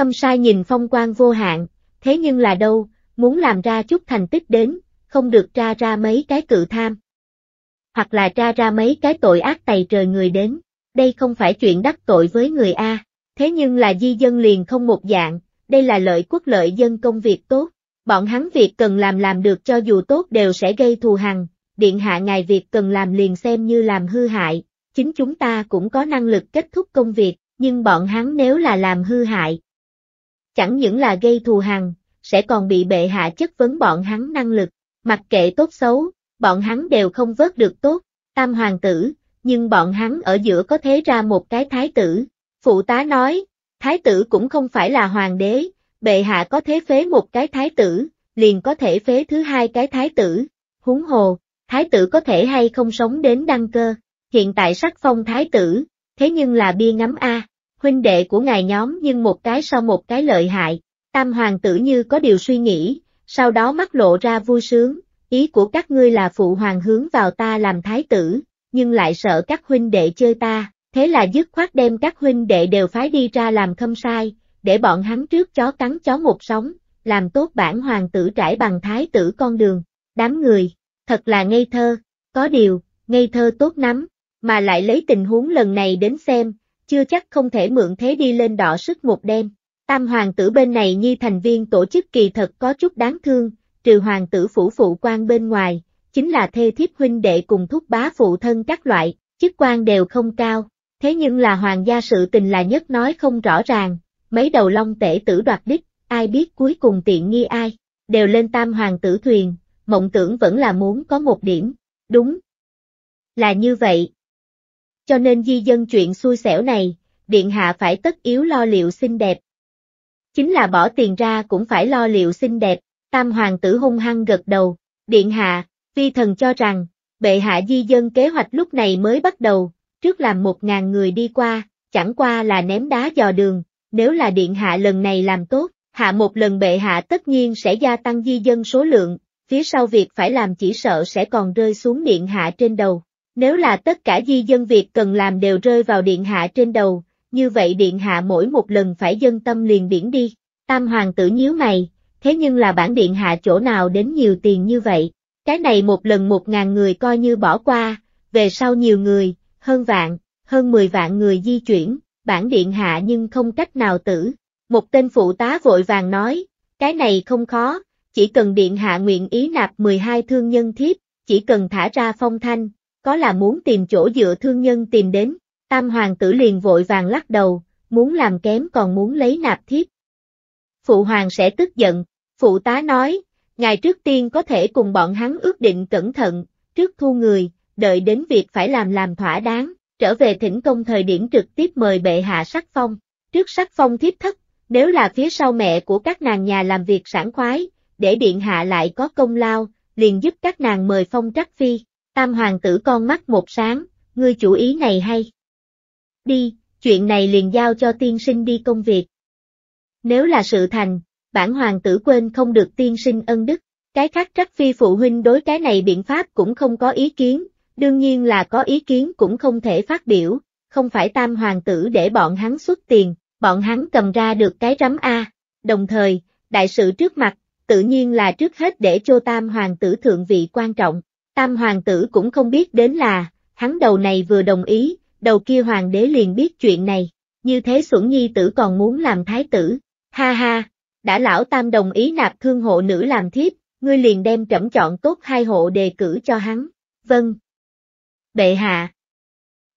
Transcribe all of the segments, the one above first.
Khâm sai nhìn phong quan vô hạn, thế nhưng là đâu, muốn làm ra chút thành tích đến, không được tra ra mấy cái cự tham. Hoặc là tra ra mấy cái tội ác tày trời người đến, đây không phải chuyện đắc tội với người A, thế nhưng là di dân liền không một dạng, đây là lợi quốc lợi dân công việc tốt, bọn hắn việc cần làm làm được cho dù tốt đều sẽ gây thù hằn, điện hạ ngài việc cần làm liền xem như làm hư hại, chính chúng ta cũng có năng lực kết thúc công việc, nhưng bọn hắn nếu là làm hư hại, Chẳng những là gây thù hằn, sẽ còn bị bệ hạ chất vấn bọn hắn năng lực, mặc kệ tốt xấu, bọn hắn đều không vớt được tốt, tam hoàng tử, nhưng bọn hắn ở giữa có thế ra một cái thái tử. Phụ tá nói, thái tử cũng không phải là hoàng đế, bệ hạ có thế phế một cái thái tử, liền có thể phế thứ hai cái thái tử. Húng hồ, thái tử có thể hay không sống đến đăng cơ, hiện tại sắc phong thái tử, thế nhưng là bia ngắm A huynh đệ của ngài nhóm nhưng một cái sau một cái lợi hại, tam hoàng tử như có điều suy nghĩ, sau đó mắt lộ ra vui sướng, ý của các ngươi là phụ hoàng hướng vào ta làm thái tử, nhưng lại sợ các huynh đệ chơi ta, thế là dứt khoát đem các huynh đệ đều phái đi ra làm khâm sai, để bọn hắn trước chó cắn chó một sóng, làm tốt bản hoàng tử trải bằng thái tử con đường, đám người, thật là ngây thơ, có điều, ngây thơ tốt lắm, mà lại lấy tình huống lần này đến xem, chưa chắc không thể mượn thế đi lên đỏ sức một đêm. Tam hoàng tử bên này như thành viên tổ chức kỳ thật có chút đáng thương, trừ hoàng tử phủ phụ quan bên ngoài, chính là thê thiếp huynh đệ cùng thúc bá phụ thân các loại, chức quan đều không cao, thế nhưng là hoàng gia sự tình là nhất nói không rõ ràng, mấy đầu long tể tử đoạt đích, ai biết cuối cùng tiện nghi ai, đều lên tam hoàng tử thuyền, mộng tưởng vẫn là muốn có một điểm, đúng. Là như vậy, cho nên di dân chuyện xui xẻo này, Điện Hạ phải tất yếu lo liệu xinh đẹp. Chính là bỏ tiền ra cũng phải lo liệu xinh đẹp, Tam Hoàng tử hung hăng gật đầu, Điện Hạ, phi thần cho rằng, bệ hạ di dân kế hoạch lúc này mới bắt đầu, trước làm một ngàn người đi qua, chẳng qua là ném đá dò đường, nếu là Điện Hạ lần này làm tốt, hạ một lần bệ hạ tất nhiên sẽ gia tăng di dân số lượng, phía sau việc phải làm chỉ sợ sẽ còn rơi xuống Điện Hạ trên đầu. Nếu là tất cả di dân Việt cần làm đều rơi vào điện hạ trên đầu, như vậy điện hạ mỗi một lần phải dân tâm liền biển đi. Tam hoàng tử nhíu mày, thế nhưng là bản điện hạ chỗ nào đến nhiều tiền như vậy. Cái này một lần một ngàn người coi như bỏ qua, về sau nhiều người, hơn vạn, hơn mười vạn người di chuyển, bản điện hạ nhưng không cách nào tử. Một tên phụ tá vội vàng nói, cái này không khó, chỉ cần điện hạ nguyện ý nạp 12 thương nhân thiếp, chỉ cần thả ra phong thanh, có là muốn tìm chỗ dựa thương nhân tìm đến, tam hoàng tử liền vội vàng lắc đầu, muốn làm kém còn muốn lấy nạp thiếp. Phụ hoàng sẽ tức giận, phụ tá nói, ngài trước tiên có thể cùng bọn hắn ước định cẩn thận, trước thu người, đợi đến việc phải làm làm thỏa đáng, trở về thỉnh công thời điểm trực tiếp mời bệ hạ sắc phong, trước sắc phong thiếp thất, nếu là phía sau mẹ của các nàng nhà làm việc sản khoái, để điện hạ lại có công lao, liền giúp các nàng mời phong trắc phi. Tam hoàng tử con mắt một sáng, ngươi chủ ý này hay. Đi, chuyện này liền giao cho tiên sinh đi công việc. Nếu là sự thành, bản hoàng tử quên không được tiên sinh ân đức, cái khác trắc phi phụ huynh đối cái này biện pháp cũng không có ý kiến, đương nhiên là có ý kiến cũng không thể phát biểu, không phải tam hoàng tử để bọn hắn xuất tiền, bọn hắn cầm ra được cái rắm A, đồng thời, đại sự trước mặt, tự nhiên là trước hết để cho tam hoàng tử thượng vị quan trọng. Tam hoàng tử cũng không biết đến là, hắn đầu này vừa đồng ý, đầu kia hoàng đế liền biết chuyện này, như thế xuẩn nhi tử còn muốn làm thái tử, ha ha, đã lão tam đồng ý nạp thương hộ nữ làm thiếp, ngươi liền đem trẫm chọn tốt hai hộ đề cử cho hắn, vâng. Bệ hạ.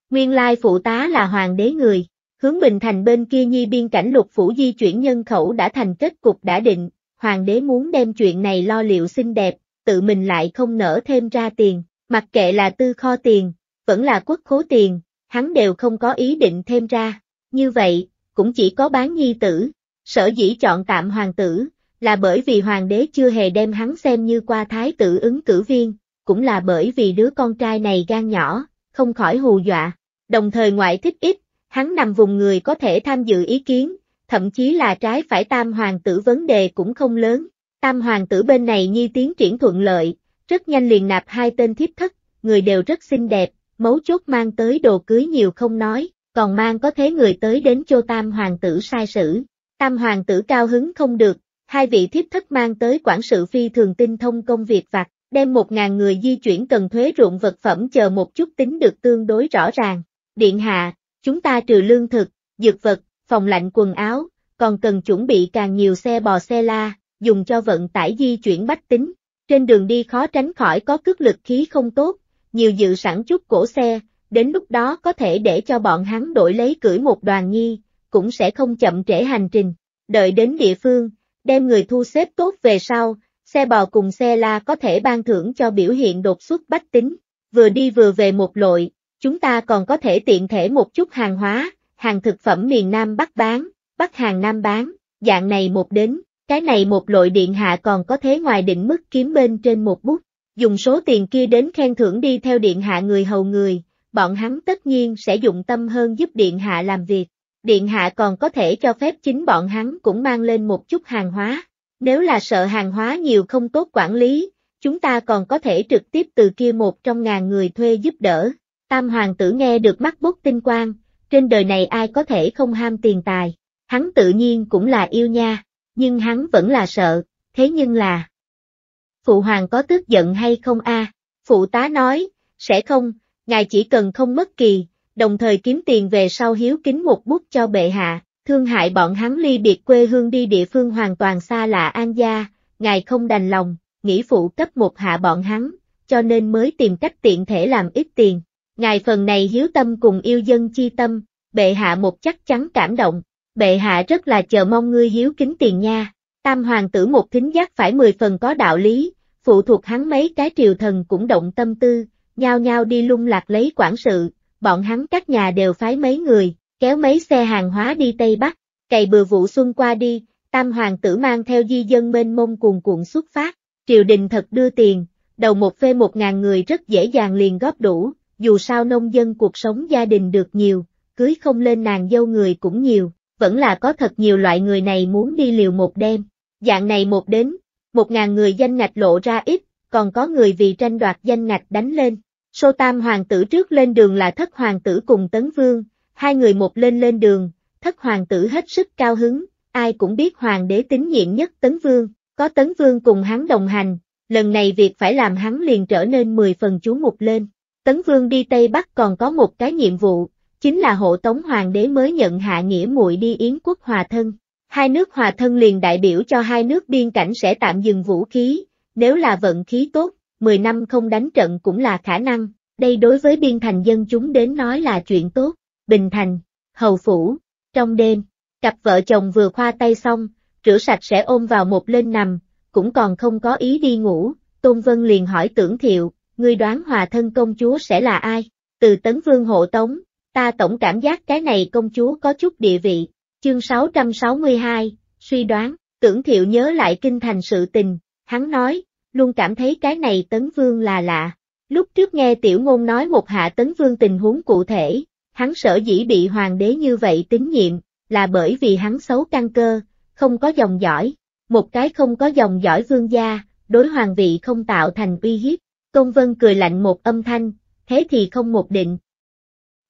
Nguyên lai phụ tá là hoàng đế người, hướng Bình Thành bên kia nhi biên cảnh lục phủ di chuyển nhân khẩu đã thành kết cục đã định, hoàng đế muốn đem chuyện này lo liệu xinh đẹp, tự mình lại không nở thêm ra tiền, mặc kệ là tư kho tiền, vẫn là quốc khố tiền, hắn đều không có ý định thêm ra, như vậy, cũng chỉ có bán nhi tử, sở dĩ chọn tạm hoàng tử, là bởi vì hoàng đế chưa hề đem hắn xem như qua thái tử ứng cử viên, cũng là bởi vì đứa con trai này gan nhỏ, không khỏi hù dọa, đồng thời ngoại thích ít, hắn nằm vùng người có thể tham dự ý kiến, thậm chí là trái phải tam hoàng tử vấn đề cũng không lớn, Tam hoàng tử bên này nhi tiến triển thuận lợi, rất nhanh liền nạp hai tên thiếp thất, người đều rất xinh đẹp, mấu chốt mang tới đồ cưới nhiều không nói, còn mang có thế người tới đến cho tam hoàng tử sai sử. Tam hoàng tử cao hứng không được, hai vị thiếp thất mang tới quản sự phi thường tinh thông công việc vặt, đem một ngàn người di chuyển cần thuế ruộng vật phẩm chờ một chút tính được tương đối rõ ràng. Điện hạ, chúng ta trừ lương thực, dược vật, phòng lạnh quần áo, còn cần chuẩn bị càng nhiều xe bò xe la, dùng cho vận tải di chuyển bách tính. Trên đường đi khó tránh khỏi có cước lực khí không tốt, nhiều dự sẵn chút cổ xe, đến lúc đó có thể để cho bọn hắn đổi lấy cưỡi một đoàn nghi, cũng sẽ không chậm trễ hành trình. Đợi đến địa phương, đem người thu xếp tốt về sau, xe bò cùng xe la có thể ban thưởng cho biểu hiện đột xuất bách tính. Vừa đi vừa về một lội, chúng ta còn có thể tiện thể một chút hàng hóa, hàng thực phẩm miền Nam Bắc bán, Bắc hàng Nam bán, dạng này một đến, cái này một lội điện hạ còn có thế ngoài định mức kiếm bên trên một bút, dùng số tiền kia đến khen thưởng đi theo điện hạ người hầu người, bọn hắn tất nhiên sẽ dụng tâm hơn giúp điện hạ làm việc. Điện hạ còn có thể cho phép chính bọn hắn cũng mang lên một chút hàng hóa. Nếu là sợ hàng hóa nhiều không tốt quản lý, chúng ta còn có thể trực tiếp từ kia một trong ngàn người thuê giúp đỡ. Tam hoàng tử nghe được mắt bút tinh quang, trên đời này ai có thể không ham tiền tài, hắn tự nhiên cũng là yêu nha nhưng hắn vẫn là sợ, thế nhưng là... Phụ hoàng có tức giận hay không a? À? Phụ tá nói, sẽ không, ngài chỉ cần không mất kỳ, đồng thời kiếm tiền về sau hiếu kính một bút cho bệ hạ, thương hại bọn hắn ly biệt quê hương đi địa phương hoàn toàn xa lạ an gia, ngài không đành lòng, nghĩ phụ cấp một hạ bọn hắn, cho nên mới tìm cách tiện thể làm ít tiền. Ngài phần này hiếu tâm cùng yêu dân chi tâm, bệ hạ một chắc chắn cảm động, bệ hạ rất là chờ mong ngươi hiếu kính tiền nha. Tam hoàng tử một thính giác phải mười phần có đạo lý, phụ thuộc hắn mấy cái triều thần cũng động tâm tư, nhao nhao đi lung lạc lấy quản sự, bọn hắn các nhà đều phái mấy người, kéo mấy xe hàng hóa đi Tây Bắc, cày bừa vụ xuân qua đi, tam hoàng tử mang theo di dân bên mông cuồn cuộn xuất phát, triều đình thật đưa tiền, đầu một phê một ngàn người rất dễ dàng liền góp đủ, dù sao nông dân cuộc sống gia đình được nhiều, cưới không lên nàng dâu người cũng nhiều, vẫn là có thật nhiều loại người này muốn đi liều một đêm. Dạng này một đến, một ngàn người danh ngạch lộ ra ít, còn có người vì tranh đoạt danh ngạch đánh lên. Sô tam hoàng tử trước lên đường là thất hoàng tử cùng tấn vương, hai người một lên lên đường, thất hoàng tử hết sức cao hứng, ai cũng biết hoàng đế tín nhiệm nhất tấn vương, có tấn vương cùng hắn đồng hành, lần này việc phải làm hắn liền trở nên 10 phần chú mục lên. Tấn vương đi Tây Bắc còn có một cái nhiệm vụ, chính là hộ tống hoàng đế mới nhận hạ nghĩa muội đi yến quốc hòa thân. Hai nước hòa thân liền đại biểu cho hai nước biên cảnh sẽ tạm dừng vũ khí, nếu là vận khí tốt, 10 năm không đánh trận cũng là khả năng, đây đối với biên thành dân chúng đến nói là chuyện tốt. Bình Thành, Hầu Phủ, trong đêm, cặp vợ chồng vừa khoa tay xong, rửa sạch sẽ ôm vào một lên nằm, cũng còn không có ý đi ngủ, Tôn Vân liền hỏi tưởng thiệu, ngươi đoán hòa thân công chúa sẽ là ai? Từ tấn vương hộ tống, ta tổng cảm giác cái này công chúa có chút địa vị. Chương 662, suy đoán, tưởng thiệu nhớ lại kinh thành sự tình, hắn nói, luôn cảm thấy cái này tấn vương là lạ. Lúc trước nghe tiểu ngôn nói một hạ tấn vương tình huống cụ thể, hắn sở dĩ bị hoàng đế như vậy tín nhiệm, là bởi vì hắn xấu căn cơ, không có dòng dõi, một cái không có dòng dõi vương gia, đối hoàng vị không tạo thành uy hiếp. Công vân cười lạnh một âm thanh, thế thì không một định,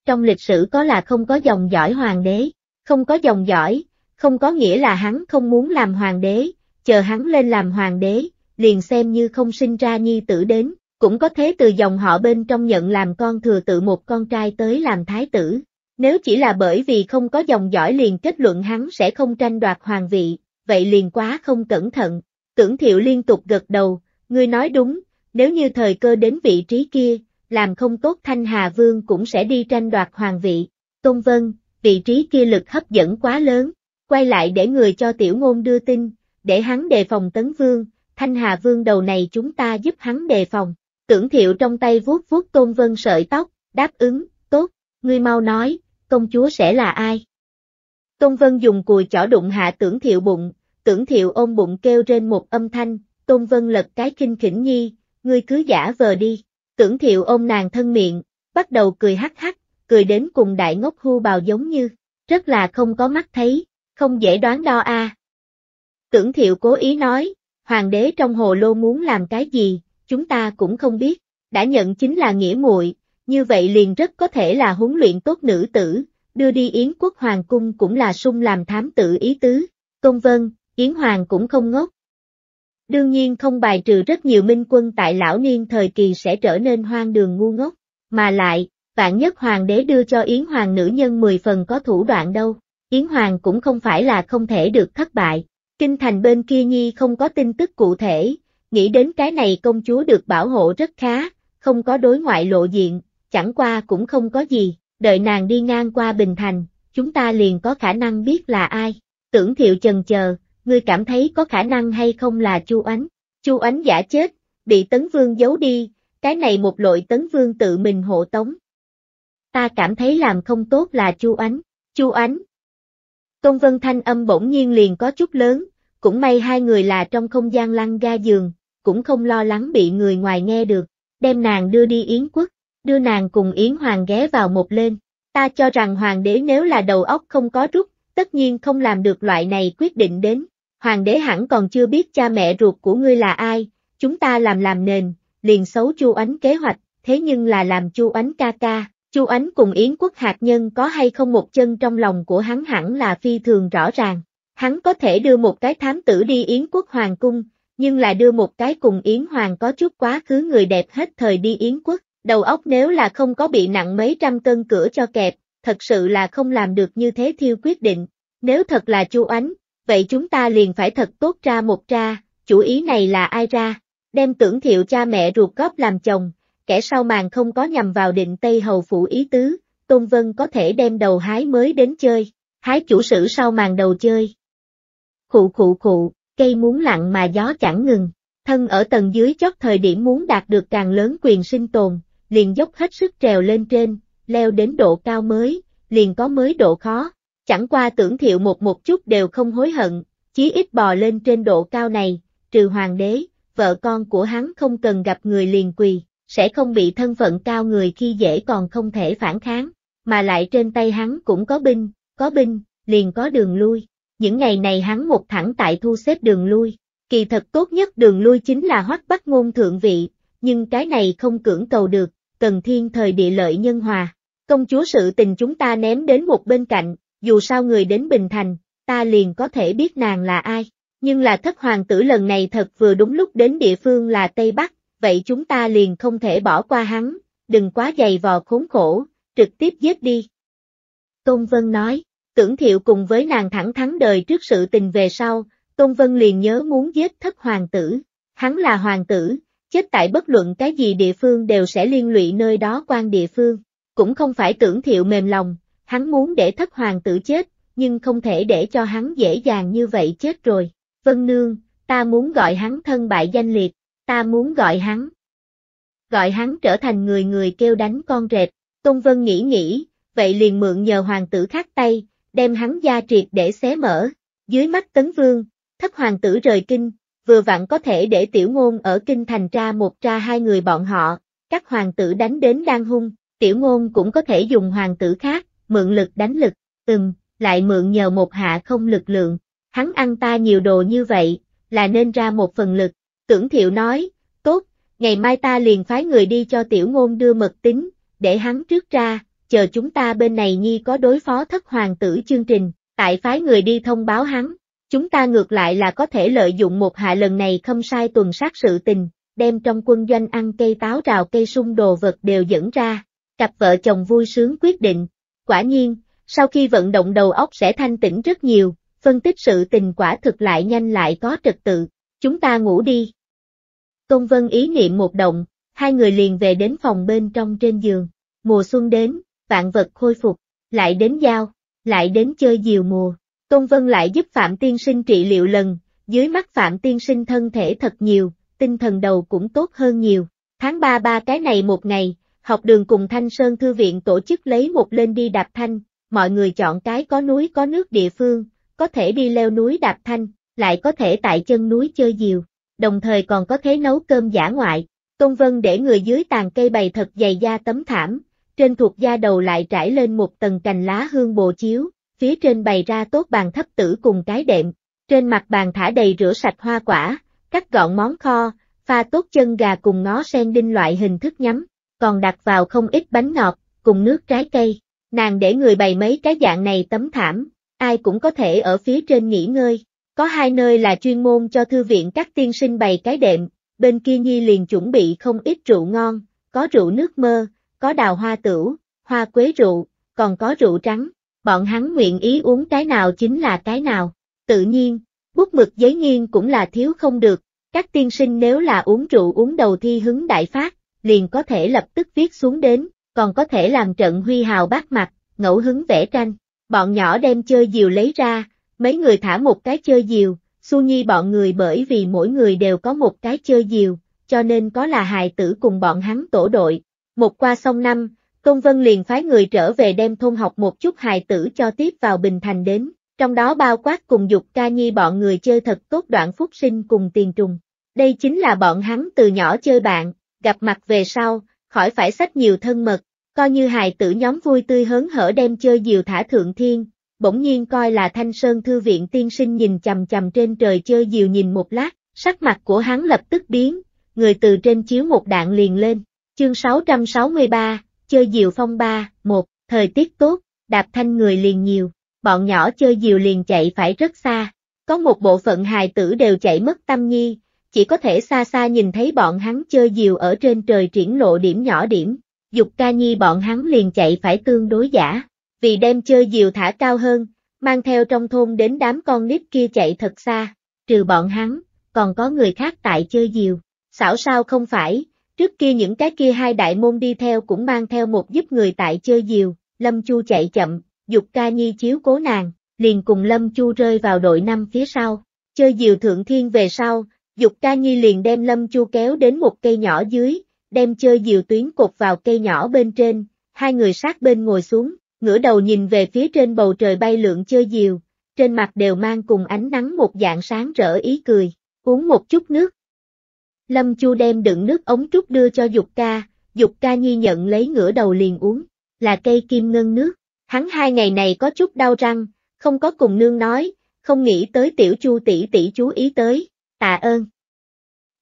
trong lịch sử có là không có dòng dõi hoàng đế, không có dòng dõi, không có nghĩa là hắn không muốn làm hoàng đế, chờ hắn lên làm hoàng đế, liền xem như không sinh ra nhi tử đến, cũng có thế từ dòng họ bên trong nhận làm con thừa tự một con trai tới làm thái tử. Nếu chỉ là bởi vì không có dòng dõi liền kết luận hắn sẽ không tranh đoạt hoàng vị, vậy liền quá không cẩn thận. Tưởng thiệu liên tục gật đầu, ngươi nói đúng, nếu như thời cơ đến vị trí kia, làm không tốt Thanh Hà Vương cũng sẽ đi tranh đoạt hoàng vị. Tôn Vân, vị trí kia lực hấp dẫn quá lớn, quay lại để người cho tiểu ngôn đưa tin, để hắn đề phòng tấn vương, Thanh Hà Vương đầu này chúng ta giúp hắn đề phòng. Tưởng thiệu trong tay vuốt vuốt Tôn Vân sợi tóc, đáp ứng, tốt, ngươi mau nói, công chúa sẽ là ai? Tôn Vân dùng cùi chỏ đụng hạ tưởng thiệu bụng, tưởng thiệu ôm bụng kêu trên một âm thanh, Tôn Vân lật cái kinh khỉnh nhi, ngươi cứ giả vờ đi. Tưởng thiệu ôm nàng thân miệng, bắt đầu cười hắc hắc, cười đến cùng đại ngốc hưu bào giống như, rất là không có mắt thấy, không dễ đoán đo a. Tưởng thiệu cố ý nói, hoàng đế trong hồ lô muốn làm cái gì, chúng ta cũng không biết, đã nhận chính là nghĩa muội, như vậy liền rất có thể là huấn luyện tốt nữ tử, đưa đi Yến quốc hoàng cung cũng là sung làm thám tử ý tứ, công vân, Yến hoàng cũng không ngốc, Đương nhiên không bài trừ rất nhiều minh quân tại lão niên thời kỳ sẽ trở nên hoang đường ngu ngốc, mà lại, vạn nhất hoàng đế đưa cho Yến Hoàng nữ nhân 10 phần có thủ đoạn đâu, Yến Hoàng cũng không phải là không thể được thất bại. Kinh thành bên kia nhi không có tin tức cụ thể, nghĩ đến cái này công chúa được bảo hộ rất khá, không có đối ngoại lộ diện, chẳng qua cũng không có gì, đợi nàng đi ngang qua Bình Thành, chúng ta liền có khả năng biết là ai. Tưởng thiệu chần chờ, ngươi cảm thấy có khả năng hay không là Chu Ánh? Chu Ánh giả chết, bị Tấn Vương giấu đi, cái này một lội Tấn Vương tự mình hộ tống. Ta cảm thấy làm không tốt là Chu Ánh, Chu Ánh. Công vân thanh âm bỗng nhiên liền có chút lớn, cũng may hai người là trong không gian lăn ga giường, cũng không lo lắng bị người ngoài nghe được, đem nàng đưa đi Yến quốc, đưa nàng cùng Yến Hoàng ghé vào một lên. Ta cho rằng Hoàng đế nếu là đầu óc không có rút, tất nhiên không làm được loại này quyết định đến hoàng đế hẳn còn chưa biết cha mẹ ruột của ngươi là ai, chúng ta làm làm nền, liền xấu Chu Ánh kế hoạch, thế nhưng là làm Chu Ánh ca ca, Chu Ánh cùng Yến quốc hạt nhân có hay không một chân trong lòng của hắn hẳn là phi thường rõ ràng, hắn có thể đưa một cái thám tử đi Yến quốc hoàng cung, nhưng là đưa một cái cùng Yến hoàng có chút quá khứ người đẹp hết thời đi Yến quốc, đầu óc nếu là không có bị nặng mấy trăm cân cửa cho kẹp, thật sự là không làm được như thế thiêu quyết định, nếu thật là Chu Ánh, vậy chúng ta liền phải thật tốt ra một ra, chủ ý này là ai ra, đem tưởng thiệu cha mẹ ruột góp làm chồng, kẻ sau màn không có nhằm vào định Tây Hầu Phủ ý tứ, Tôn Vân có thể đem đầu hái mới đến chơi, hái chủ sử sau màn đầu chơi. Khụ khụ khụ, cây muốn lặng mà gió chẳng ngừng, thân ở tầng dưới chót thời điểm muốn đạt được càng lớn quyền sinh tồn, liền dốc hết sức trèo lên trên, leo đến độ cao mới, liền có mới độ khó, Chẳng qua tưởng thiệu một một chút đều không hối hận, chí ít bò lên trên độ cao này, trừ hoàng đế, vợ con của hắn không cần gặp người liền quỳ, sẽ không bị thân phận cao người khi dễ còn không thể phản kháng, mà lại trên tay hắn cũng có binh, có binh, liền có đường lui. Những ngày này hắn một thẳng tại thu xếp đường lui, kỳ thật tốt nhất đường lui chính là hoắc bắt ngôn thượng vị, nhưng cái này không cưỡng cầu được, cần thiên thời địa lợi nhân hòa. Công chúa sự tình chúng ta ném đến một bên cạnh, dù sao người đến Bình Thành, ta liền có thể biết nàng là ai. Nhưng là thất hoàng tử lần này thật vừa đúng lúc đến địa phương là Tây Bắc, vậy chúng ta liền không thể bỏ qua hắn, đừng quá dày vò khốn khổ, trực tiếp giết đi. Tôn Vân nói, tưởng thiệu cùng với nàng thẳng thắn đời trước sự tình về sau, Tôn Vân liền nhớ muốn giết thất hoàng tử, hắn là hoàng tử, chết tại bất luận cái gì địa phương đều sẽ liên lụy nơi đó quan địa phương, cũng không phải tưởng thiệu mềm lòng, hắn muốn để thất hoàng tử chết, nhưng không thể để cho hắn dễ dàng như vậy chết rồi. Vân Nương, ta muốn gọi hắn thân bại danh liệt, ta muốn gọi hắn. Gọi hắn trở thành người người kêu đánh con rệt, Tôn Vân nghĩ nghĩ, vậy liền mượn nhờ hoàng tử khác tay, đem hắn gia triệt để xé mở. Dưới mắt tấn vương, thất hoàng tử rời kinh, vừa vặn có thể để tiểu ngôn ở kinh thành tra một tra hai người bọn họ, các hoàng tử đánh đến đang hung, tiểu ngôn cũng có thể dùng hoàng tử khác, mượn lực đánh lực, ừm, lại mượn nhờ một hạ không lực lượng, hắn ăn ta nhiều đồ như vậy, là nên ra một phần lực, tưởng thiệu nói, tốt, ngày mai ta liền phái người đi cho tiểu ngôn đưa mật tính, để hắn trước ra, chờ chúng ta bên này nhi có đối phó thất hoàng tử chương trình, tại phái người đi thông báo hắn, chúng ta ngược lại là có thể lợi dụng một hạ lần này không sai tuần sát sự tình, đem trong quân doanh ăn cây táo rào cây sung đồ vật đều dẫn ra, cặp vợ chồng vui sướng quyết định, Quả nhiên, sau khi vận động đầu óc sẽ thanh tĩnh rất nhiều, phân tích sự tình quả thực lại nhanh lại có trật tự, chúng ta ngủ đi. tôn vân ý niệm một động, hai người liền về đến phòng bên trong trên giường, mùa xuân đến, vạn vật khôi phục, lại đến giao, lại đến chơi diều mùa, tôn vân lại giúp Phạm Tiên Sinh trị liệu lần, dưới mắt Phạm Tiên Sinh thân thể thật nhiều, tinh thần đầu cũng tốt hơn nhiều, tháng ba ba cái này một ngày, Học đường cùng Thanh Sơn Thư viện tổ chức lấy một lên đi đạp thanh, mọi người chọn cái có núi có nước địa phương, có thể đi leo núi đạp thanh, lại có thể tại chân núi chơi diều, đồng thời còn có thể nấu cơm giả ngoại. Công Vân để người dưới tàn cây bày thật dày da tấm thảm, trên thuộc da đầu lại trải lên một tầng cành lá hương bồ chiếu, phía trên bày ra tốt bàn thấp tử cùng cái đệm, trên mặt bàn thả đầy rửa sạch hoa quả, cắt gọn món kho, pha tốt chân gà cùng ngó sen đinh loại hình thức nhắm, còn đặt vào không ít bánh ngọt, cùng nước trái cây. Nàng để người bày mấy cái dạng này tấm thảm, ai cũng có thể ở phía trên nghỉ ngơi. Có hai nơi là chuyên môn cho thư viện các tiên sinh bày cái đệm, bên kia Nhi liền chuẩn bị không ít rượu ngon, có rượu nước mơ, có đào hoa tửu, hoa quế rượu, còn có rượu trắng. Bọn hắn nguyện ý uống cái nào chính là cái nào. Tự nhiên, bút mực giấy nghiêng cũng là thiếu không được. Các tiên sinh nếu là uống rượu uống đầu thi hứng đại phát, liền có thể lập tức viết xuống đến, còn có thể làm trận huy hào bát mặt, ngẫu hứng vẽ tranh. Bọn nhỏ đem chơi diều lấy ra, mấy người thả một cái chơi diều, Su Nhi bọn người bởi vì mỗi người đều có một cái chơi diều, cho nên có là hài tử cùng bọn hắn tổ đội. Một qua xong năm, Công Vân liền phái người trở về đem thôn học một chút hài tử cho tiếp vào Bình Thành đến, trong đó bao quát cùng dục ca nhi bọn người chơi thật tốt đoạn phúc sinh cùng tiền trùng. Đây chính là bọn hắn từ nhỏ chơi bạn, gặp mặt về sau, khỏi phải sách nhiều thân mật, coi như hài tử nhóm vui tươi hớn hở đem chơi diều thả thượng thiên, bỗng nhiên coi là thanh sơn thư viện tiên sinh nhìn chầm chầm trên trời chơi diều nhìn một lát, sắc mặt của hắn lập tức biến, người từ trên chiếu một đạn liền lên, chương 663, chơi diều phong ba, một, thời tiết tốt, đạp thanh người liền nhiều, bọn nhỏ chơi diều liền chạy phải rất xa, có một bộ phận hài tử đều chạy mất tâm nhi, chỉ có thể xa xa nhìn thấy bọn hắn chơi diều ở trên trời triển lộ điểm nhỏ điểm, dục ca nhi bọn hắn liền chạy phải tương đối giả, vì đem chơi diều thả cao hơn, mang theo trong thôn đến đám con nít kia chạy thật xa, trừ bọn hắn, còn có người khác tại chơi diều, xảo sao không phải, trước kia những cái kia hai đại môn đi theo cũng mang theo một giúp người tại chơi diều, Lâm Chu chạy chậm, dục ca nhi chiếu cố nàng, liền cùng Lâm Chu rơi vào đội năm phía sau, chơi diều thượng thiên về sau, Dục ca nhi liền đem lâm chu kéo đến một cây nhỏ dưới, đem chơi diều tuyến cột vào cây nhỏ bên trên, hai người sát bên ngồi xuống, ngửa đầu nhìn về phía trên bầu trời bay lượn chơi diều, trên mặt đều mang cùng ánh nắng một dạng sáng rỡ ý cười, uống một chút nước. Lâm Chu đem đựng nước ống trúc đưa cho Dục ca, Dục ca nhi nhận lấy ngửa đầu liền uống, là cây kim ngân nước, hắn hai ngày này có chút đau răng, không có cùng nương nói, không nghĩ tới tiểu chu tỷ tỷ chú ý tới, tạ ơn.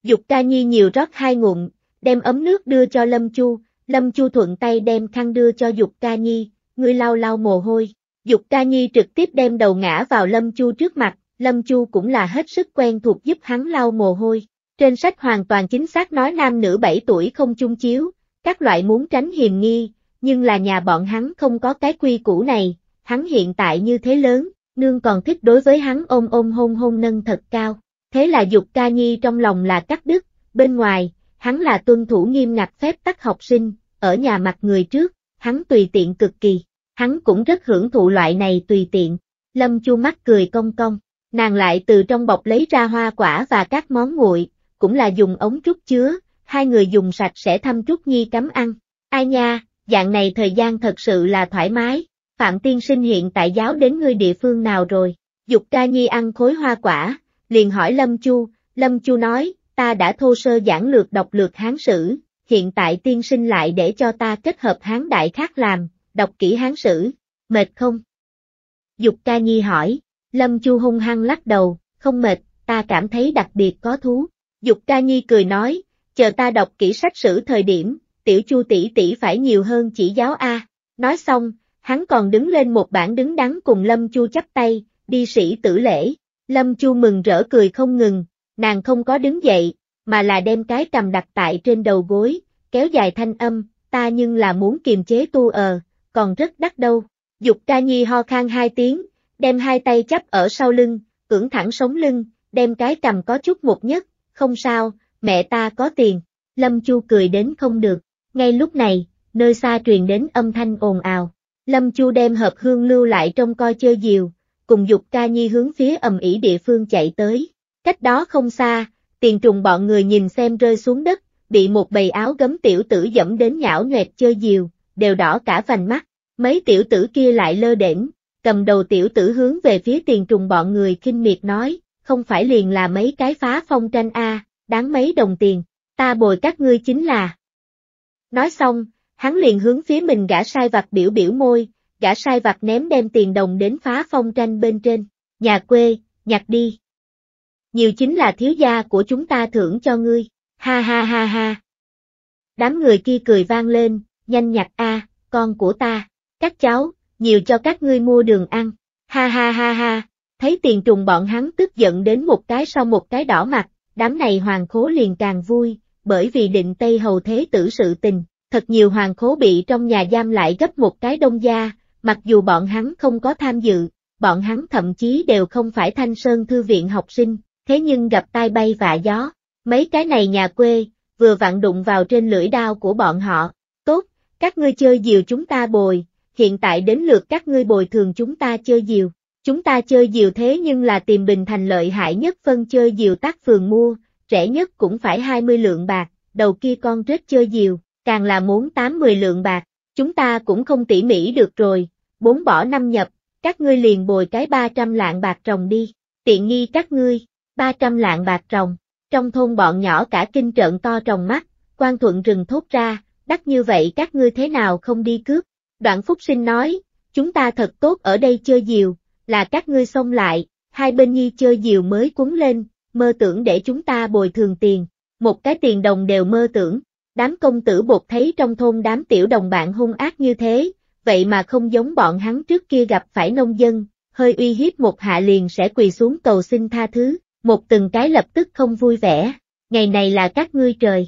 Dục ca nhi nhiều rót hai ngụm, đem ấm nước đưa cho Lâm Chu, Lâm Chu thuận tay đem khăn đưa cho Dục ca nhi, ngươi lau lau mồ hôi. Dục ca nhi trực tiếp đem đầu ngã vào Lâm Chu trước mặt, Lâm Chu cũng là hết sức quen thuộc giúp hắn lau mồ hôi. Trên sách hoàn toàn chính xác nói nam nữ 7 tuổi không chung chiếu, các loại muốn tránh hiềm nghi, nhưng là nhà bọn hắn không có cái quy củ này, hắn hiện tại như thế lớn, nương còn thích đối với hắn ôm ôm hôn hôn nâng thật cao, Thế là dục ca nhi trong lòng là cắt đứt, bên ngoài, hắn là tuân thủ nghiêm ngặt phép tắc học sinh, ở nhà mặt người trước, hắn tùy tiện cực kỳ, hắn cũng rất hưởng thụ loại này tùy tiện. Lâm Chu mắt cười cong cong, nàng lại từ trong bọc lấy ra hoa quả và các món nguội, cũng là dùng ống trúc chứa, hai người dùng sạch sẽ thăm Trúc Nhi cắm ăn. Ai nha, dạng này thời gian thật sự là thoải mái, Phạm Tiên Sinh hiện tại giáo đến ngươi địa phương nào rồi, Dục Ca Nhi ăn khối hoa quả, liền hỏi Lâm Chu, Lâm Chu nói, ta đã thô sơ giảng lược đọc lược hán sử, hiện tại tiên sinh lại để cho ta kết hợp hán đại khác làm, đọc kỹ hán sử, mệt không? Dục ca nhi hỏi, Lâm Chu hung hăng lắc đầu, không mệt, ta cảm thấy đặc biệt có thú. Dục ca nhi cười nói, chờ ta đọc kỹ sách sử thời điểm, tiểu chu tỷ tỷ phải nhiều hơn chỉ giáo A. Nói xong, hắn còn đứng lên một bảng đứng đắn cùng Lâm Chu chắp tay, đi sĩ tử lễ. Lâm Chu mừng rỡ cười không ngừng, nàng không có đứng dậy, mà là đem cái cầm đặt tại trên đầu gối, kéo dài thanh âm, ta nhưng là muốn kiềm chế tu ờ, còn rất đắt đâu. Dục ca nhi ho khang hai tiếng, đem hai tay chắp ở sau lưng, cưỡng thẳng sống lưng, đem cái cầm có chút một nhất, không sao, mẹ ta có tiền. Lâm Chu cười đến không được, ngay lúc này, nơi xa truyền đến âm thanh ồn ào. Lâm Chu đem hợp hương lưu lại trong coi chơi diều, cùng Dục Ca Nhi hướng phía ầm ỉ địa phương chạy tới. Cách đó không xa, tiền trùng bọn người nhìn xem rơi xuống đất, bị một bầy áo gấm tiểu tử dẫm đến nhão nhoẹt chơi diều, đều đỏ cả vành mắt. Mấy tiểu tử kia lại lơ đễnh, cầm đầu tiểu tử hướng về phía tiền trùng bọn người kinh miệt nói, không phải liền là mấy cái phá phong tranh a, đáng mấy đồng tiền, ta bồi các ngươi chính là. Nói xong, hắn liền hướng phía mình gã sai vặt biểu biểu môi, gã sai vặt ném đem tiền đồng đến phá phong tranh bên trên, nhà quê, nhặt đi. Nhiều chính là thiếu gia của chúng ta thưởng cho ngươi, ha ha ha ha. Đám người kia cười vang lên, nhanh nhặt a, con của ta, các cháu, nhiều cho các ngươi mua đường ăn, ha ha ha ha, thấy tiền trùng bọn hắn tức giận đến một cái sau một cái đỏ mặt, đám này hoàng khố liền càng vui, bởi vì định Tây Hầu Thế tử sự tình, thật nhiều hoàng khố bị trong nhà giam lại gấp một cái đông gia, Mặc dù bọn hắn không có tham dự, bọn hắn thậm chí đều không phải thanh sơn thư viện học sinh, thế nhưng gặp tai bay vạ gió, mấy cái này nhà quê, vừa vặn đụng vào trên lưỡi đao của bọn họ, tốt, các ngươi chơi diều chúng ta bồi, hiện tại đến lượt các ngươi bồi thường chúng ta chơi diều, chúng ta chơi diều thế nhưng là tìm bình thành lợi hại nhất phân chơi diều tác phường mua, rẻ nhất cũng phải 20 lượng bạc, đầu kia con rết chơi diều, càng là muốn 80 lượng bạc, Chúng ta cũng không tỉ mỉ được rồi, bốn bỏ năm nhập, các ngươi liền bồi cái 300 lạng bạc trồng đi, tiện nghi các ngươi, 300 lạng bạc trồng, trong thôn bọn nhỏ cả kinh trợn to trồng mắt, quan thuận rừng thốt ra, đắt như vậy các ngươi thế nào không đi cướp, đoạn phúc sinh nói, chúng ta thật tốt ở đây chơi diều, là các ngươi xông lại, hai bên nhi chơi diều mới cuốn lên, mơ tưởng để chúng ta bồi thường tiền, một cái tiền đồng đều mơ tưởng, Đám công tử bột thấy trong thôn đám tiểu đồng bạn hung ác như thế, vậy mà không giống bọn hắn trước kia gặp phải nông dân, hơi uy hiếp một hạ liền sẽ quỳ xuống cầu xin tha thứ, một từng cái lập tức không vui vẻ, ngày này là các ngươi trời.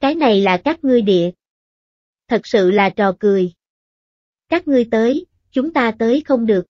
Cái này là các ngươi địa. Thật sự là trò cười. Các ngươi tới, chúng ta tới không được.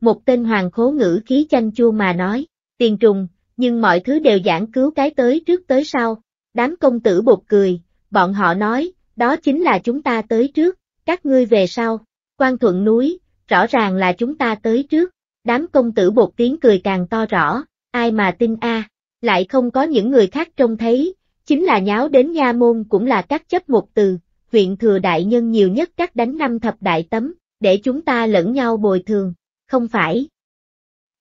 Một tên hoàng khố ngữ khí chanh chua mà nói, tiền trùng, nhưng mọi thứ đều giảng cứu cái tới trước tới sau, Đám công tử bột cười, bọn họ nói, đó chính là chúng ta tới trước, các ngươi về sau. Quan thuận núi, rõ ràng là chúng ta tới trước. Đám công tử bột tiếng cười càng to rõ, ai mà tin a? lại không có những người khác trông thấy, chính là nháo đến nha môn cũng là các chấp một từ, huyện thừa đại nhân nhiều nhất các đánh năm thập đại tấm, để chúng ta lẫn nhau bồi thường, không phải.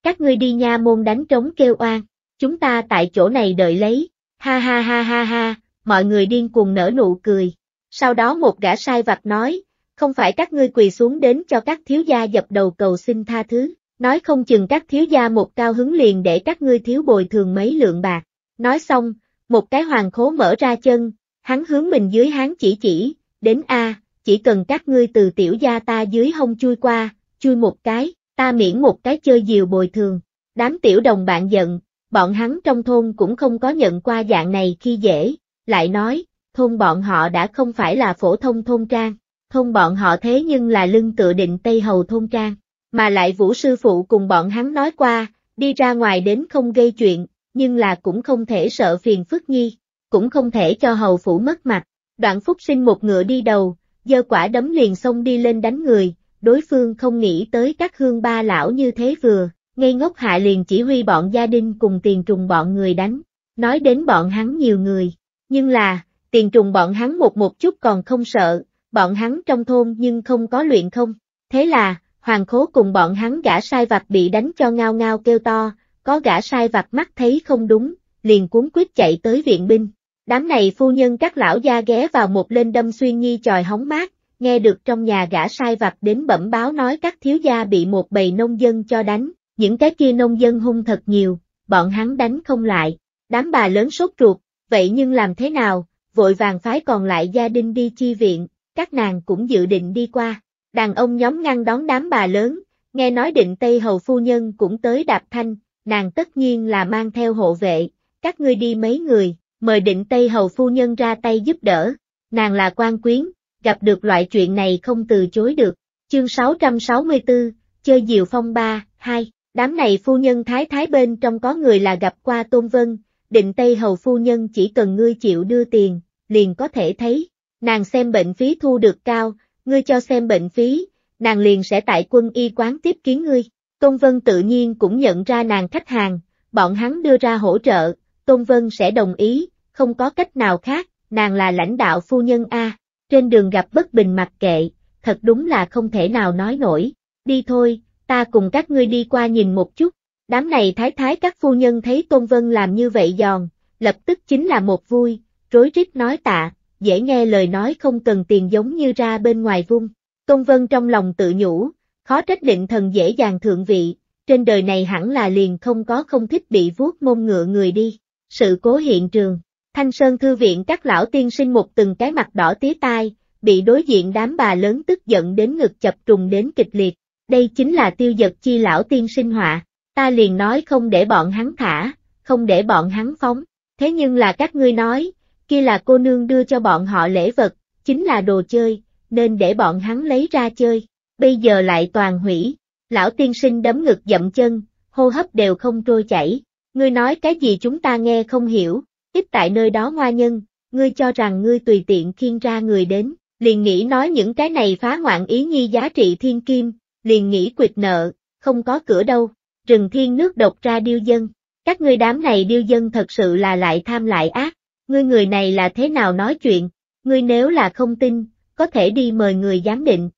Các ngươi đi nha môn đánh trống kêu oan, chúng ta tại chỗ này đợi lấy, Ha ha ha ha ha, mọi người điên cuồng nở nụ cười. Sau đó một gã sai vặt nói, không phải các ngươi quỳ xuống đến cho các thiếu gia dập đầu cầu xin tha thứ, nói không chừng các thiếu gia một cao hứng liền để các ngươi thiếu bồi thường mấy lượng bạc. Nói xong, một cái hoàng khố mở ra chân, hắn hướng mình dưới hắn chỉ chỉ, đến A, chỉ cần các ngươi từ tiểu gia ta dưới hông chui qua, chui một cái, ta miễn một cái chơi diều bồi thường. Đám tiểu đồng bạn giận, bọn hắn trong thôn cũng không có nhận qua dạng này khi dễ, lại nói, thôn bọn họ đã không phải là phổ thông thôn trang, thôn bọn họ thế nhưng là lưng tựa định Tây Hầu thôn trang, mà lại vũ sư phụ cùng bọn hắn nói qua, đi ra ngoài đến không gây chuyện, nhưng là cũng không thể sợ phiền phức nhi, cũng không thể cho hầu phủ mất mặt, đoạn phúc sinh một ngựa đi đầu, dơ quả đấm liền xông đi lên đánh người, đối phương không nghĩ tới các hương ba lão như thế vừa, ngây ngốc hạ liền chỉ huy bọn gia đình cùng tiền trùng bọn người đánh, nói đến bọn hắn nhiều người, nhưng là, tiền trùng bọn hắn một một chút còn không sợ, bọn hắn trong thôn nhưng không có luyện không, thế là, hoàng khố cùng bọn hắn gã sai vặt bị đánh cho ngao ngao kêu to, có gã sai vặt mắt thấy không đúng, liền cuốn quyết chạy tới viện binh. Đám này phu nhân các lão gia ghé vào một lên đâm xuyên nhi tròi hóng mát, nghe được trong nhà gã sai vặt đến bẩm báo nói các thiếu gia bị một bầy nông dân cho đánh, những cái kia nông dân hung thật nhiều, bọn hắn đánh không lại, đám bà lớn sốt ruột, vậy nhưng làm thế nào, vội vàng phái còn lại gia đình đi chi viện, các nàng cũng dự định đi qua. Đàn ông nhóm ngăn đón đám bà lớn, nghe nói định Tây Hầu Phu Nhân cũng tới đạp thanh, nàng tất nhiên là mang theo hộ vệ, các ngươi đi mấy người, mời định Tây Hầu Phu Nhân ra tay giúp đỡ, nàng là quan quyến, gặp được loại chuyện này không từ chối được. Chương 664, Chơi Diều Phong 3, 2 Đám này phu nhân thái thái bên trong có người là gặp qua Tôn Vân, định Tây Hầu phu nhân chỉ cần ngươi chịu đưa tiền, liền có thể thấy. Nàng xem bệnh phí thu được cao, ngươi cho xem bệnh phí, nàng liền sẽ tại quân y quán tiếp kiến ngươi. Tôn Vân tự nhiên cũng nhận ra nàng khách hàng, bọn hắn đưa ra hỗ trợ, Tôn Vân sẽ đồng ý, không có cách nào khác, nàng là lãnh đạo phu nhân A, trên đường gặp bất bình mặc kệ, thật đúng là không thể nào nói nổi, đi thôi, ta cùng các ngươi đi qua nhìn một chút. Đám này thái thái các phu nhân thấy Tôn Vân làm như vậy giòn, lập tức chính là một vui, rối rít nói tạ, dễ nghe lời nói không cần tiền giống như ra bên ngoài vung. Tôn Vân trong lòng tự nhủ, khó trách định thần dễ dàng thượng vị, trên đời này hẳn là liền không có không thích bị vuốt mông ngựa người đi. Sự cố hiện trường, Thanh Sơn Thư viện các lão tiên sinh một từng cái mặt đỏ tía tai, bị đối diện đám bà lớn tức giận đến ngực chập trùng đến kịch liệt đây chính là tiêu giật chi lão tiên sinh họa, ta liền nói không để bọn hắn thả, không để bọn hắn phóng, thế nhưng là các ngươi nói, kia là cô nương đưa cho bọn họ lễ vật, chính là đồ chơi, nên để bọn hắn lấy ra chơi, bây giờ lại toàn hủy, lão tiên sinh đấm ngực dậm chân, hô hấp đều không trôi chảy, ngươi nói cái gì chúng ta nghe không hiểu, ít tại nơi đó ngoa nhân, ngươi cho rằng ngươi tùy tiện khiên ra người đến, liền nghĩ nói những cái này phá ngoạn ý nhi giá trị thiên kim, liền nghĩ quyệt nợ, không có cửa đâu, rừng thiên nước độc ra điêu dân, các ngươi đám này điêu dân thật sự là lại tham lại ác, ngươi người này là thế nào nói chuyện, ngươi nếu là không tin, có thể đi mời người giám định.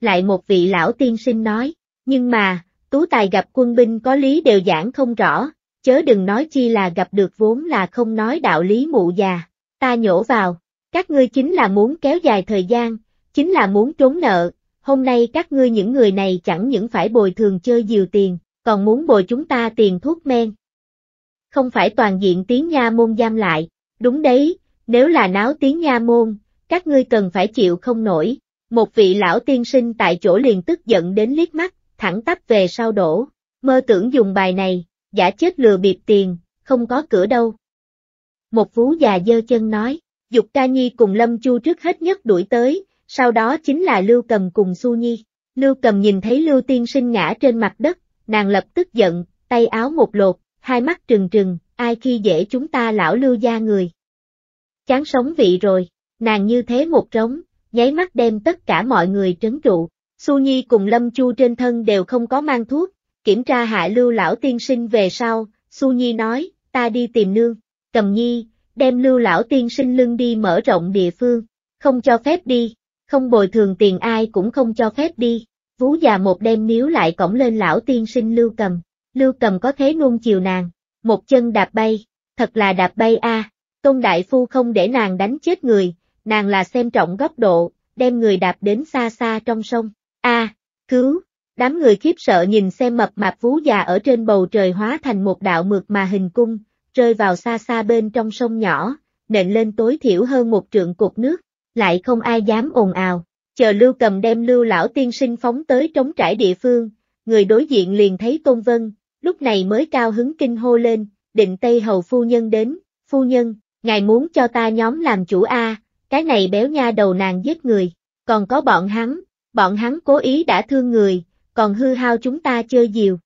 Lại một vị lão tiên sinh nói, nhưng mà, tú tài gặp quân binh có lý đều giảng không rõ, chớ đừng nói chi là gặp được vốn là không nói đạo lý mụ già, ta nhổ vào, các ngươi chính là muốn kéo dài thời gian, chính là muốn trốn nợ, hôm nay các ngươi những người này chẳng những phải bồi thường chơi nhiều tiền, còn muốn bồi chúng ta tiền thuốc men. Không phải toàn diện tiếng nha môn giam lại, đúng đấy, nếu là náo tiếng nha môn, các ngươi cần phải chịu không nổi. Một vị lão tiên sinh tại chỗ liền tức giận đến liếc mắt, thẳng tắp về sau đổ, mơ tưởng dùng bài này, giả chết lừa bịp tiền, không có cửa đâu. Một phú già dơ chân nói, Dục Ca Nhi cùng Lâm Chu trước hết nhất đuổi tới, sau đó chính là Lưu Cầm cùng Su Nhi. Lưu Cầm nhìn thấy Lưu Tiên Sinh ngã trên mặt đất, nàng lập tức giận, tay áo một lột, hai mắt trừng trừng, ai khi dễ chúng ta lão Lưu gia người. Chán sống vị rồi, nàng như thế một trống, nháy mắt đem tất cả mọi người trấn trụ. Su Nhi cùng Lâm Chu trên thân đều không có mang thuốc, kiểm tra hạ Lưu lão tiên sinh về sau, Su Nhi nói, ta đi tìm nương, cầm nhi, đem Lưu lão tiên sinh lưng đi mở rộng địa phương, không cho phép đi, không bồi thường tiền ai cũng không cho phép đi. Vú già một đêm níu lại cổng lên lão tiên sinh Lưu Cầm, Lưu Cầm có thế nuông chiều nàng, một chân đạp bay, thật là đạp bay a. À. Tôn Đại Phu không để nàng đánh chết người, nàng là xem trọng góc độ, đem người đạp đến xa xa trong sông. A, à, cứu, đám người khiếp sợ nhìn xem mập mạp vú già ở trên bầu trời hóa thành một đạo mượt mà hình cung, rơi vào xa xa bên trong sông nhỏ, nện lên tối thiểu hơn một trượng cục nước lại không ai dám ồn ào, chờ Lưu Cầm đem Lưu Lão Tiên Sinh phóng tới trống trải địa phương, người đối diện liền thấy Tôn Vân, lúc này mới cao hứng kinh hô lên, định Tây Hầu Phu Nhân đến, Phu Nhân, ngài muốn cho ta nhóm làm chủ A, cái này béo nha đầu nàng giết người, còn có bọn hắn, bọn hắn cố ý đã thương người, còn hư hao chúng ta chơi diều.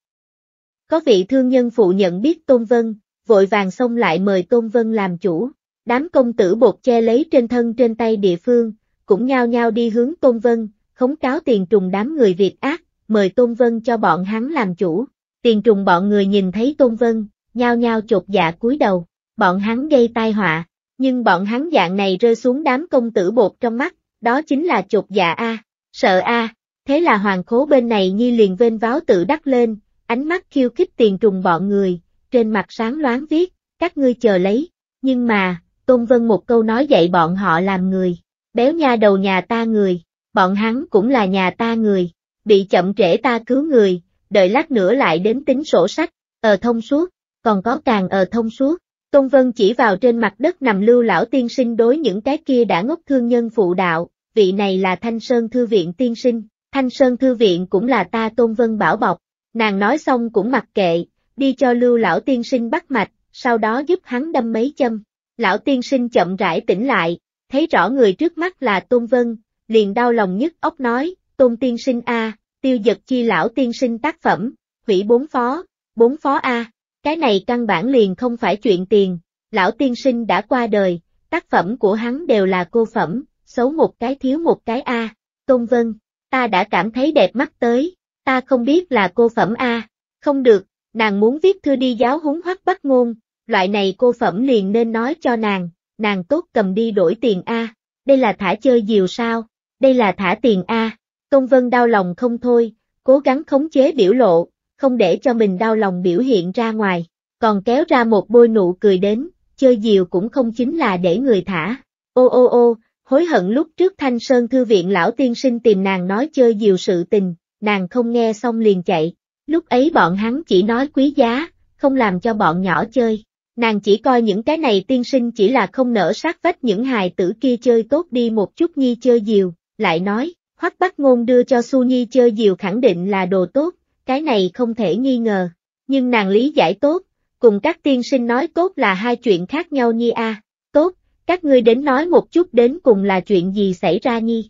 Có vị thương nhân phụ nhận biết Tôn Vân, vội vàng xông lại mời Tôn Vân làm chủ. Đám công tử bột che lấy trên thân trên tay địa phương, cũng nhao nhao đi hướng Tôn Vân, khống cáo tiền trùng đám người Việt ác, mời Tôn Vân cho bọn hắn làm chủ. Tiền trùng bọn người nhìn thấy Tôn Vân, nhao nhao chột dạ cúi đầu, bọn hắn gây tai họa, nhưng bọn hắn dạng này rơi xuống đám công tử bột trong mắt, đó chính là chột dạ a, sợ a. Thế là hoàng khố bên này nhi liền vênh váo tự đắc lên, ánh mắt khiêu khích tiền trùng bọn người, trên mặt sáng loáng viết, các ngươi chờ lấy, nhưng mà, Tôn Vân một câu nói dạy bọn họ làm người, béo nha đầu nhà ta người, bọn hắn cũng là nhà ta người, bị chậm trễ ta cứu người, đợi lát nữa lại đến tính sổ sách, ở ờ thông suốt, còn có càng ở ờ thông suốt. Tôn Vân chỉ vào trên mặt đất nằm lưu lão tiên sinh đối những cái kia đã ngốc thương nhân phụ đạo, vị này là Thanh Sơn Thư Viện tiên sinh, Thanh Sơn Thư Viện cũng là ta Tôn Vân bảo bọc, nàng nói xong cũng mặc kệ, đi cho lưu lão tiên sinh bắt mạch, sau đó giúp hắn đâm mấy châm lão tiên sinh chậm rãi tỉnh lại, thấy rõ người trước mắt là Tôn Vân, liền đau lòng nhất ốc nói, Tôn tiên sinh A, tiêu giật chi lão tiên sinh tác phẩm, hủy bốn phó, bốn phó A, cái này căn bản liền không phải chuyện tiền, lão tiên sinh đã qua đời, tác phẩm của hắn đều là cô phẩm, xấu một cái thiếu một cái A, Tôn Vân, ta đã cảm thấy đẹp mắt tới, ta không biết là cô phẩm A, không được, nàng muốn viết thư đi giáo húng hoắc bắt ngôn, loại này cô phẩm liền nên nói cho nàng, nàng tốt cầm đi đổi tiền A, đây là thả chơi diều sao, đây là thả tiền A, công vân đau lòng không thôi, cố gắng khống chế biểu lộ, không để cho mình đau lòng biểu hiện ra ngoài, còn kéo ra một bôi nụ cười đến, chơi diều cũng không chính là để người thả, ô ô ô, hối hận lúc trước Thanh Sơn Thư viện lão tiên sinh tìm nàng nói chơi diều sự tình, nàng không nghe xong liền chạy, lúc ấy bọn hắn chỉ nói quý giá, không làm cho bọn nhỏ chơi, nàng chỉ coi những cái này tiên sinh chỉ là không nở sát vách những hài tử kia chơi tốt đi một chút nhi chơi diều, lại nói, hoắc bắt ngôn đưa cho Su Nhi chơi diều khẳng định là đồ tốt, cái này không thể nghi ngờ, nhưng nàng lý giải tốt, cùng các tiên sinh nói tốt là hai chuyện khác nhau nhi a. tốt, các ngươi đến nói một chút đến cùng là chuyện gì xảy ra nhi.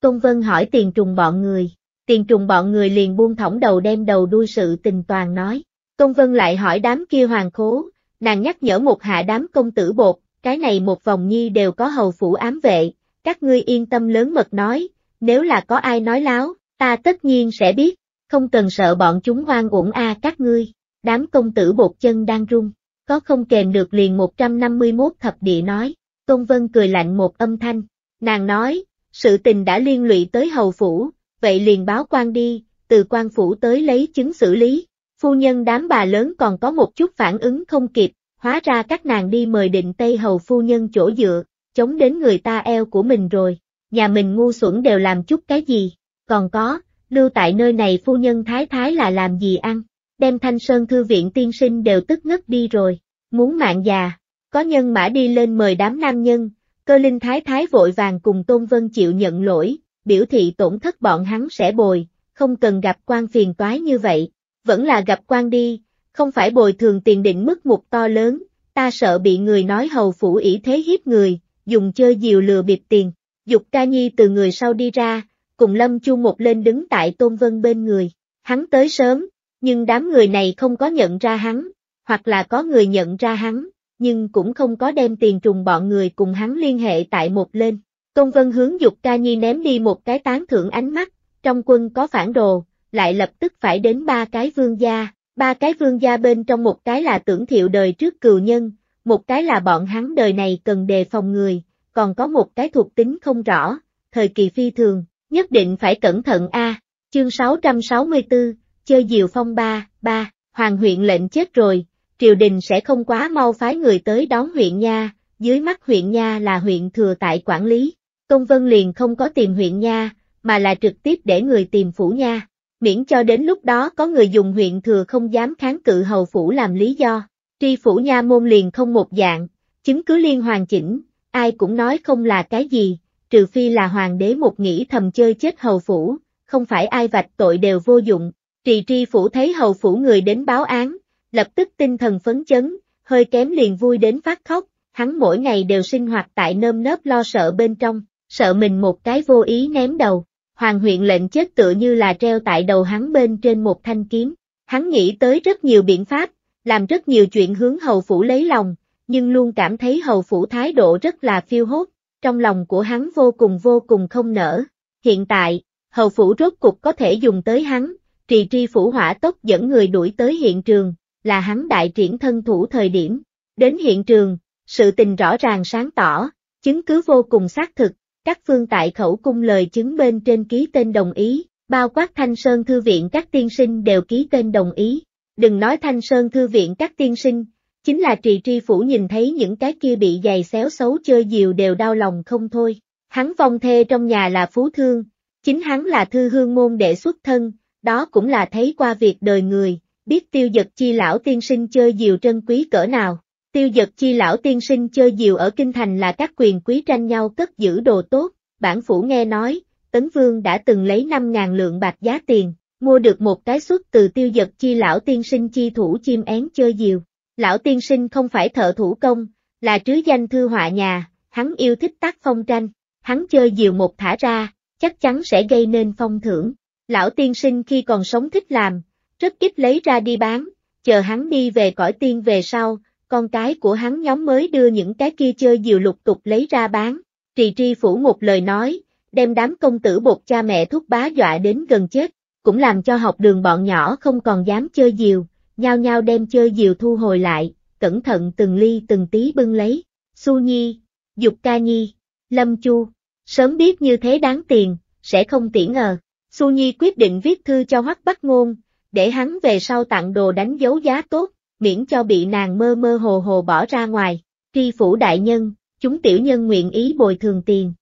Công vân hỏi tiền trùng bọn người, tiền trùng bọn người liền buông thõng đầu đem đầu đuôi sự tình toàn nói, công vân lại hỏi đám kia hoàng khố, Nàng nhắc nhở một hạ đám công tử bột, cái này một vòng nhi đều có hầu phủ ám vệ, các ngươi yên tâm lớn mật nói, nếu là có ai nói láo, ta tất nhiên sẽ biết, không cần sợ bọn chúng hoang uổng a các ngươi. Đám công tử bột chân đang rung, có không kèm được liền 151 thập địa nói, công vân cười lạnh một âm thanh, nàng nói, sự tình đã liên lụy tới hầu phủ, vậy liền báo quan đi, từ quan phủ tới lấy chứng xử lý. Phu nhân đám bà lớn còn có một chút phản ứng không kịp, hóa ra các nàng đi mời định Tây Hầu phu nhân chỗ dựa, chống đến người ta eo của mình rồi, nhà mình ngu xuẩn đều làm chút cái gì, còn có, lưu tại nơi này phu nhân thái thái là làm gì ăn, đem thanh sơn thư viện tiên sinh đều tức ngất đi rồi, muốn mạng già, có nhân mã đi lên mời đám nam nhân, cơ linh thái thái vội vàng cùng Tôn Vân chịu nhận lỗi, biểu thị tổn thất bọn hắn sẽ bồi, không cần gặp quan phiền toái như vậy, vẫn là gặp quan đi, không phải bồi thường tiền định mức mục to lớn, ta sợ bị người nói hầu phủ ỷ thế hiếp người, dùng chơi diều lừa bịp tiền. Dục ca nhi từ người sau đi ra, cùng Lâm Chu một lên đứng tại Tôn Vân bên người, hắn tới sớm, nhưng đám người này không có nhận ra hắn, hoặc là có người nhận ra hắn, nhưng cũng không có đem tiền trùng bọn người cùng hắn liên hệ tại một lên. Tôn Vân hướng Dục ca nhi ném đi một cái tán thưởng ánh mắt, trong quân có phản đồ, lại lập tức phải đến ba cái vương gia, ba cái vương gia bên trong một cái là tưởng thiệu đời trước cừu nhân, một cái là bọn hắn đời này cần đề phòng người, còn có một cái thuộc tính không rõ, thời kỳ phi thường, nhất định phải cẩn thận a. À, chương 664, chơi diều phong ba, ba, hoàng huyện lệnh chết rồi, triều đình sẽ không quá mau phái người tới đón huyện nha, dưới mắt huyện nha là huyện thừa tại quản lý, công vân liền không có tìm huyện nha, mà là trực tiếp để người tìm phủ nha, miễn cho đến lúc đó có người dùng huyện thừa không dám kháng cự hầu phủ làm lý do. Tri phủ nha môn liền không một dạng, chứng cứ liên hoàn chỉnh, ai cũng nói không là cái gì, trừ phi là hoàng đế một nghĩ thầm chơi chết hầu phủ, không phải ai vạch tội đều vô dụng. Trì tri phủ thấy hầu phủ người đến báo án, lập tức tinh thần phấn chấn, hơi kém liền vui đến phát khóc, hắn mỗi ngày đều sinh hoạt tại nơm nớp lo sợ bên trong, sợ mình một cái vô ý ném đầu, Hoàng huyện lệnh chết tựa như là treo tại đầu hắn bên trên một thanh kiếm. Hắn nghĩ tới rất nhiều biện pháp, làm rất nhiều chuyện hướng hầu phủ lấy lòng, nhưng luôn cảm thấy hầu phủ thái độ rất là phiêu hốt, trong lòng của hắn vô cùng vô cùng không nở. Hiện tại, hầu phủ rốt cục có thể dùng tới hắn, trì tri phủ hỏa tốc dẫn người đuổi tới hiện trường, là hắn đại triển thân thủ thời điểm. Đến hiện trường, sự tình rõ ràng sáng tỏ, chứng cứ vô cùng xác thực, các phương tại khẩu cung lời chứng bên trên ký tên đồng ý, bao quát Thanh Sơn Thư viện các tiên sinh đều ký tên đồng ý. Đừng nói Thanh Sơn Thư viện các tiên sinh, chính là trì tri phủ nhìn thấy những cái kia bị giày xéo xấu chơi diều đều đau lòng không thôi. Hắn vong thê trong nhà là phú thương, chính hắn là thư hương môn đệ xuất thân, đó cũng là thấy qua việc đời người, biết tiêu giật chi lão tiên sinh chơi diều trân quý cỡ nào. Tiêu giật chi lão tiên sinh chơi diều ở kinh thành là các quyền quý tranh nhau cất giữ đồ tốt, bản phủ nghe nói, Tấn Vương đã từng lấy 5.000 lượng bạc giá tiền, mua được một cái suất từ tiêu giật chi lão tiên sinh chi thủ chim én chơi diều. Lão tiên sinh không phải thợ thủ công, là trứ danh thư họa nhà, hắn yêu thích tác phong tranh, hắn chơi diều một thả ra, chắc chắn sẽ gây nên phong thưởng. Lão tiên sinh khi còn sống thích làm, rất ít lấy ra đi bán, chờ hắn đi về cõi tiên về sau, con cái của hắn nhóm mới đưa những cái kia chơi diều lục tục lấy ra bán. Trì tri phủ một lời nói, đem đám công tử bột cha mẹ thúc bá dọa đến gần chết, cũng làm cho học đường bọn nhỏ không còn dám chơi diều, nhao nhao đem chơi diều thu hồi lại, cẩn thận từng ly từng tí bưng lấy. Su Nhi, Dục Ca Nhi, Lâm Chu, sớm biết như thế đáng tiền, sẽ không tỉ ngờ. Su Nhi quyết định viết thư cho Hoắc Bắc Ngôn, để hắn về sau tặng đồ đánh dấu giá tốt, miễn cho bị nàng mơ mơ hồ hồ bỏ ra ngoài, tri phủ đại nhân, chúng tiểu nhân nguyện ý bồi thường tiền.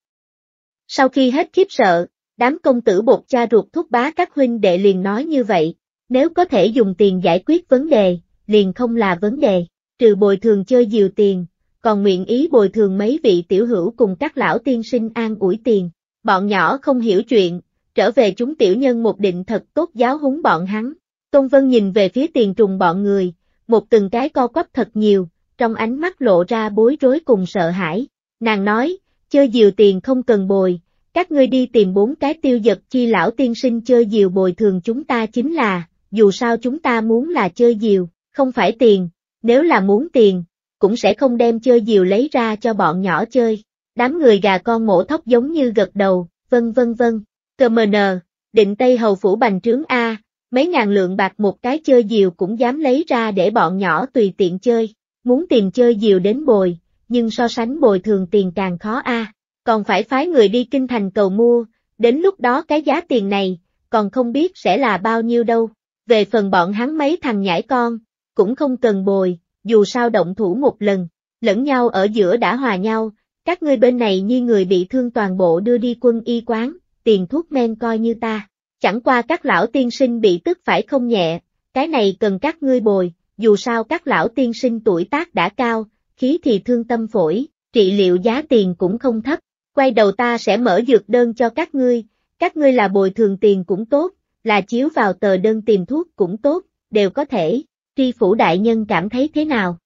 Sau khi hết khiếp sợ, đám công tử bột cha ruột thúc bá các huynh đệ liền nói như vậy, nếu có thể dùng tiền giải quyết vấn đề, liền không là vấn đề, trừ bồi thường chơi diều tiền, còn nguyện ý bồi thường mấy vị tiểu hữu cùng các lão tiên sinh an ủi tiền. Bọn nhỏ không hiểu chuyện, trở về chúng tiểu nhân một định thật tốt giáo huấn bọn hắn. Tôn Vân nhìn về phía tiền trùng bọn người, một từng cái co quắp thật nhiều, trong ánh mắt lộ ra bối rối cùng sợ hãi. Nàng nói, chơi diều tiền không cần bồi, các ngươi đi tìm bốn cái tiêu giật chi lão tiên sinh chơi diều bồi thường chúng ta chính là, dù sao chúng ta muốn là chơi diều, không phải tiền, nếu là muốn tiền, cũng sẽ không đem chơi diều lấy ra cho bọn nhỏ chơi. Đám người gà con mổ thóc giống như gật đầu, vân vân vân, cờ mờ nờ, định Tây Hầu Phủ Bành Trướng A, mấy ngàn lượng bạc một cái chơi diều cũng dám lấy ra để bọn nhỏ tùy tiện chơi, muốn tiền chơi diều đến bồi, nhưng so sánh bồi thường tiền càng khó a à. còn phải phái người đi kinh thành cầu mua, đến lúc đó cái giá tiền này, còn không biết sẽ là bao nhiêu đâu, về phần bọn hắn mấy thằng nhãi con, cũng không cần bồi, dù sao động thủ một lần, lẫn nhau ở giữa đã hòa nhau, các ngươi bên này như người bị thương toàn bộ đưa đi quân y quán, tiền thuốc men coi như ta chẳng qua các lão tiên sinh bị tức phải không nhẹ, cái này cần các ngươi bồi, dù sao các lão tiên sinh tuổi tác đã cao, khí thì thương tâm phổi, trị liệu giá tiền cũng không thấp, quay đầu ta sẽ mở dược đơn cho các ngươi, các ngươi là bồi thường tiền cũng tốt, là chiếu vào tờ đơn tìm thuốc cũng tốt, đều có thể, tri phủ đại nhân cảm thấy thế nào?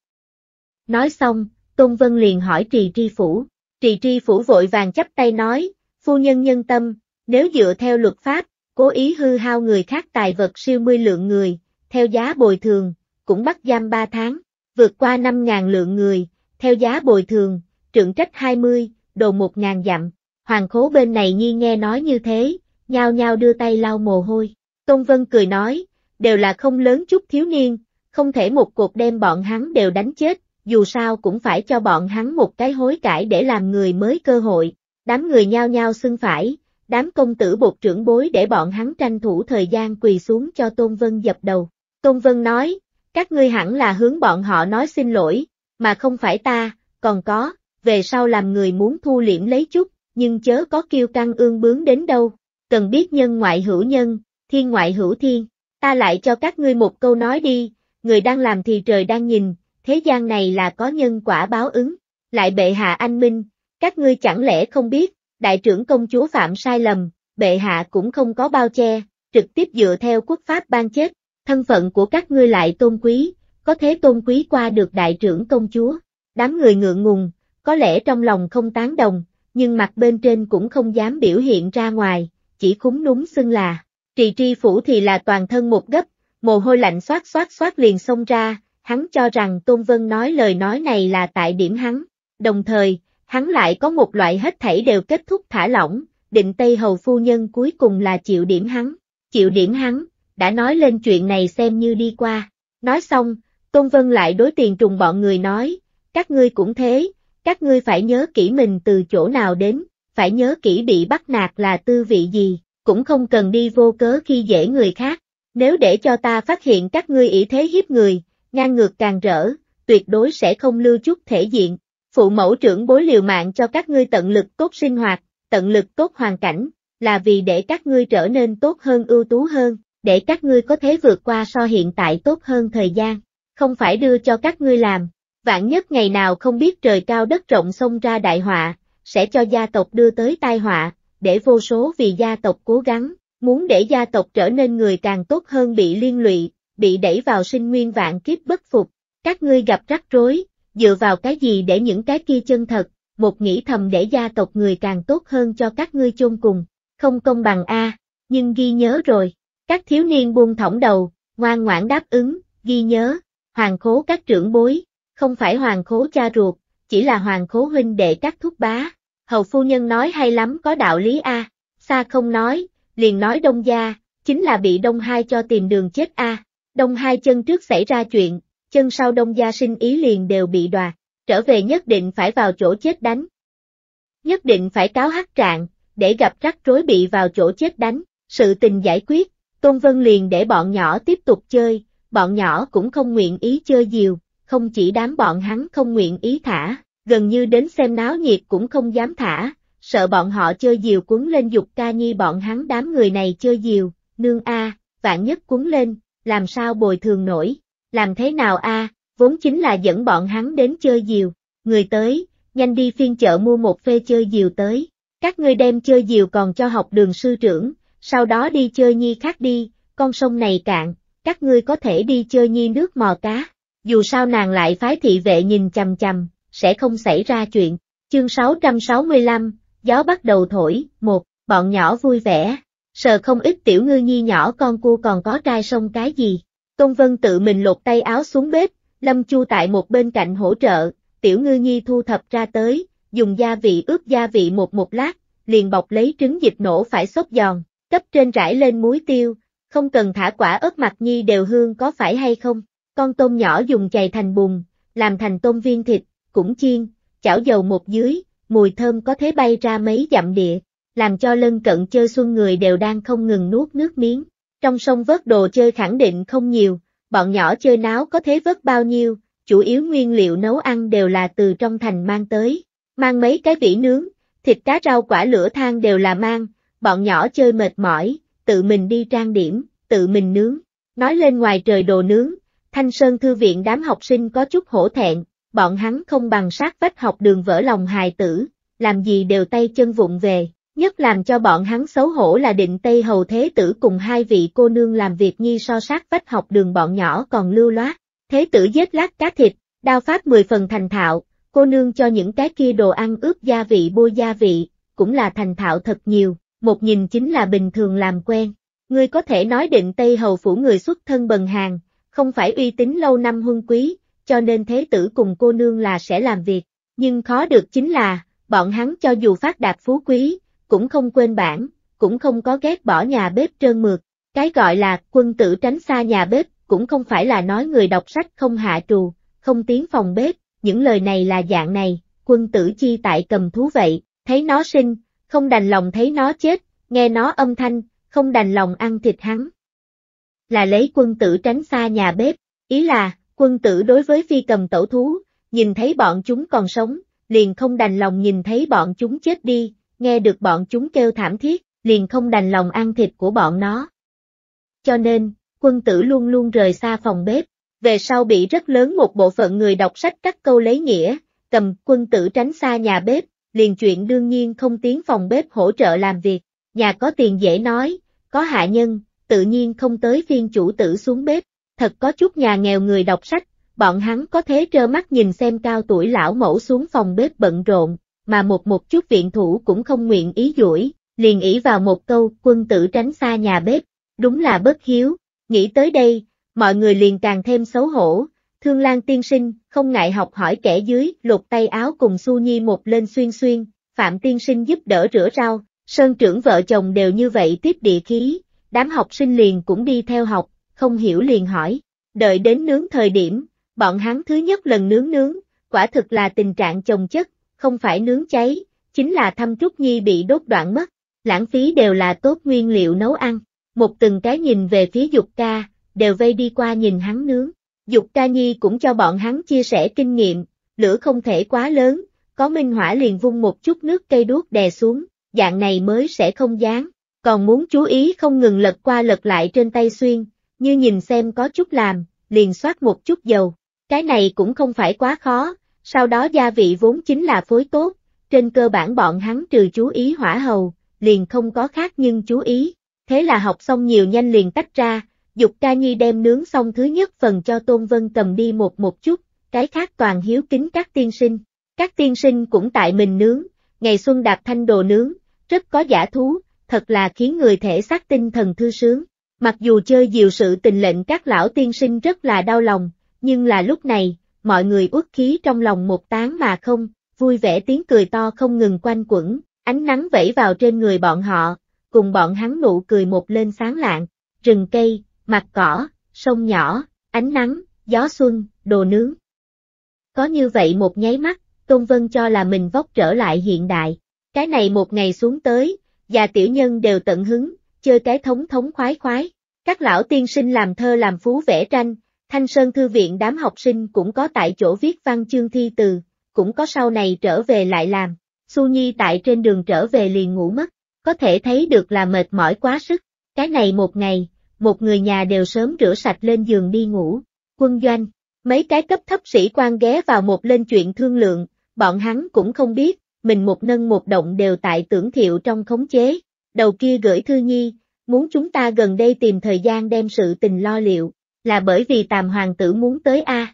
Nói xong, Tôn Vân liền hỏi trì tri phủ, trì tri phủ vội vàng chấp tay nói, phu nhân nhân tâm, nếu dựa theo luật pháp, cố ý hư hao người khác tài vật siêu mươi lượng người, theo giá bồi thường, cũng bắt giam 3 tháng, vượt qua 5.000 lượng người, theo giá bồi thường, trưởng trách 20, đồ 1.000 dặm. Hoàng khố bên này nhi nghe nói như thế, nhao nhao đưa tay lau mồ hôi. Tôn Vân cười nói, đều là không lớn chút thiếu niên, không thể một cuộc đem bọn hắn đều đánh chết, dù sao cũng phải cho bọn hắn một cái hối cải để làm người mới cơ hội. Đám người nhao nhao xưng phải, đám công tử bột trưởng bối để bọn hắn tranh thủ thời gian quỳ xuống cho Tôn Vân dập đầu. Tôn Vân nói, các ngươi hẳn là hướng bọn họ nói xin lỗi, mà không phải ta, còn có, về sau làm người muốn thu liễm lấy chút, nhưng chớ có kiêu căng ương bướng đến đâu, cần biết nhân ngoại hữu nhân, thiên ngoại hữu thiên, ta lại cho các ngươi một câu nói đi, người đang làm thì trời đang nhìn, thế gian này là có nhân quả báo ứng, lại bệ hạ anh minh, các ngươi chẳng lẽ không biết, đại trưởng công chúa phạm sai lầm, bệ hạ cũng không có bao che, trực tiếp dựa theo quốc pháp ban chết, thân phận của các ngươi lại tôn quý, có thế tôn quý qua được đại trưởng công chúa. Đám người ngượng ngùng, có lẽ trong lòng không tán đồng, nhưng mặt bên trên cũng không dám biểu hiện ra ngoài, chỉ khúng núm xưng là. Trì tri phủ thì là toàn thân một gấp, mồ hôi lạnh xoát xoát xoát liền xông ra, hắn cho rằng Tôn Vân nói lời nói này là tại điểm hắn. Đồng thời, hắn lại có một loại hết thảy đều kết thúc thả lỏng, định Tây Hầu Phu Nhân cuối cùng là chịu điểm hắn, chịu điểm hắn, đã nói lên chuyện này xem như đi qua, nói xong, Tôn Vân lại đối tiền trùng bọn người nói, các ngươi cũng thế, các ngươi phải nhớ kỹ mình từ chỗ nào đến, phải nhớ kỹ bị bắt nạt là tư vị gì, cũng không cần đi vô cớ khi dễ người khác, nếu để cho ta phát hiện các ngươi ý thế hiếp người, ngang ngược càng rỡ, tuyệt đối sẽ không lưu chút thể diện, phụ mẫu trưởng bối liều mạng cho các ngươi tận lực tốt sinh hoạt, tận lực tốt hoàn cảnh, là vì để các ngươi trở nên tốt hơn ưu tú hơn, để các ngươi có thể vượt qua so hiện tại tốt hơn thời gian, không phải đưa cho các ngươi làm, vạn nhất ngày nào không biết trời cao đất rộng xông ra đại họa, sẽ cho gia tộc đưa tới tai họa, để vô số vì gia tộc cố gắng, muốn để gia tộc trở nên người càng tốt hơn bị liên lụy, bị đẩy vào sinh nguyên vạn kiếp bất phục, các ngươi gặp rắc rối, dựa vào cái gì để những cái kia chân thật, một nghĩ thầm để gia tộc người càng tốt hơn cho các ngươi chôn cùng, không công bằng A, nhưng ghi nhớ rồi, các thiếu niên buông thõng đầu, ngoan ngoãn đáp ứng, ghi nhớ, hoàng khố các trưởng bối, không phải hoàng khố cha ruột, chỉ là hoàng khố huynh đệ các thúc bá, hầu phu nhân nói hay lắm có đạo lý A, à. xa không nói, liền nói đông gia, chính là bị đông hai cho tìm đường chết A, đông hai chân trước xảy ra chuyện, chân sau đông gia sinh ý liền đều bị đoạt, trở về nhất định phải vào chỗ chết đánh. Nhất định phải cáo hắc trạng, để gặp rắc rối bị vào chỗ chết đánh, sự tình giải quyết, Tôn Vân liền để bọn nhỏ tiếp tục chơi, bọn nhỏ cũng không nguyện ý chơi diều, không chỉ đám bọn hắn không nguyện ý thả, gần như đến xem náo nhiệt cũng không dám thả, sợ bọn họ chơi diều cuốn lên dục ca nhi bọn hắn đám người này chơi diều, nương a, vạn nhất cuốn lên, làm sao bồi thường nổi làm thế nào a? vốn chính là dẫn bọn hắn đến chơi diều, người tới, nhanh đi phiên chợ mua một phê chơi diều tới, các ngươi đem chơi diều còn cho học đường sư trưởng, sau đó đi chơi nhi khác đi, con sông này cạn, các ngươi có thể đi chơi nhi nước mò cá, dù sao nàng lại phái thị vệ nhìn chằm chằm, sẽ không xảy ra chuyện. Chương 665, gió bắt đầu thổi, một, bọn nhỏ vui vẻ, sợ không ít tiểu ngư nhi nhỏ con cua còn có trai sông cái gì, Tôn Vân tự mình lột tay áo xuống bếp, Lâm Chu tại một bên cạnh hỗ trợ, Tiểu Ngư Nhi thu thập ra tới, dùng gia vị ướp gia vị một một lát, liền bọc lấy trứng dịch nổ phải xốp giòn, cấp trên rải lên muối tiêu, không cần thả quả ớt mặt nhi đều hương có phải hay không, con tôm nhỏ dùng chày thành bùn, làm thành tôm viên thịt, cũng chiên, chảo dầu một dưới, mùi thơm có thế bay ra mấy dặm địa, làm cho lân cận chơi xuân người đều đang không ngừng nuốt nước miếng. Trong sông vớt đồ chơi khẳng định không nhiều, bọn nhỏ chơi náo có thế vớt bao nhiêu, chủ yếu nguyên liệu nấu ăn đều là từ trong thành mang tới, mang mấy cái vỉ nướng, thịt cá rau quả lửa than đều là mang, bọn nhỏ chơi mệt mỏi, tự mình đi trang điểm, tự mình nướng. Nói lên ngoài trời đồ nướng, Thanh Sơn Thư viện đám học sinh có chút hổ thẹn, bọn hắn không bằng sát vách học đường vỡ lòng hài tử, làm gì đều tay chân vụng về, Nhất làm cho bọn hắn xấu hổ là định Tây Hầu Thế Tử cùng hai vị cô nương làm việc nhi so sát vách học đường bọn nhỏ còn lưu loát. Thế tử giết lát cá thịt, đao pháp mười phần thành thạo, cô nương cho những cái kia đồ ăn ướp gia vị bôi gia vị, cũng là thành thạo thật nhiều, một nhìn chính là bình thường làm quen. Ngươi có thể nói định Tây Hầu Phủ người xuất thân bần hàng, không phải uy tín lâu năm huân quý, cho nên thế tử cùng cô nương là sẽ làm việc, nhưng khó được chính là, bọn hắn cho dù phát đạt phú quý, cũng không quên bản, cũng không có ghét bỏ nhà bếp trơn mượt. Cái gọi là quân tử tránh xa nhà bếp cũng không phải là nói người đọc sách không hạ trù, không tiến phòng bếp, những lời này là dạng này, quân tử chi tại cầm thú vậy, thấy nó sinh, không đành lòng thấy nó chết, nghe nó âm thanh, không đành lòng ăn thịt hắn. Là lấy quân tử tránh xa nhà bếp, ý là, quân tử đối với phi cầm tẩu thú, nhìn thấy bọn chúng còn sống, liền không đành lòng nhìn thấy bọn chúng chết đi, nghe được bọn chúng kêu thảm thiết, liền không đành lòng ăn thịt của bọn nó. Cho nên, quân tử luôn luôn rời xa phòng bếp, về sau bị rất lớn một bộ phận người đọc sách cắt câu lấy nghĩa, cầm quân tử tránh xa nhà bếp, liền chuyện đương nhiên không tiến phòng bếp hỗ trợ làm việc, nhà có tiền dễ nói, có hạ nhân, tự nhiên không tới phiên chủ tử xuống bếp, thật có chút nhà nghèo người đọc sách, bọn hắn có thế trơ mắt nhìn xem cao tuổi lão mẫu xuống phòng bếp bận rộn, mà một một chút viện thủ cũng không nguyện ý duỗi, liền ỷ vào một câu quân tử tránh xa nhà bếp, đúng là bất hiếu, nghĩ tới đây, mọi người liền càng thêm xấu hổ, thương lan tiên sinh, không ngại học hỏi kẻ dưới, lục tay áo cùng su nhi một lên xuyên xuyên, phạm tiên sinh giúp đỡ rửa rau, sơn trưởng vợ chồng đều như vậy tiếp địa khí, đám học sinh liền cũng đi theo học, không hiểu liền hỏi, đợi đến nướng thời điểm, bọn hắn thứ nhất lần nướng nướng, quả thực là tình trạng chồng chất, không phải nướng cháy, chính là thăm Trúc Nhi bị đốt đoạn mất, lãng phí đều là tốt nguyên liệu nấu ăn. Một từng cái nhìn về phía Dục ca, đều vây đi qua nhìn hắn nướng. Dục ca nhi cũng cho bọn hắn chia sẻ kinh nghiệm, lửa không thể quá lớn, có minh hỏa liền vung một chút nước cây đuốc đè xuống, dạng này mới sẽ không dán, còn muốn chú ý không ngừng lật qua lật lại trên tay xuyên, như nhìn xem có chút làm, liền soát một chút dầu. Cái này cũng không phải quá khó, sau đó gia vị vốn chính là phối tốt, trên cơ bản bọn hắn trừ chú ý hỏa hầu, liền không có khác nhưng chú ý, thế là học xong nhiều nhanh liền tách ra, Dục ca nhi đem nướng xong thứ nhất phần cho Tôn Vân cầm đi một một chút, cái khác toàn hiếu kính các tiên sinh. Các tiên sinh cũng tại mình nướng, ngày xuân đạp thanh đồ nướng, rất có giả thú, thật là khiến người thể xác tinh thần thư sướng. Mặc dù chơi diều sự tình lệnh các lão tiên sinh rất là đau lòng, nhưng là lúc này, mọi người uất khí trong lòng một tán mà không, vui vẻ tiếng cười to không ngừng quanh quẩn, ánh nắng vẫy vào trên người bọn họ, cùng bọn hắn nụ cười một lên sáng lạng, rừng cây, mặt cỏ, sông nhỏ, ánh nắng, gió xuân, đồ nướng. Có như vậy một nháy mắt, Tôn Vân cho là mình vóc trở lại hiện đại. Cái này một ngày xuống tới, già tiểu nhân đều tận hứng, chơi cái thống thống khoái khoái. Các lão tiên sinh làm thơ làm phú vẽ tranh, Thanh Sơn Thư viện đám học sinh cũng có tại chỗ viết văn chương thi từ, cũng có sau này trở về lại làm. Su Nhi tại trên đường trở về liền ngủ mất, có thể thấy được là mệt mỏi quá sức. Cái này một ngày, một người nhà đều sớm rửa sạch lên giường đi ngủ. Quân doanh, mấy cái cấp thấp sĩ quan ghé vào một lên chuyện thương lượng, bọn hắn cũng không biết, mình một nâng một động đều tại tưởng thiệu trong khống chế. Đầu kia gửi thư nhi, muốn chúng ta gần đây tìm thời gian đem sự tình lo liệu, là bởi vì tam hoàng tử muốn tới a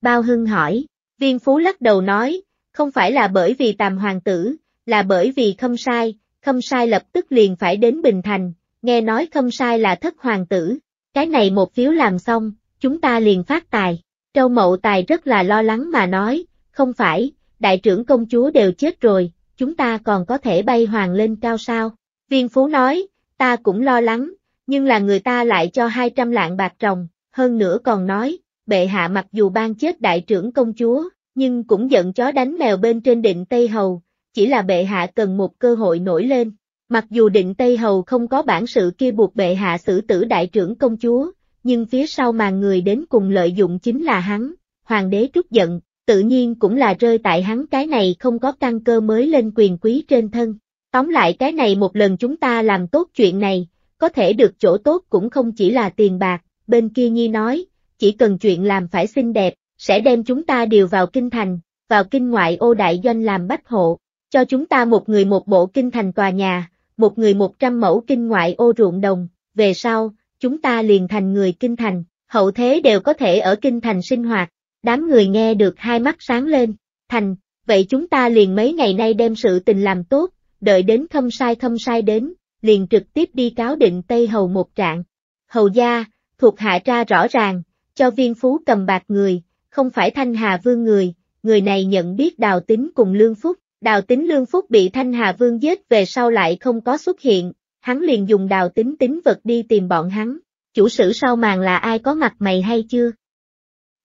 Bao Hưng hỏi, viên phú lắc đầu nói, không phải là bởi vì tam hoàng tử, là bởi vì khâm sai, khâm sai lập tức liền phải đến Bình Thành, nghe nói khâm sai là thất hoàng tử, cái này một phiếu làm xong, chúng ta liền phát tài. châu Mậu Tài rất là lo lắng mà nói, không phải, đại trưởng công chúa đều chết rồi, chúng ta còn có thể bay hoàng lên cao sao. Viên Phú nói, ta cũng lo lắng, nhưng là người ta lại cho 200 lạng bạc trồng, hơn nữa còn nói, bệ hạ mặc dù ban chết đại trưởng công chúa, nhưng cũng giận chó đánh mèo bên trên định Tây Hầu, chỉ là bệ hạ cần một cơ hội nổi lên. Mặc dù định Tây Hầu không có bản sự kia buộc bệ hạ xử tử đại trưởng công chúa, nhưng phía sau mà người đến cùng lợi dụng chính là hắn, hoàng đế trút giận, tự nhiên cũng là rơi tại hắn cái này không có căn cơ mới lên quyền quý trên thân. Tóm lại cái này một lần chúng ta làm tốt chuyện này, có thể được chỗ tốt cũng không chỉ là tiền bạc, bên kia Nhi nói, chỉ cần chuyện làm phải xinh đẹp, sẽ đem chúng ta điều vào kinh thành, vào kinh ngoại ô đại doanh làm bách hộ, cho chúng ta một người một bộ kinh thành tòa nhà, một người một trăm mẫu kinh ngoại ô ruộng đồng, về sau, chúng ta liền thành người kinh thành, hậu thế đều có thể ở kinh thành sinh hoạt, đám người nghe được hai mắt sáng lên, thành, vậy chúng ta liền mấy ngày nay đem sự tình làm tốt, đợi đến khâm sai khâm sai đến, liền trực tiếp đi cáo định Tây Hầu một trạng. Hầu gia, thuộc hạ ra rõ ràng, cho viên phú cầm bạc người, không phải Thanh Hà Vương người, người này nhận biết đào tính cùng Lương Phúc, đào tính Lương Phúc bị Thanh Hà Vương giết về sau lại không có xuất hiện, hắn liền dùng đào tính tính vật đi tìm bọn hắn, chủ sử sau màn là ai có mặt mày hay chưa?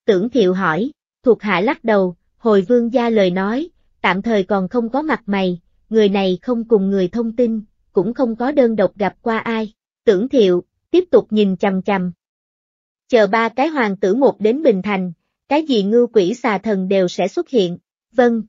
Tưởng thiệu hỏi, thuộc hạ lắc đầu, hồi vương gia lời nói, tạm thời còn không có mặt mày, người này không cùng người thông tin, cũng không có đơn độc gặp qua ai. Tưởng thiệu, tiếp tục nhìn chầm chầm. Chờ ba cái hoàng tử một đến Bình Thành, cái gì ngưu quỷ xà thần đều sẽ xuất hiện. Vâng.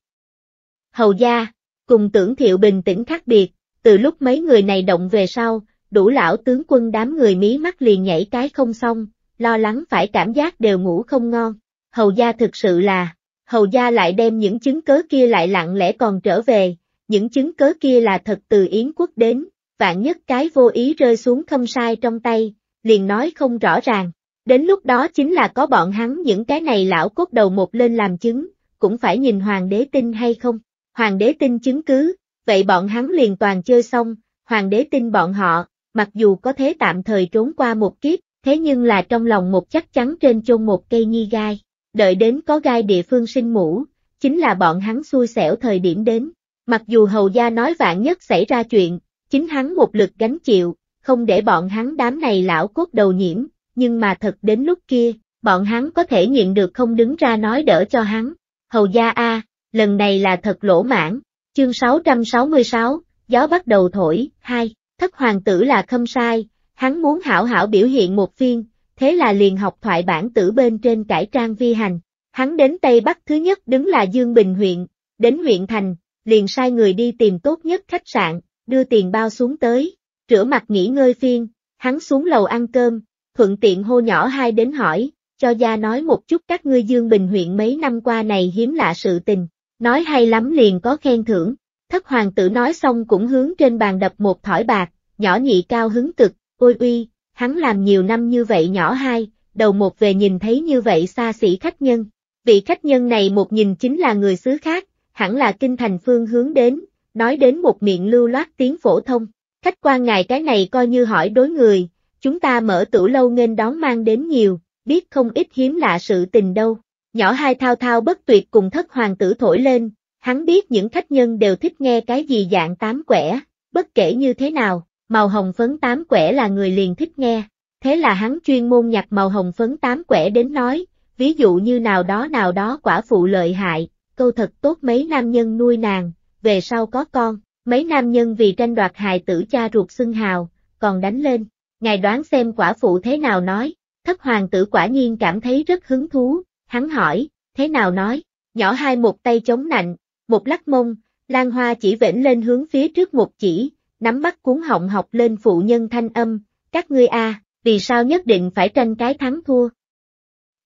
Hầu gia, cùng tưởng thiệu bình tĩnh khác biệt, từ lúc mấy người này động về sau, đủ lão tướng quân đám người mí mắt liền nhảy cái không xong, lo lắng phải cảm giác đều ngủ không ngon. Hầu gia thực sự là, hầu gia lại đem những chứng cớ kia lại lặng lẽ còn trở về, những chứng cớ kia là thật từ Yến quốc đến, vạn nhất cái vô ý rơi xuống không sai trong tay, liền nói không rõ ràng. Đến lúc đó chính là có bọn hắn những cái này lão cốt đầu một lên làm chứng, cũng phải nhìn hoàng đế tin hay không. Hoàng đế tin chứng cứ, vậy bọn hắn liền toàn chơi xong, hoàng đế tin bọn họ, mặc dù có thế tạm thời trốn qua một kiếp, thế nhưng là trong lòng một chắc chắn trên chôn một cây nhi gai, đợi đến có gai địa phương sinh mũ, chính là bọn hắn xui xẻo thời điểm đến. Mặc dù hầu gia nói vạn nhất xảy ra chuyện, chính hắn một lực gánh chịu, không để bọn hắn đám này lão cốt đầu nhiễm, nhưng mà thật đến lúc kia, bọn hắn có thể nhịn được không đứng ra nói đỡ cho hắn. Hầu gia A, lần này là thật lỗ mãn, chương 666, gió bắt đầu thổi, hai thất hoàng tử là khâm sai, hắn muốn hảo hảo biểu hiện một phiên, thế là liền học thoại bản tử bên trên cải trang vi hành. Hắn đến Tây Bắc thứ nhất đứng là Dương Bình huyện, đến huyện thành, liền sai người đi tìm tốt nhất khách sạn, đưa tiền bao xuống tới, rửa mặt nghỉ ngơi phiên, hắn xuống lầu ăn cơm, thuận tiện hô nhỏ hai đến hỏi, cho gia nói một chút các ngươi Dương Bình huyện mấy năm qua này hiếm lạ sự tình, nói hay lắm liền có khen thưởng, thất hoàng tử nói xong cũng hướng trên bàn đập một thỏi bạc, nhỏ nhị cao hứng cực, ôi uy, hắn làm nhiều năm như vậy nhỏ hai, đầu một về nhìn thấy như vậy xa xỉ khách nhân, vị khách nhân này một nhìn chính là người xứ khác, hẳn là kinh thành phương hướng đến, nói đến một miệng lưu loát tiếng phổ thông. Khách quan ngài cái này coi như hỏi đối người, chúng ta mở tủ lâu nên đón mang đến nhiều, biết không ít hiếm lạ sự tình đâu. Nhỏ hai thao thao bất tuyệt cùng thất hoàng tử thổi lên, hắn biết những khách nhân đều thích nghe cái gì dạng tám quẻ, bất kể như thế nào, màu hồng phấn tám quẻ là người liền thích nghe. Thế là hắn chuyên môn nhặt màu hồng phấn tám quẻ đến nói, ví dụ như nào đó nào đó quả phụ lợi hại, câu thật tốt mấy nam nhân nuôi nàng, về sau có con, mấy nam nhân vì tranh đoạt hài tử cha ruột xưng hào, còn đánh lên. Ngài đoán xem quả phụ thế nào nói, thất hoàng tử quả nhiên cảm thấy rất hứng thú, hắn hỏi, thế nào nói, nhỏ hai một tay chống nạnh, một lắc mông, lan hoa chỉ vểnh lên hướng phía trước một chỉ, nắm bắt cuốn họng học lên phụ nhân thanh âm, các ngươi a, vì sao nhất định phải tranh cái thắng thua?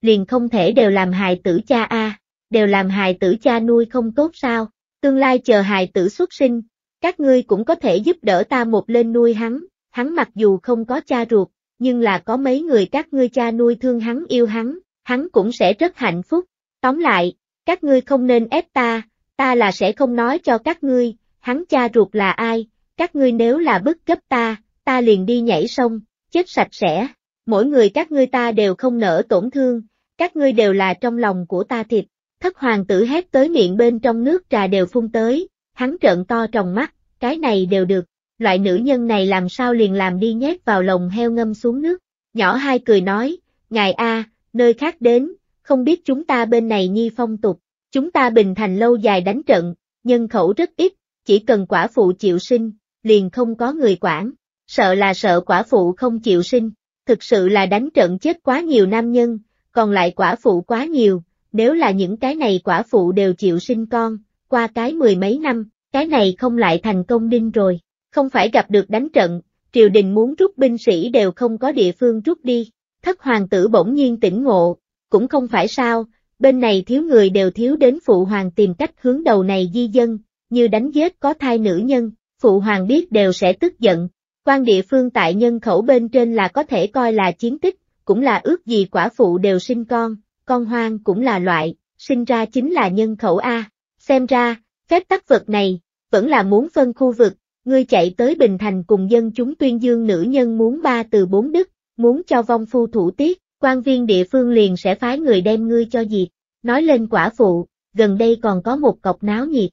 Liền không thể đều làm hài tử cha a. À đều làm hài tử cha nuôi không tốt sao, tương lai chờ hài tử xuất sinh, các ngươi cũng có thể giúp đỡ ta một lên nuôi hắn, hắn mặc dù không có cha ruột, nhưng là có mấy người các ngươi cha nuôi thương hắn yêu hắn, hắn cũng sẽ rất hạnh phúc. Tóm lại, các ngươi không nên ép ta, ta là sẽ không nói cho các ngươi, hắn cha ruột là ai, các ngươi nếu là bức cấp ta, ta liền đi nhảy sông, chết sạch sẽ. Mỗi người các ngươi ta đều không nỡ tổn thương, các ngươi đều là trong lòng của ta thịt, thất hoàng tử hét tới miệng bên trong nước trà đều phun tới, hắn trợn to tròng mắt, cái này đều được, loại nữ nhân này làm sao liền làm đi nhét vào lồng heo ngâm xuống nước. Nhỏ hai cười nói, ngài a, nơi khác đến, không biết chúng ta bên này nhi phong tục, chúng ta bình thành lâu dài đánh trận, nhân khẩu rất ít, chỉ cần quả phụ chịu sinh, liền không có người quản, sợ là sợ quả phụ không chịu sinh, thực sự là đánh trận chết quá nhiều nam nhân, còn lại quả phụ quá nhiều, nếu là những cái này quả phụ đều chịu sinh con, qua cái mười mấy năm, cái này không lại thành công đinh rồi, không phải gặp được đánh trận, triều đình muốn rút binh sĩ đều không có địa phương rút đi, thất hoàng tử bỗng nhiên tỉnh ngộ, cũng không phải sao, bên này thiếu người đều thiếu đến phụ hoàng tìm cách hướng đầu này di dân, như đánh giết có thai nữ nhân, phụ hoàng biết đều sẽ tức giận, quan địa phương tại nhân khẩu bên trên là có thể coi là chiến tích, cũng là ước gì quả phụ đều sinh con, con hoang cũng là loại, sinh ra chính là nhân khẩu A. Xem ra, phép tắc vật này, vẫn là muốn phân khu vực, ngươi chạy tới Bình Thành cùng dân chúng tuyên dương nữ nhân muốn ba từ bốn đức, muốn cho vong phu thủ tiết, quan viên địa phương liền sẽ phái người đem ngươi cho diệt. Nói lên quả phụ, gần đây còn có một cọc náo nhiệt.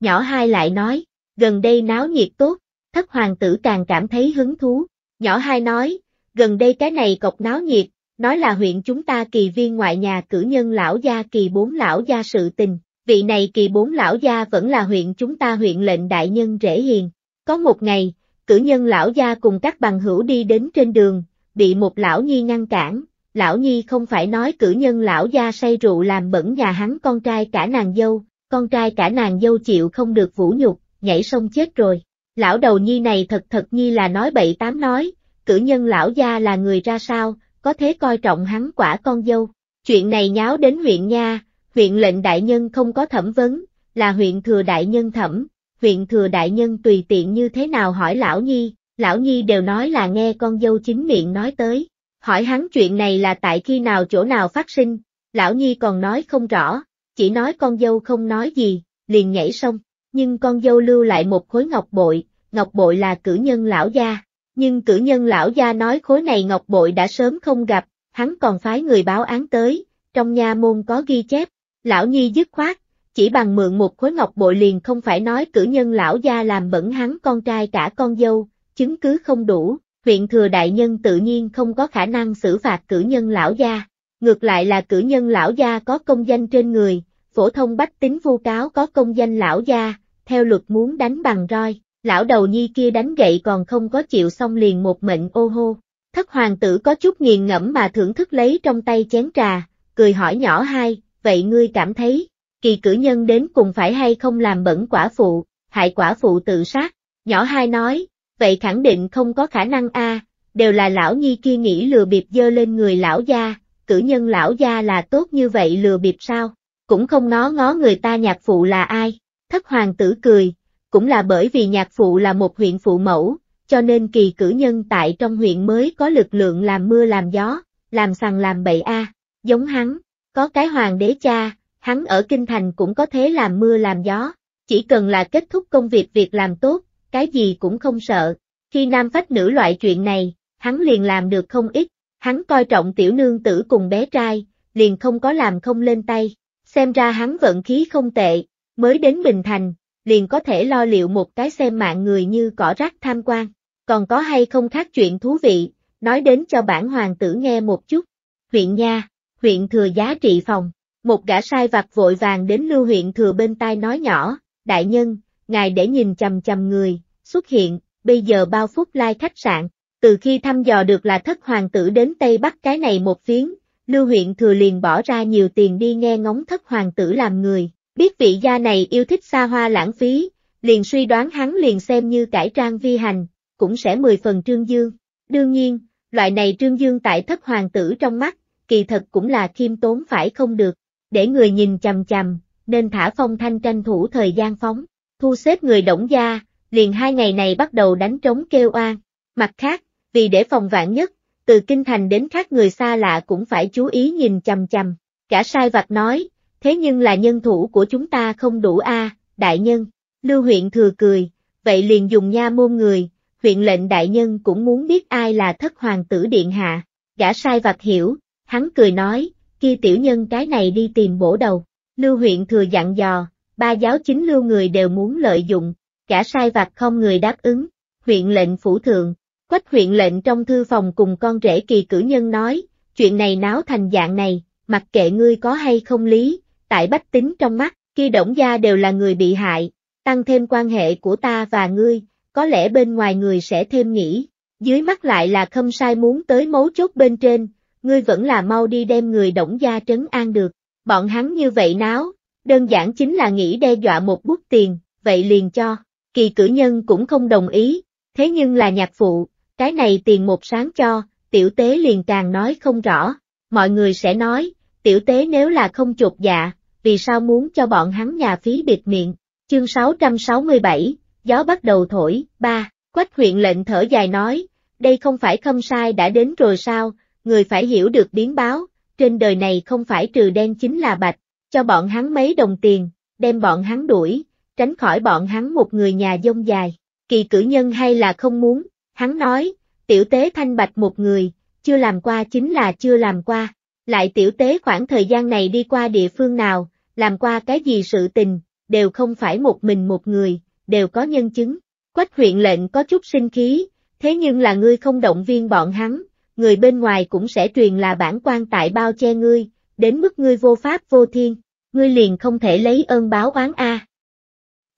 Nhỏ hai lại nói, gần đây náo nhiệt tốt, thất hoàng tử càng cảm thấy hứng thú. Nhỏ hai nói, gần đây cái này cọc náo nhiệt, nói là huyện chúng ta kỳ viên ngoại nhà cử nhân lão gia kỳ bốn lão gia sự tình, vị này kỳ bốn lão gia vẫn là huyện chúng ta huyện lệnh đại nhân rễ hiền. Có một ngày, cử nhân lão gia cùng các bằng hữu đi đến trên đường, bị một lão nhi ngăn cản, lão nhi không phải nói cử nhân lão gia say rượu làm bẩn nhà hắn con trai cả nàng dâu, con trai cả nàng dâu chịu không được vũ nhục, nhảy sông chết rồi. Lão đầu nhi này thật thật nhi là nói bậy tám nói, cử nhân lão gia là người ra sao, có thế coi trọng hắn quả con dâu. Chuyện này nháo đến huyện nha, huyện lệnh đại nhân không có thẩm vấn, là huyện thừa đại nhân thẩm, huyện thừa đại nhân tùy tiện như thế nào hỏi lão nhi, lão nhi đều nói là nghe con dâu chính miệng nói tới. Hỏi hắn chuyện này là tại khi nào chỗ nào phát sinh, lão nhi còn nói không rõ, chỉ nói con dâu không nói gì, liền nhảy xong, nhưng con dâu lưu lại một khối ngọc bội, ngọc bội là cử nhân lão gia, nhưng cử nhân lão gia nói khối này ngọc bội đã sớm không gặp, hắn còn phái người báo án tới, trong nha môn có ghi chép, lão nhi dứt khoát, chỉ bằng mượn một khối ngọc bội liền không phải nói cử nhân lão gia làm bẩn hắn con trai cả con dâu, chứng cứ không đủ, huyện thừa đại nhân tự nhiên không có khả năng xử phạt cử nhân lão gia, ngược lại là cử nhân lão gia có công danh trên người, phổ thông bách tính vu cáo có công danh lão gia, theo luật muốn đánh bằng roi, lão đầu nhi kia đánh gậy còn không có chịu xong liền một mệnh ô hô. Thất hoàng tử có chút nghiền ngẫm mà thưởng thức lấy trong tay chén trà, cười hỏi nhỏ hai, vậy ngươi cảm thấy, kỳ cử nhân đến cùng phải hay không làm bẩn quả phụ, hại quả phụ tự sát, nhỏ hai nói, vậy khẳng định không có khả năng a đều là lão nhi kia nghĩ lừa bịp dơ lên người lão gia, cử nhân lão gia là tốt như vậy lừa bịp sao, cũng không nó ngó người ta nhạc phụ là ai, thất hoàng tử cười, cũng là bởi vì nhạc phụ là một huyện phụ mẫu, cho nên kỳ cử nhân tại trong huyện mới có lực lượng làm mưa làm gió, làm sằng làm bậy a, giống hắn, có cái hoàng đế cha, hắn ở kinh thành cũng có thế làm mưa làm gió, chỉ cần là kết thúc công việc việc làm tốt, cái gì cũng không sợ. Khi nam phách nữ loại chuyện này, hắn liền làm được không ít, hắn coi trọng tiểu nương tử cùng bé trai, liền không có làm không lên tay, xem ra hắn vận khí không tệ, mới đến Bình Thành, liền có thể lo liệu một cái xem mạng người như cỏ rác tham quan. Còn có hay không khác chuyện thú vị, nói đến cho bản hoàng tử nghe một chút. Huyện Nha, huyện thừa giá trị phòng, một gã sai vặt vội vàng đến lưu huyện thừa bên tai nói nhỏ, đại nhân, ngài để nhìn chầm chầm người, xuất hiện, bây giờ bao phút lai khách sạn, từ khi thăm dò được là thất hoàng tử đến Tây Bắc cái này một phiến, lưu huyện thừa liền bỏ ra nhiều tiền đi nghe ngóng thất hoàng tử làm người, Biết vị gia này yêu thích xa hoa lãng phí, liền suy đoán hắn liền xem như cải trang vi hành, cũng sẽ mười phần trương dương. Đương nhiên, loại này trương dương tại thất hoàng tử trong mắt, kỳ thật cũng là khiêm tốn phải không được, để người nhìn chầm chầm nên thả phong thanh tranh thủ thời gian phóng, thu xếp người động gia, liền hai ngày này bắt đầu đánh trống kêu oan. Mặt khác, vì để phòng vạn nhất, từ kinh thành đến khác người xa lạ cũng phải chú ý nhìn chầm chầm Cả sai vặt nói, thế nhưng là nhân thủ của chúng ta không đủ a, đại nhân. Lưu huyện thừa cười, vậy liền dùng nha môn người, huyện lệnh đại nhân cũng muốn biết ai là thất hoàng tử điện hạ. Gã sai vặt hiểu, hắn cười nói, kia tiểu nhân cái này đi tìm bổ đầu. Lưu huyện thừa dặn dò, ba giáo chính lưu người đều muốn lợi dụng, gã sai vặt không người đáp ứng. Huyện lệnh phủ thượng, quách huyện lệnh trong thư phòng cùng con rể kỳ cử nhân nói, chuyện này náo thành dạng này, mặc kệ ngươi có hay không lý, tại bách tính trong mắt, kia động gia đều là người bị hại, tăng thêm quan hệ của ta và ngươi, có lẽ bên ngoài người sẽ thêm nghĩ, dưới mắt lại là khâm sai muốn tới mấu chốt bên trên, ngươi vẫn là mau đi đem người động gia trấn an được, bọn hắn như vậy náo, đơn giản chính là nghĩ đe dọa một bút tiền, vậy liền cho, kỳ cử nhân cũng không đồng ý, thế nhưng là nhạc phụ, cái này tiền một sáng cho, tiểu tế liền càng nói không rõ, mọi người sẽ nói, tiểu tế nếu là không chột dạ, vì sao muốn cho bọn hắn nhà phí biệt miệng. Chương 667, gió bắt đầu thổi, ba, quách huyện lệnh thở dài nói, đây không phải khâm sai đã đến rồi sao, người phải hiểu được biến báo, trên đời này không phải trừ đen chính là bạch, cho bọn hắn mấy đồng tiền, đem bọn hắn đuổi, tránh khỏi bọn hắn một người nhà dông dài, kỳ cử nhân hay là không muốn, hắn nói, tiểu tế thanh bạch một người, chưa làm qua chính là chưa làm qua, lại tiểu tế khoảng thời gian này đi qua địa phương nào, làm qua cái gì sự tình, đều không phải một mình một người, đều có nhân chứng. Quách huyện lệnh có chút sinh khí, thế nhưng là ngươi không động viên bọn hắn, người bên ngoài cũng sẽ truyền là bản quan tại bao che ngươi, đến mức ngươi vô pháp vô thiên, ngươi liền không thể lấy ơn báo oán a.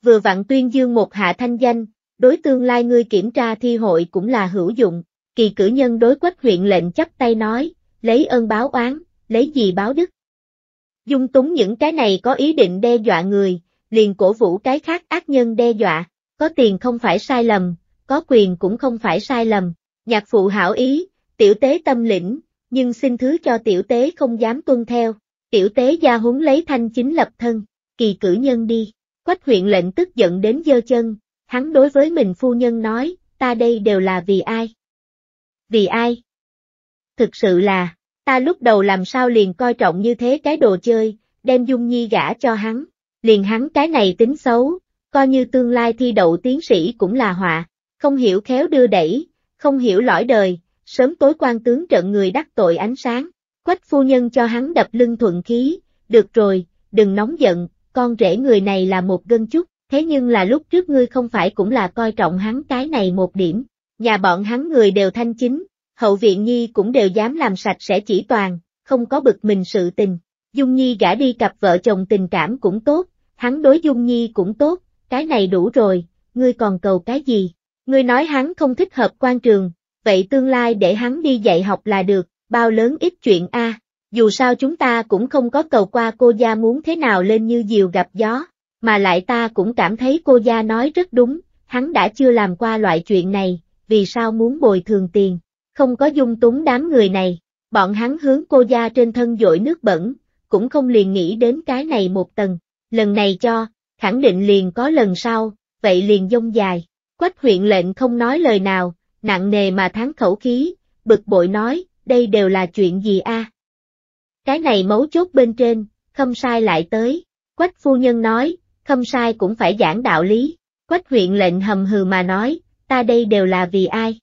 Vừa vặn tuyên dương một hạ thanh danh, đối tương lai ngươi kiểm tra thi hội cũng là hữu dụng, kỳ cử nhân đối quách huyện lệnh chấp tay nói, lấy ơn báo oán, lấy gì báo đức. Dung túng những cái này có ý định đe dọa người, liền cổ vũ cái khác ác nhân đe dọa, có tiền không phải sai lầm, có quyền cũng không phải sai lầm. Nhạc phụ hảo ý, tiểu tế tâm lĩnh, nhưng xin thứ cho tiểu tế không dám tuân theo. Tiểu tế gia huấn lấy thanh chính lập thân, kỳ cử nhân đi. Quách huyện lệnh tức giận đến dơ chân, hắn đối với mình phu nhân nói, ta đây đều là vì ai? Vì ai? Thực sự là, Ta lúc đầu làm sao liền coi trọng như thế cái đồ chơi, đem Dung Nhi gả cho hắn, liền hắn cái này tính xấu, coi như tương lai thi đậu tiến sĩ cũng là họa, không hiểu khéo đưa đẩy, không hiểu lõi đời, sớm tối quan tướng trận người đắc tội ánh sáng, quách phu nhân cho hắn đập lưng thuận khí, được rồi, đừng nóng giận, con rể người này là một gân chút, thế nhưng là lúc trước ngươi không phải cũng là coi trọng hắn cái này một điểm, nhà bọn hắn người đều thanh chính, hậu viện nhi cũng đều dám làm sạch sẽ chỉ toàn, không có bực mình sự tình. Dung Nhi gả đi cặp vợ chồng tình cảm cũng tốt, hắn đối Dung Nhi cũng tốt, cái này đủ rồi, ngươi còn cầu cái gì? Ngươi nói hắn không thích hợp quan trường, vậy tương lai để hắn đi dạy học là được, bao lớn ít chuyện a. Dù sao chúng ta cũng không có cầu qua cô gia muốn thế nào lên như diều gặp gió, mà lại ta cũng cảm thấy cô gia nói rất đúng, hắn đã chưa làm qua loại chuyện này, vì sao muốn bồi thường tiền, không có dung túng đám người này, bọn hắn hướng cô gia trên thân dội nước bẩn, cũng không liền nghĩ đến cái này một tầng, lần này cho, khẳng định liền có lần sau, vậy liền dông dài, quách huyện lệnh không nói lời nào, nặng nề mà thắng khẩu khí, bực bội nói, đây đều là chuyện gì a? Cái này mấu chốt bên trên, không sai lại tới, quách phu nhân nói, không sai cũng phải giảng đạo lý, quách huyện lệnh hầm hừ mà nói, ta đây đều là vì ai,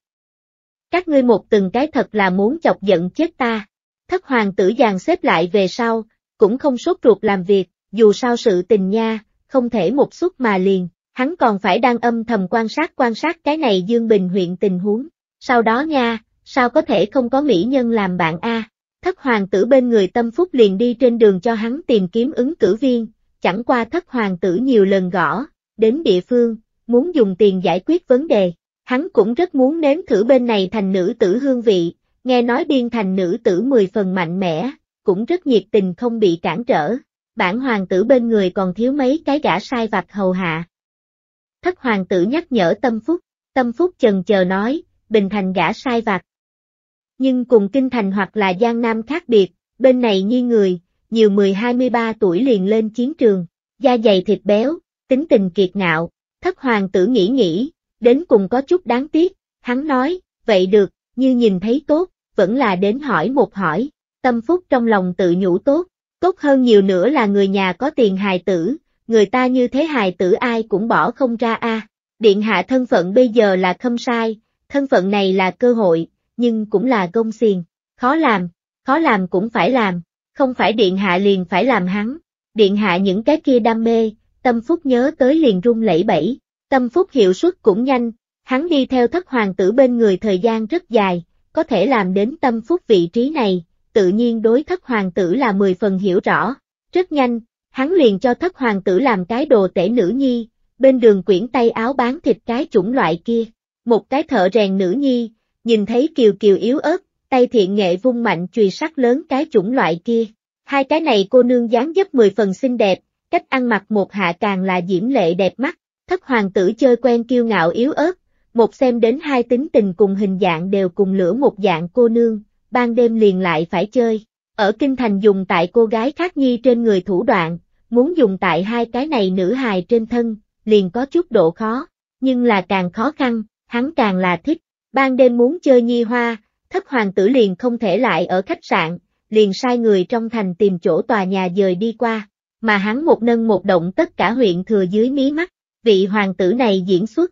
các ngươi một từng cái thật là muốn chọc giận chết ta. Thất hoàng tử dàn xếp lại về sau, cũng không sốt ruột làm việc, dù sao sự tình nha, không thể một suất mà liền, hắn còn phải đang âm thầm quan sát quan sát cái này Dương Bình huyện tình huống. Sau đó nha, sao có thể không có mỹ nhân làm bạn a? Thất hoàng tử bên người tâm phúc liền đi trên đường cho hắn tìm kiếm ứng cử viên, chẳng qua thất hoàng tử nhiều lần gõ, đến địa phương, muốn dùng tiền giải quyết vấn đề, hắn cũng rất muốn nếm thử bên này thành nữ tử hương vị, nghe nói biên thành nữ tử mười phần mạnh mẽ, cũng rất nhiệt tình không bị cản trở, bản hoàng tử bên người còn thiếu mấy cái gã sai vặt hầu hạ. Thất hoàng tử nhắc nhở tâm phúc, tâm phúc chần chờ nói, bình thành gã sai vặt. Nhưng cùng kinh thành hoặc là giang nam khác biệt, bên này như người, nhiều 10-23 tuổi liền lên chiến trường, da dày thịt béo, tính tình kiệt ngạo, thất hoàng tử nghĩ nghĩ, đến cùng có chút đáng tiếc, hắn nói, vậy được, như nhìn thấy tốt, vẫn là đến hỏi một hỏi, tâm phúc trong lòng tự nhủ tốt, tốt hơn nhiều nữa là người nhà có tiền hài tử, người ta như thế hài tử ai cũng bỏ không ra a. Điện hạ thân phận bây giờ là khâm sai, thân phận này là cơ hội, nhưng cũng là công xiềng, khó làm, khó làm cũng phải làm, không phải điện hạ liền phải làm hắn, điện hạ những cái kia đam mê, tâm phúc nhớ tới liền run lẩy bẩy, Tâm phúc hiệu suất cũng nhanh, hắn đi theo thất hoàng tử bên người thời gian rất dài, có thể làm đến tâm phúc vị trí này, tự nhiên đối thất hoàng tử là 10 phần hiểu rõ. Rất nhanh, hắn liền cho thất hoàng tử làm cái đồ tể nữ nhi, bên đường quyển tay áo bán thịt cái chủng loại kia. Một cái thợ rèn nữ nhi, nhìn thấy kiều kiều yếu ớt, tay thiện nghệ vung mạnh chùy sắc lớn cái chủng loại kia. Hai cái này cô nương dáng dấp mười phần xinh đẹp, cách ăn mặc một hạ càng là diễm lệ đẹp mắt, thất hoàng tử chơi quen kiêu ngạo yếu ớt, một xem đến hai tính tình cùng hình dạng đều cùng lửa một dạng cô nương, ban đêm liền lại phải chơi. Ở kinh thành dùng tại cô gái khác nhi trên người thủ đoạn, muốn dùng tại hai cái này nữ hài trên thân, liền có chút độ khó, nhưng là càng khó khăn, hắn càng là thích. Ban đêm muốn chơi nhi hoa, thất hoàng tử liền không thể lại ở khách sạn, liền sai người trong thành tìm chỗ tòa nhà dời đi qua, mà hắn một nâng một động tất cả huyện thừa dưới mí mắt, vị hoàng tử này diễn xuất.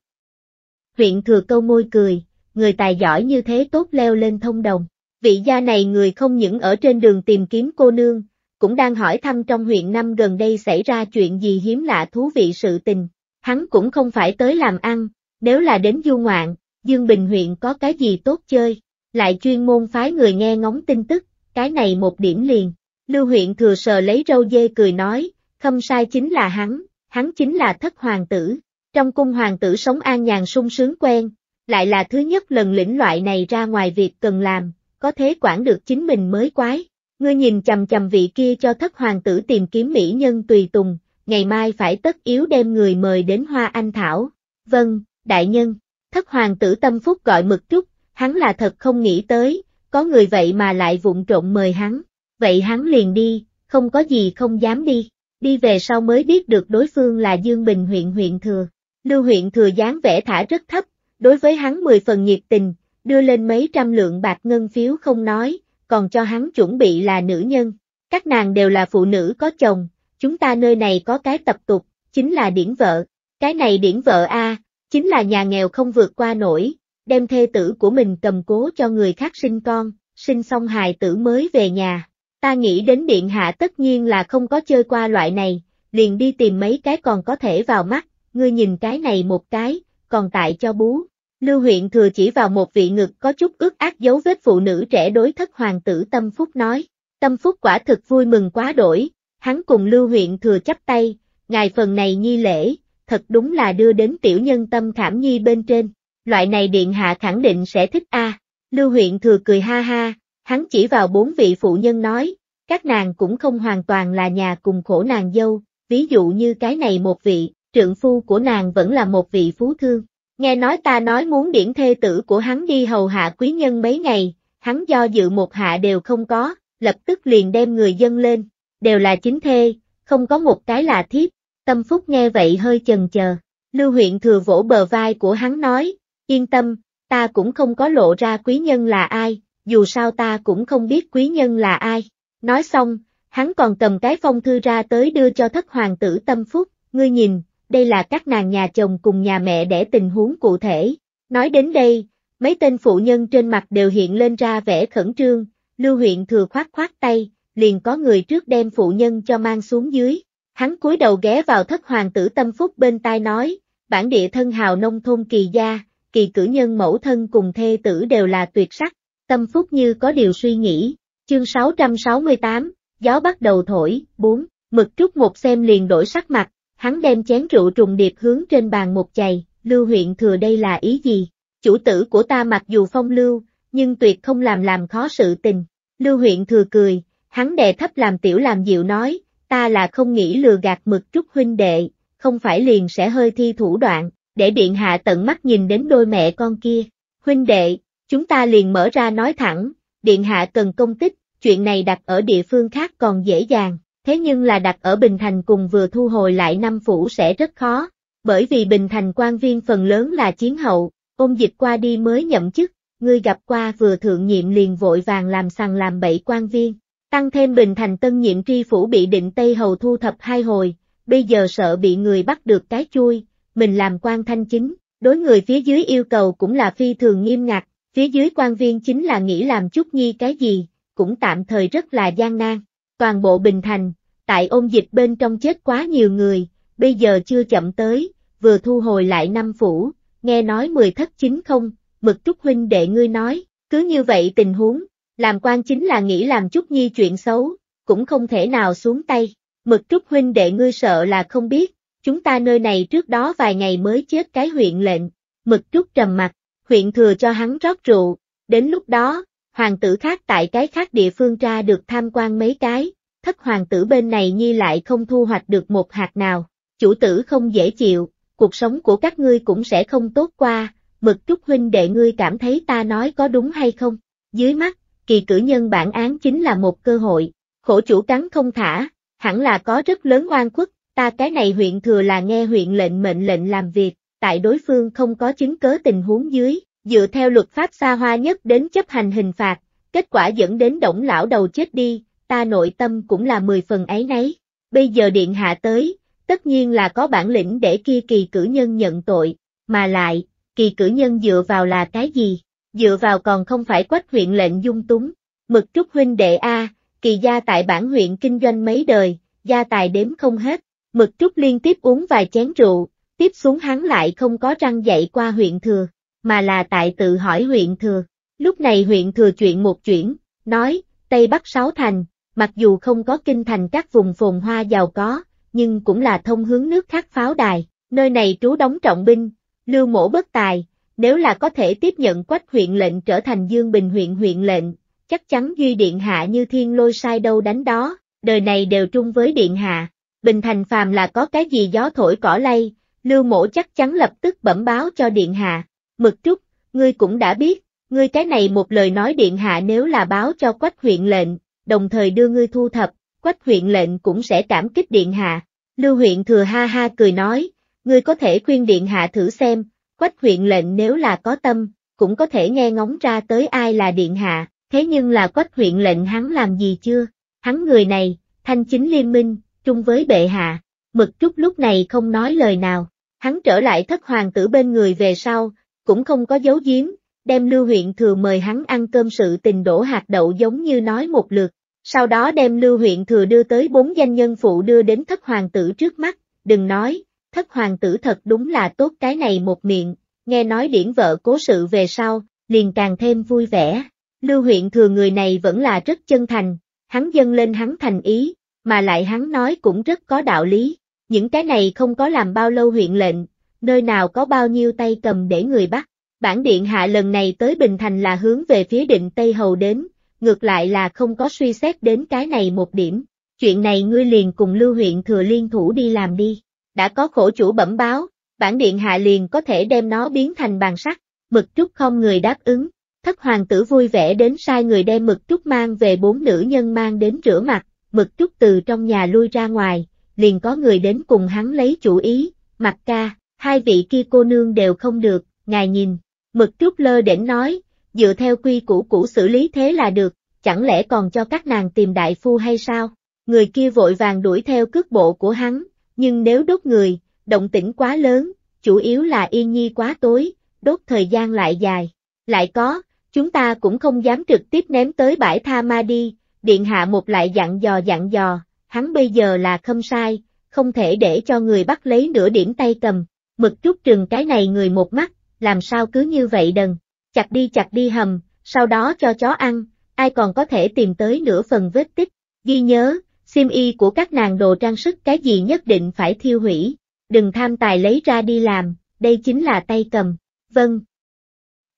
Huyện thừa câu môi cười, người tài giỏi như thế tốt leo lên thông đồng. Vị gia này người không những ở trên đường tìm kiếm cô nương, cũng đang hỏi thăm trong huyện năm gần đây xảy ra chuyện gì hiếm lạ thú vị sự tình. Hắn cũng không phải tới làm ăn, nếu là đến du ngoạn, Dương Bình huyện có cái gì tốt chơi, lại chuyên môn phái người nghe ngóng tin tức, cái này một điểm liền. Lưu huyện thừa sờ lấy râu dê cười nói, không sai chính là hắn, hắn chính là thất hoàng tử. Trong cung hoàng tử sống an nhàn sung sướng quen, lại là thứ nhất lần lĩnh loại này ra ngoài việc cần làm, có thế quản được chính mình mới quái. Ngươi nhìn chầm chầm vị kia cho thất hoàng tử tìm kiếm mỹ nhân tùy tùng, ngày mai phải tất yếu đem người mời đến Hoa Anh Thảo. Vâng, đại nhân, thất hoàng tử tâm phúc gọi mực chút hắn là thật không nghĩ tới, có người vậy mà lại vụng trộn mời hắn. Vậy hắn liền đi, không có gì không dám đi đi về sau mới biết được đối phương là Dương Bình huyện huyện thừa. Lưu huyện thừa dáng vẻ thả rất thấp, đối với hắn 10 phần nhiệt tình, đưa lên mấy trăm lượng bạc ngân phiếu không nói, còn cho hắn chuẩn bị là nữ nhân. Các nàng đều là phụ nữ có chồng, chúng ta nơi này có cái tập tục, chính là điển vợ. Cái này điển vợ A, chính là nhà nghèo không vượt qua nổi, đem thê tử của mình cầm cố cho người khác sinh con, sinh xong hài tử mới về nhà. Ta nghĩ đến điện hạ tất nhiên là không có chơi qua loại này, liền đi tìm mấy cái còn có thể vào mắt, ngươi nhìn cái này một cái, còn tại cho bú. Lưu huyện thừa chỉ vào một vị ngực có chút ước ác dấu vết phụ nữ trẻ đối thất hoàng tử Tâm Phúc nói. Tâm Phúc quả thực vui mừng quá đổi, hắn cùng Lưu huyện thừa chắp tay, ngài phần này nhi lễ, thật đúng là đưa đến tiểu nhân tâm khảm nhi bên trên, loại này điện hạ khẳng định sẽ thích a. Lưu huyện thừa cười ha ha, Hắn chỉ vào bốn vị phụ nhân nói, các nàng cũng không hoàn toàn là nhà cùng khổ nàng dâu, ví dụ như cái này một vị, trượng phu của nàng vẫn là một vị phú thương. Nghe nói ta nói muốn điển thê tử của hắn đi hầu hạ quý nhân mấy ngày, hắn do dự một hạ đều không có, lập tức liền đem người dân lên, đều là chính thê, không có một cái là thiếp, tâm phúc nghe vậy hơi chần chờ. Lưu huyện thừa vỗ bờ vai của hắn nói, yên tâm, ta cũng không có lộ ra quý nhân là ai, dù sao ta cũng không biết quý nhân là ai. Nói xong, hắn còn cầm cái phong thư ra tới đưa cho thất hoàng tử tâm phúc, ngươi nhìn, đây là các nàng nhà chồng cùng nhà mẹ để tình huống cụ thể. Nói đến đây, mấy tên phụ nhân trên mặt đều hiện lên ra vẻ khẩn trương, lưu huyện thừa khoát khoát tay, liền có người trước đem phụ nhân cho mang xuống dưới. Hắn cúi đầu ghé vào thất hoàng tử tâm phúc bên tai nói, bản địa thân hào nông thôn kỳ gia, kỳ cử nhân mẫu thân cùng thê tử đều là tuyệt sắc, Tâm Phúc như có điều suy nghĩ, chương 668, gió bắt đầu thổi, 4, mực trúc một xem liền đổi sắc mặt, hắn đem chén rượu trùng điệp hướng trên bàn một chày, lưu huyện thừa đây là ý gì? Chủ tử của ta mặc dù phong lưu, nhưng tuyệt không làm làm khó sự tình. Lưu huyện thừa cười, hắn đè thấp làm tiểu làm dịu nói, ta là không nghĩ lừa gạt mực trúc huynh đệ, không phải liền sẽ hơi thi thủ đoạn, để điện hạ tận mắt nhìn đến đôi mẹ con kia. Huynh đệ, Chúng ta liền mở ra nói thẳng, Điện Hạ cần công tích, chuyện này đặt ở địa phương khác còn dễ dàng, thế nhưng là đặt ở Bình Thành cùng vừa thu hồi lại năm phủ sẽ rất khó, bởi vì Bình Thành quan viên phần lớn là chiến hậu, ôn dịch qua đi mới nhậm chức, ngươi gặp qua vừa thượng nhiệm liền vội vàng làm sàng làm bậy quan viên, tăng thêm Bình Thành tân nhiệm tri phủ bị định Tây Hầu thu thập hai hồi, bây giờ sợ bị người bắt được cái chui, mình làm quan thanh chính, đối người phía dưới yêu cầu cũng là phi thường nghiêm ngặt, Phía dưới quan viên chính là nghĩ làm chút nhi cái gì, cũng tạm thời rất là gian nan. Toàn bộ Bình Thành, tại ôn dịch bên trong chết quá nhiều người, bây giờ chưa chậm tới, vừa thu hồi lại năm phủ, nghe nói mười thất chính không, mực trúc huynh đệ ngươi nói, cứ như vậy tình huống, làm quan chính là nghĩ làm chút nhi chuyện xấu, cũng không thể nào xuống tay, mực trúc huynh đệ ngươi sợ là không biết, chúng ta nơi này trước đó vài ngày mới chết cái huyện lệnh, mực trúc trầm mặt, huyện thừa cho hắn rót rượu, đến lúc đó, hoàng tử khác tại cái khác địa phương ra được tham quan mấy cái, thất hoàng tử bên này nhi lại không thu hoạch được một hạt nào, chủ tử không dễ chịu, cuộc sống của các ngươi cũng sẽ không tốt qua, mực trúc huynh đệ ngươi cảm thấy ta nói có đúng hay không, dưới mắt, kỳ cử nhân bản án chính là một cơ hội, khổ chủ cắn không thả, hẳn là có rất lớn oan khuất, ta cái này huyện thừa là nghe huyện lệnh mệnh lệnh làm việc, tại đối phương không có chứng cớ tình huống dưới, dựa theo luật pháp xa hoa nhất đến chấp hành hình phạt, kết quả dẫn đến đổng lão đầu chết đi, ta nội tâm cũng là mười phần ấy nấy. Bây giờ điện hạ tới, tất nhiên là có bản lĩnh để kia kỳ cử nhân nhận tội, mà lại, kỳ cử nhân dựa vào là cái gì? Dựa vào còn không phải quách huyện lệnh dung túng, mực trúc huynh đệ A, kỳ gia tại bản huyện kinh doanh mấy đời, gia tài đếm không hết, mực trúc liên tiếp uống vài chén rượu, Tiếp xuống hắn lại không có răng dạy qua huyện thừa, mà là tại tự hỏi huyện thừa. Lúc này huyện thừa chuyện một chuyển, nói, Tây Bắc Sáu Thành, mặc dù không có kinh thành các vùng phồn hoa giàu có, nhưng cũng là thông hướng nước khác pháo đài, nơi này trú đóng trọng binh, lưu mổ bất tài, nếu là có thể tiếp nhận quách huyện lệnh trở thành Dương Bình huyện huyện lệnh, chắc chắn duy điện hạ như thiên lôi sai đâu đánh đó, đời này đều trung với điện hạ, bình thành phàm là có cái gì gió thổi cỏ lay, Lưu mổ chắc chắn lập tức bẩm báo cho Điện Hạ, mực trúc, ngươi cũng đã biết, ngươi cái này một lời nói Điện Hạ nếu là báo cho quách huyện lệnh, đồng thời đưa ngươi thu thập, quách huyện lệnh cũng sẽ cảm kích Điện Hạ. Lưu huyện thừa ha ha cười nói, ngươi có thể khuyên Điện Hạ thử xem, quách huyện lệnh nếu là có tâm, cũng có thể nghe ngóng ra tới ai là Điện Hạ, thế nhưng là quách huyện lệnh hắn làm gì chưa, hắn người này, thanh chính liên minh, chung với bệ hạ, mực trúc lúc này không nói lời nào, Hắn trở lại thất hoàng tử bên người về sau, cũng không có dấu giếm, đem Lưu Huyện Thừa mời hắn ăn cơm sự tình đổ hạt đậu giống như nói một lượt, sau đó đem Lưu Huyện Thừa đưa tới bốn danh nhân phụ đưa đến thất hoàng tử trước mắt, đừng nói, thất hoàng tử thật đúng là tốt cái này một miệng, nghe nói điển vợ cố sự về sau, liền càng thêm vui vẻ. Lưu Huyện Thừa người này vẫn là rất chân thành, hắn dâng lên hắn thành ý, mà lại hắn nói cũng rất có đạo lý, những cái này không có làm bao lâu huyện lệnh, nơi nào có bao nhiêu tay cầm để người bắt. Bản điện hạ lần này tới Bình Thành là hướng về phía định Tây Hầu đến, ngược lại là không có suy xét đến cái này một điểm. Chuyện này ngươi liền cùng lưu huyện thừa liên thủ đi làm đi. Đã có khổ chủ bẩm báo, bản điện hạ liền có thể đem nó biến thành bàn sắt, mực trúc không người đáp ứng. Thất hoàng tử vui vẻ đến sai người đem mực trúc mang về bốn nữ nhân mang đến rửa mặt, mực trúc từ trong nhà lui ra ngoài, liền có người đến cùng hắn lấy chủ ý, mặt ca, hai vị kia cô nương đều không được, ngài nhìn, mực trúc lơ đỉnh nói, dựa theo quy củ cũ xử lý thế là được, chẳng lẽ còn cho các nàng tìm đại phu hay sao? Người kia vội vàng đuổi theo cước bộ của hắn, nhưng nếu đốt người, động tĩnh quá lớn, chủ yếu là yên nhi quá tối, đốt thời gian lại dài. Lại có, chúng ta cũng không dám trực tiếp ném tới bãi tha ma đi, điện hạ một lại dặn dò dặn dò, hắn bây giờ là không sai, không thể để cho người bắt lấy nửa điểm tay cầm, mực chút trừng cái này người một mắt, làm sao cứ như vậy đần, chặt đi chặt đi hầm, sau đó cho chó ăn, ai còn có thể tìm tới nửa phần vết tích, ghi nhớ, sim y của các nàng đồ trang sức cái gì nhất định phải thiêu hủy, đừng tham tài lấy ra đi làm, đây chính là tay cầm, vâng.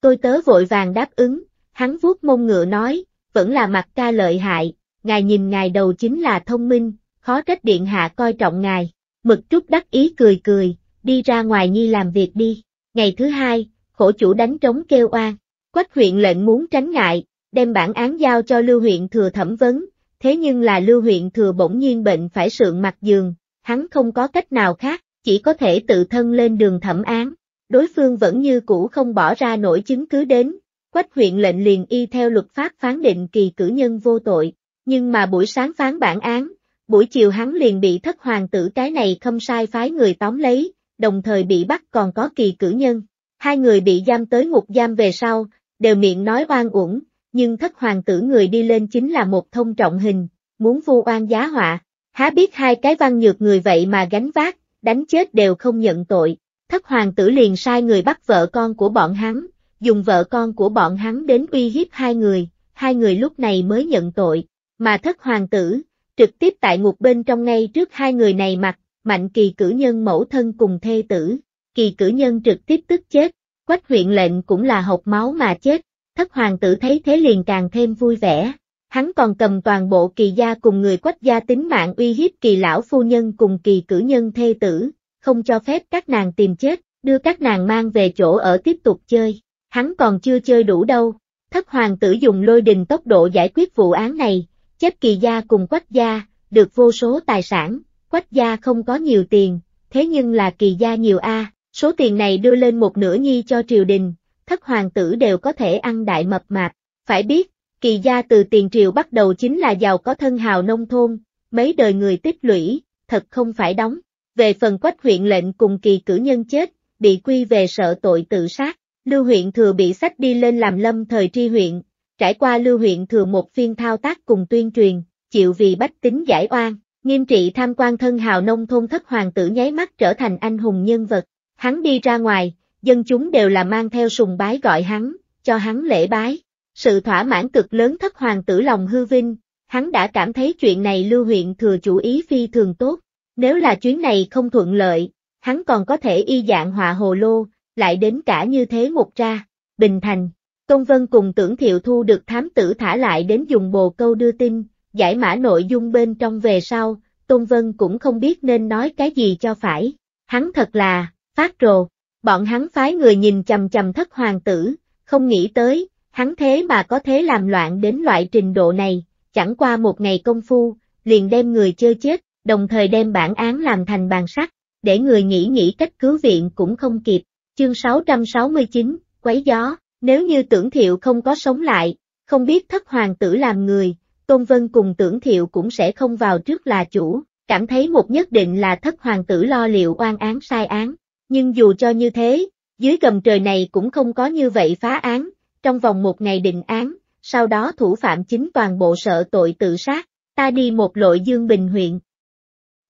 Tôi tớ vội vàng đáp ứng, hắn vuốt mông ngựa nói, vẫn là mặt ca lợi hại, ngài nhìn ngài đầu chính là thông minh, khó trách điện hạ coi trọng ngài. Mực Trúc đắc ý cười cười, đi ra ngoài nhi làm việc đi. Ngày thứ hai, khổ chủ đánh trống kêu oan. Quách huyện lệnh muốn tránh ngại, đem bản án giao cho Lưu huyện thừa thẩm vấn, thế nhưng là Lưu huyện thừa bỗng nhiên bệnh phải sượng mặt giường, hắn không có cách nào khác, chỉ có thể tự thân lên đường thẩm án. Đối phương vẫn như cũ không bỏ ra nổi chứng cứ đến, quách huyện lệnh liền y theo luật pháp phán định kỳ cử nhân vô tội. Nhưng mà buổi sáng phán bản án, buổi chiều hắn liền bị thất hoàng tử cái này không sai phái người tóm lấy, đồng thời bị bắt còn có kỳ cử nhân. Hai người bị giam tới ngục giam về sau, đều miệng nói oan uổng, nhưng thất hoàng tử người đi lên chính là một thông trọng hình, muốn vu oan giá họa, há biết hai cái văn nhược người vậy mà gánh vác, đánh chết đều không nhận tội. Thất hoàng tử liền sai người bắt vợ con của bọn hắn, dùng vợ con của bọn hắn đến uy hiếp hai người, hai người lúc này mới nhận tội mà thất hoàng tử, trực tiếp tại ngục bên trong ngay trước hai người này mặt, mạnh kỳ cử nhân mẫu thân cùng thê tử, kỳ cử nhân trực tiếp tức chết, quách huyện lệnh cũng là hộc máu mà chết, thất hoàng tử thấy thế liền càng thêm vui vẻ. Hắn còn cầm toàn bộ kỳ gia cùng người quách gia tính mạng uy hiếp kỳ lão phu nhân cùng kỳ cử nhân thê tử, không cho phép các nàng tìm chết, đưa các nàng mang về chỗ ở tiếp tục chơi. Hắn còn chưa chơi đủ đâu, thất hoàng tử dùng lôi đình tốc độ giải quyết vụ án này, chết kỳ gia cùng quách gia, được vô số tài sản, quách gia không có nhiều tiền, thế nhưng là kỳ gia nhiều a, số tiền này đưa lên một nửa nhi cho triều đình, thất hoàng tử đều có thể ăn đại mập mạp, phải biết, kỳ gia từ tiền triều bắt đầu chính là giàu có thân hào nông thôn, mấy đời người tích lũy, thật không phải đóng. Về phần quách huyện lệnh cùng kỳ cử nhân chết, bị quy về sợ tội tự sát, lưu huyện thừa bị sách đi lên làm lâm thời tri huyện, trải qua lưu huyện thừa một phiên thao tác cùng tuyên truyền, chịu vì bách tính giải oan, nghiêm trị tham quan thân hào nông thôn thất hoàng tử nháy mắt trở thành anh hùng nhân vật. Hắn đi ra ngoài, dân chúng đều là mang theo sùng bái gọi hắn, cho hắn lễ bái. Sự thỏa mãn cực lớn thất hoàng tử lòng hư vinh, hắn đã cảm thấy chuyện này lưu huyện thừa chủ ý phi thường tốt. Nếu là chuyến này không thuận lợi, hắn còn có thể y dạng họa hồ lô, lại đến cả như thế một ra. Bình Thành Công Vân cùng tưởng thiệu thu được thám tử thả lại đến dùng bồ câu đưa tin, giải mã nội dung bên trong về sau, Tôn Vân cũng không biết nên nói cái gì cho phải. Hắn thật là, phát rồ, bọn hắn phái người nhìn chầm chầm thất hoàng tử, không nghĩ tới, hắn thế mà có thế làm loạn đến loại trình độ này, chẳng qua một ngày công phu, liền đem người chơi chết, đồng thời đem bản án làm thành bàn sắt, để người nghĩ nghĩ cách cứu viện cũng không kịp. Chương 669, Quấy gió nếu như tưởng thiệu không có sống lại, không biết thất hoàng tử làm người, Tôn Vân cùng tưởng thiệu cũng sẽ không vào trước là chủ, cảm thấy một nhất định là thất hoàng tử lo liệu oan án sai án. Nhưng dù cho như thế, dưới gầm trời này cũng không có như vậy phá án, trong vòng một ngày định án, sau đó thủ phạm chính toàn bộ sợ tội tự sát, ta đi một lội Dương Bình huyện.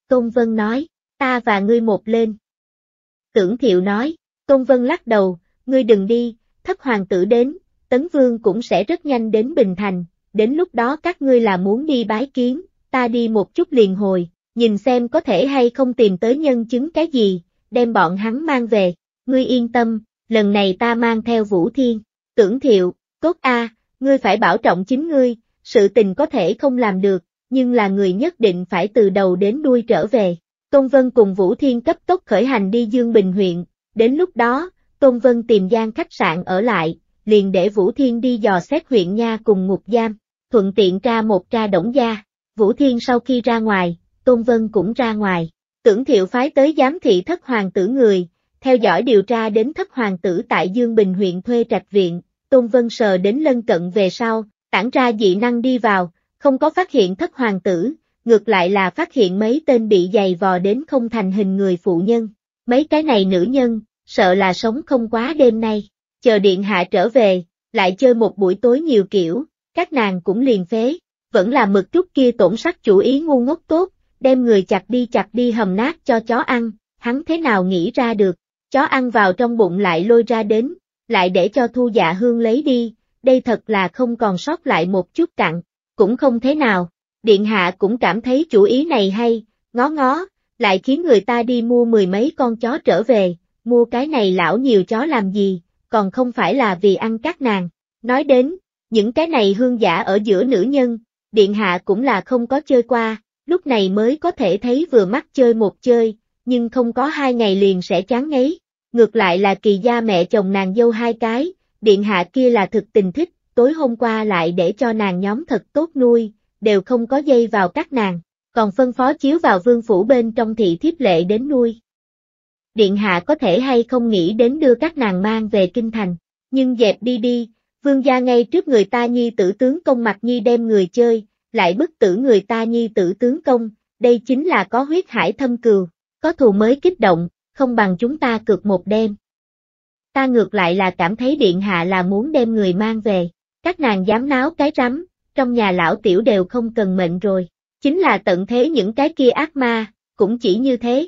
Tôn Vân nói, ta và ngươi một lên. Tưởng Thiệu nói, Tôn Vân lắc đầu, ngươi đừng đi, thất hoàng tử đến, tấn vương cũng sẽ rất nhanh đến Bình Thành, đến lúc đó các ngươi là muốn đi bái kiến, ta đi một chút liền hồi, nhìn xem có thể hay không tìm tới nhân chứng cái gì, đem bọn hắn mang về, ngươi yên tâm, lần này ta mang theo Vũ Thiên, tưởng thiệu, cốt A, ngươi phải bảo trọng chính ngươi, sự tình có thể không làm được, nhưng là người nhất định phải từ đầu đến đuôi trở về. Công Vân cùng Vũ Thiên cấp tốc khởi hành đi Dương Bình huyện, đến lúc đó, Tôn Vân tìm gian khách sạn ở lại, liền để Vũ Thiên đi dò xét huyện nha cùng ngục giam, thuận tiện tra một tra đổng gia. Vũ Thiên sau khi ra ngoài, Tôn Vân cũng ra ngoài, tưởng thiệu phái tới giám thị thất hoàng tử người, theo dõi điều tra đến thất hoàng tử tại Dương Bình huyện thuê trạch viện, Tôn Vân sờ đến lân cận về sau, tản ra dị năng đi vào, không có phát hiện thất hoàng tử, ngược lại là phát hiện mấy tên bị giày vò đến không thành hình người phụ nhân. Mấy cái này nữ nhân, sợ là sống không quá đêm nay, chờ điện hạ trở về, lại chơi một buổi tối nhiều kiểu, các nàng cũng liền phế, vẫn là mực trúc kia tổn sắc chủ ý ngu ngốc tốt, đem người chặt đi chặt đi hầm nát cho chó ăn, hắn thế nào nghĩ ra được, chó ăn vào trong bụng lại lôi ra đến, lại để cho thu dạ hương lấy đi, đây thật là không còn sót lại một chút cặn, cũng không thế nào, điện hạ cũng cảm thấy chủ ý này hay, ngó ngó, lại khiến người ta đi mua mười mấy con chó trở về, mua cái này lão nhiều chó làm gì, còn không phải là vì ăn các nàng. Nói đến, những cái này hương giả ở giữa nữ nhân, điện hạ cũng là không có chơi qua, lúc này mới có thể thấy vừa mắt chơi một chơi, nhưng không có hai ngày liền sẽ chán ngấy. Ngược lại là kỳ gia mẹ chồng nàng dâu hai cái, điện hạ kia là thực tình thích, tối hôm qua lại để cho nàng nhóm thật tốt nuôi, đều không có dây vào các nàng, còn phân phó chiếu vào vương phủ bên trong thị thiếp lệ đến nuôi điện hạ có thể hay không nghĩ đến đưa các nàng mang về kinh thành, nhưng dẹp đi đi, vương gia ngay trước người ta nhi tử tướng công mặt nhi đem người chơi, lại bức tử người ta nhi tử tướng công, đây chính là có huyết hải thâm cừu, có thù mới kích động, không bằng chúng ta cược một đêm. Ta ngược lại là cảm thấy điện hạ là muốn đem người mang về, các nàng dám náo cái rắm, trong nhà lão tiểu đều không cần mệnh rồi, chính là tận thế những cái kia ác ma, cũng chỉ như thế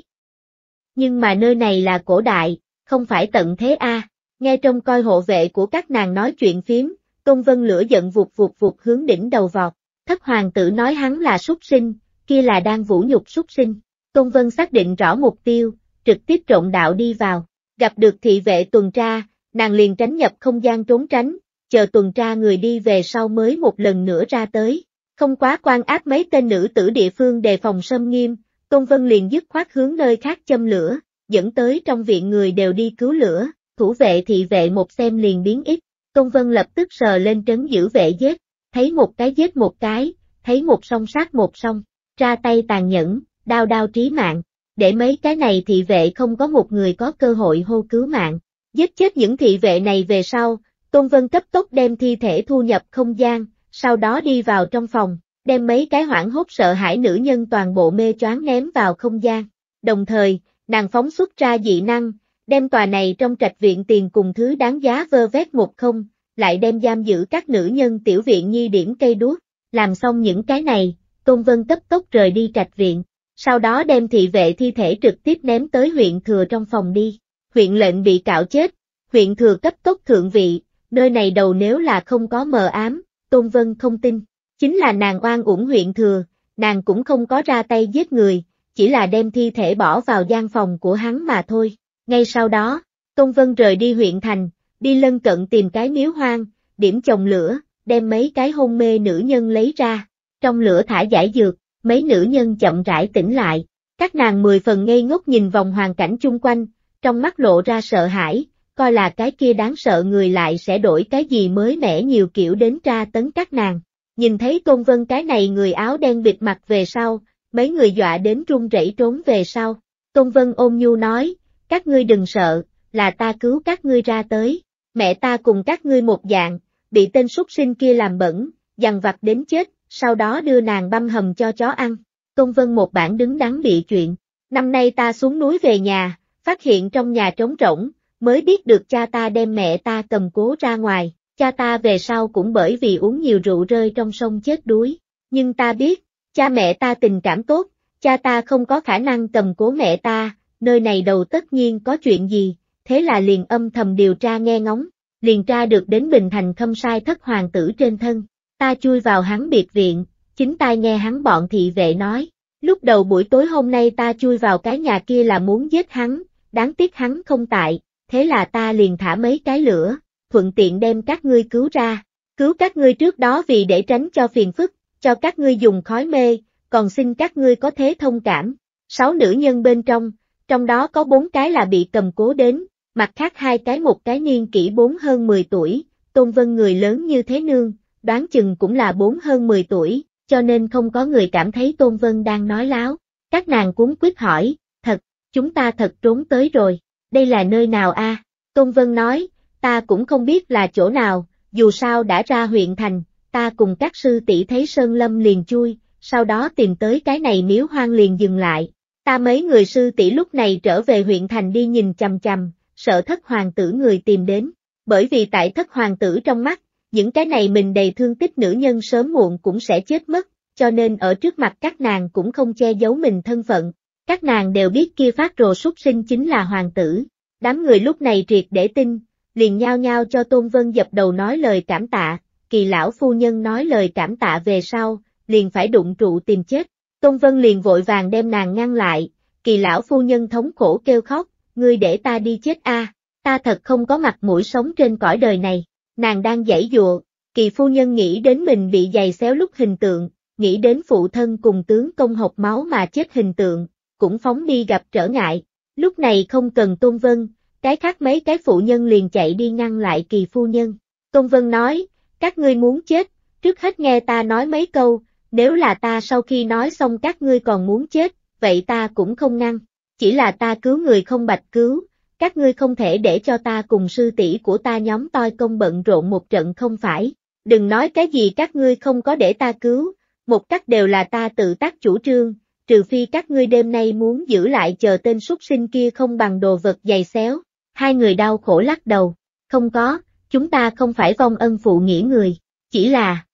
nhưng mà nơi này là cổ đại, không phải tận thế a. Nghe trong coi hộ vệ của các nàng nói chuyện phiếm, công vân lửa giận vụt vụt vụt hướng đỉnh đầu vọt, thất hoàng tử nói hắn là súc sinh, kia là đang vũ nhục súc sinh. Công vân xác định rõ mục tiêu, trực tiếp trộn đạo đi vào, gặp được thị vệ tuần tra, nàng liền tránh nhập không gian trốn tránh, chờ tuần tra người đi về sau mới một lần nữa ra tới. Không quá quan áp mấy tên nữ tử địa phương đề phòng sâm nghiêm, Tôn Vân liền dứt khoát hướng nơi khác châm lửa, dẫn tới trong viện người đều đi cứu lửa, thủ vệ thị vệ một xem liền biến ít, Tôn Vân lập tức sờ lên trấn giữ vệ giết, thấy một cái giết một cái, thấy một song sát một song, ra tay tàn nhẫn, đao đao trí mạng, để mấy cái này thị vệ không có một người có cơ hội hô cứu mạng, giết chết những thị vệ này về sau, Tôn Vân cấp tốc đem thi thể thu nhập không gian, sau đó đi vào trong phòng, đem mấy cái hoảng hốt sợ hãi nữ nhân toàn bộ mê choáng ném vào không gian. Đồng thời, nàng phóng xuất ra dị năng, đem tòa này trong trạch viện tiền cùng thứ đáng giá vơ vét một không, lại đem giam giữ các nữ nhân tiểu viện nhi điểm cây đuốc. Làm xong những cái này, Tôn Vân cấp tốc rời đi trạch viện, sau đó đem thị vệ thi thể trực tiếp ném tới huyện thừa trong phòng đi. Huyện lệnh bị cạo chết, huyện thừa cấp tốc thượng vị, nơi này đầu nếu là không có mờ ám, Tôn Vân không tin. Chính là nàng oan uổng huyện thừa, nàng cũng không có ra tay giết người, chỉ là đem thi thể bỏ vào gian phòng của hắn mà thôi. Ngay sau đó, Công Vân rời đi huyện thành, đi lân cận tìm cái miếu hoang, điểm chồng lửa, đem mấy cái hôn mê nữ nhân lấy ra. Trong lửa thả giải dược, mấy nữ nhân chậm rãi tỉnh lại. Các nàng mười phần ngây ngốc nhìn vòng hoàn cảnh chung quanh, trong mắt lộ ra sợ hãi, coi là cái kia đáng sợ người lại sẽ đổi cái gì mới mẻ nhiều kiểu đến tra tấn các nàng. Nhìn thấy Tôn Vân cái này người áo đen bịt mặt về sau, mấy người dọa đến run rẩy trốn về sau. Tôn Vân ôm nhu nói, các ngươi đừng sợ, là ta cứu các ngươi ra tới, mẹ ta cùng các ngươi một dạng, bị tên súc sinh kia làm bẩn, dằn vặt đến chết, sau đó đưa nàng băm hầm cho chó ăn. Tôn Vân một bản đứng đắn bị chuyện, năm nay ta xuống núi về nhà, phát hiện trong nhà trống rỗng, mới biết được cha ta đem mẹ ta cầm cố ra ngoài, cha ta về sau cũng bởi vì uống nhiều rượu rơi trong sông chết đuối, nhưng ta biết, cha mẹ ta tình cảm tốt, cha ta không có khả năng cầm cố mẹ ta, nơi này đầu tất nhiên có chuyện gì, thế là liền âm thầm điều tra nghe ngóng, liền tra được đến Bình Thành khâm sai thất hoàng tử trên thân, ta chui vào hắn biệt viện, chính tai nghe hắn bọn thị vệ nói, lúc đầu buổi tối hôm nay ta chui vào cái nhà kia là muốn giết hắn, đáng tiếc hắn không tại, thế là ta liền thả mấy cái lửa, thuận tiện đem các ngươi cứu ra. Cứu các ngươi trước đó vì để tránh cho phiền phức, cho các ngươi dùng khói mê, còn xin các ngươi có thế thông cảm. Sáu nữ nhân bên trong, trong đó có bốn cái là bị cầm cố đến, mặt khác hai cái một cái niên kỷ bốn hơn 10 tuổi, tôn vân người lớn như thế nương, đoán chừng cũng là bốn hơn 10 tuổi, cho nên không có người cảm thấy tôn vân đang nói láo. Các nàng cuốn quyết hỏi, thật, chúng ta thật trốn tới rồi, đây là nơi nào a? Tôn vân nói, ta cũng không biết là chỗ nào, dù sao đã ra huyện thành, ta cùng các sư tỷ thấy Sơn Lâm liền chui, sau đó tìm tới cái này miếu hoang liền dừng lại. Ta mấy người sư tỷ lúc này trở về huyện thành đi nhìn chằm chằm, sợ thất hoàng tử người tìm đến, bởi vì tại thất hoàng tử trong mắt, những cái này mình đầy thương tích nữ nhân sớm muộn cũng sẽ chết mất, cho nên ở trước mặt các nàng cũng không che giấu mình thân phận. Các nàng đều biết kia phát rồ xuất sinh chính là hoàng tử. Đám người lúc này triệt để tin, liền nhao nhao cho Tôn Vân dập đầu nói lời cảm tạ, kỳ lão phu nhân nói lời cảm tạ về sau, liền phải đụng trụ tìm chết. Tôn Vân liền vội vàng đem nàng ngăn lại, kỳ lão phu nhân thống khổ kêu khóc, ngươi để ta đi chết a, ta thật không có mặt mũi sống trên cõi đời này, nàng đang dãy dụa, kỳ phu nhân nghĩ đến mình bị giày xéo lúc hình tượng, nghĩ đến phụ thân cùng tướng công học máu mà chết hình tượng, cũng phóng đi gặp trở ngại, lúc này không cần Tôn Vân, cái khác mấy cái phụ nhân liền chạy đi ngăn lại kỳ phu nhân. Công vân nói, các ngươi muốn chết, trước hết nghe ta nói mấy câu, nếu là ta sau khi nói xong các ngươi còn muốn chết, vậy ta cũng không ngăn, chỉ là ta cứu người không bạch cứu, các ngươi không thể để cho ta cùng sư tỷ của ta nhóm toi công bận rộn một trận không phải, đừng nói cái gì các ngươi không có để ta cứu, một cách đều là ta tự tác chủ trương, trừ phi các ngươi đêm nay muốn giữ lại chờ tên súc sinh kia không bằng đồ vật dày xéo, hai người đau khổ lắc đầu, không có, chúng ta không phải vong ân phụ nghĩa người, chỉ là...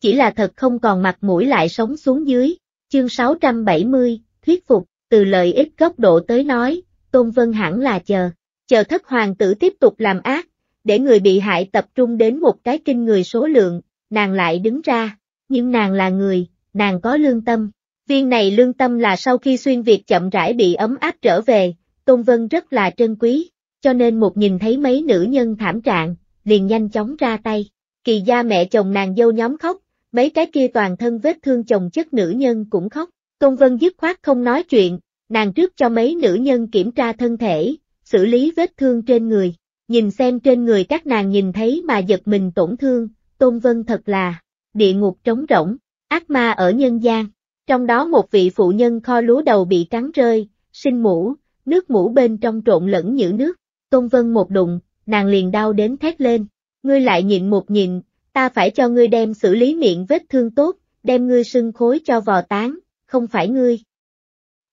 Chỉ là thật không còn mặt mũi lại sống xuống dưới, chương 670, thuyết phục, từ lợi ích góc độ tới nói, Tôn Vân hẳn là chờ, chờ thất hoàng tử tiếp tục làm ác, để người bị hại tập trung đến một cái kinh người số lượng, nàng lại đứng ra, nhưng nàng là người, nàng có lương tâm, viên này lương tâm là sau khi xuyên việc chậm rãi bị ấm áp trở về, Tôn Vân rất là trân quý, cho nên một nhìn thấy mấy nữ nhân thảm trạng, liền nhanh chóng ra tay. Kỳ gia mẹ chồng nàng dâu nhóm khóc, mấy cái kia toàn thân vết thương chồng chất nữ nhân cũng khóc. Tôn Vân dứt khoát không nói chuyện, nàng trước cho mấy nữ nhân kiểm tra thân thể, xử lý vết thương trên người. Nhìn xem trên người các nàng nhìn thấy mà giật mình tổn thương, Tôn Vân thật là địa ngục trống rỗng, ác ma ở nhân gian. Trong đó một vị phụ nhân kho lúa đầu bị cắn rơi, sinh mũ, nước mũ bên trong trộn lẫn nhữ nước, Tôn Vân một đụng, nàng liền đau đến thét lên, ngươi lại nhịn một nhịn, ta phải cho ngươi đem xử lý miệng vết thương tốt, đem ngươi sưng khối cho vò tán, không phải ngươi.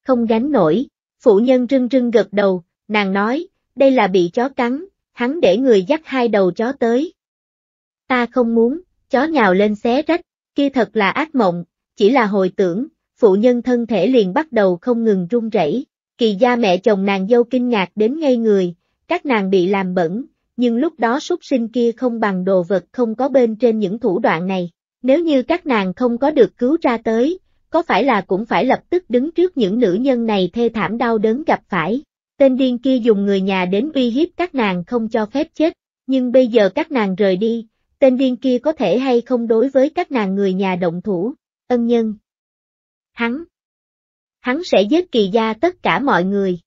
Không gánh nổi, phụ nhân rưng rưng gật đầu, nàng nói, đây là bị chó cắn, hắn để người dắt hai đầu chó tới. Ta không muốn, chó nhào lên xé rách, kia thật là ác mộng, chỉ là hồi tưởng, phụ nhân thân thể liền bắt đầu không ngừng run rẩy. Kỳ gia mẹ chồng nàng dâu kinh ngạc đến ngây người, các nàng bị làm bẩn, nhưng lúc đó súc sinh kia không bằng đồ vật không có bên trên những thủ đoạn này. Nếu như các nàng không có được cứu ra tới, có phải là cũng phải lập tức đứng trước những nữ nhân này thê thảm đau đớn gặp phải. Tên điên kia dùng người nhà đến uy hiếp các nàng không cho phép chết, nhưng bây giờ các nàng rời đi, tên điên kia có thể hay không đối với các nàng người nhà động thủ, ân nhân. Hắn, hắn sẽ giết kỳ gia tất cả mọi người.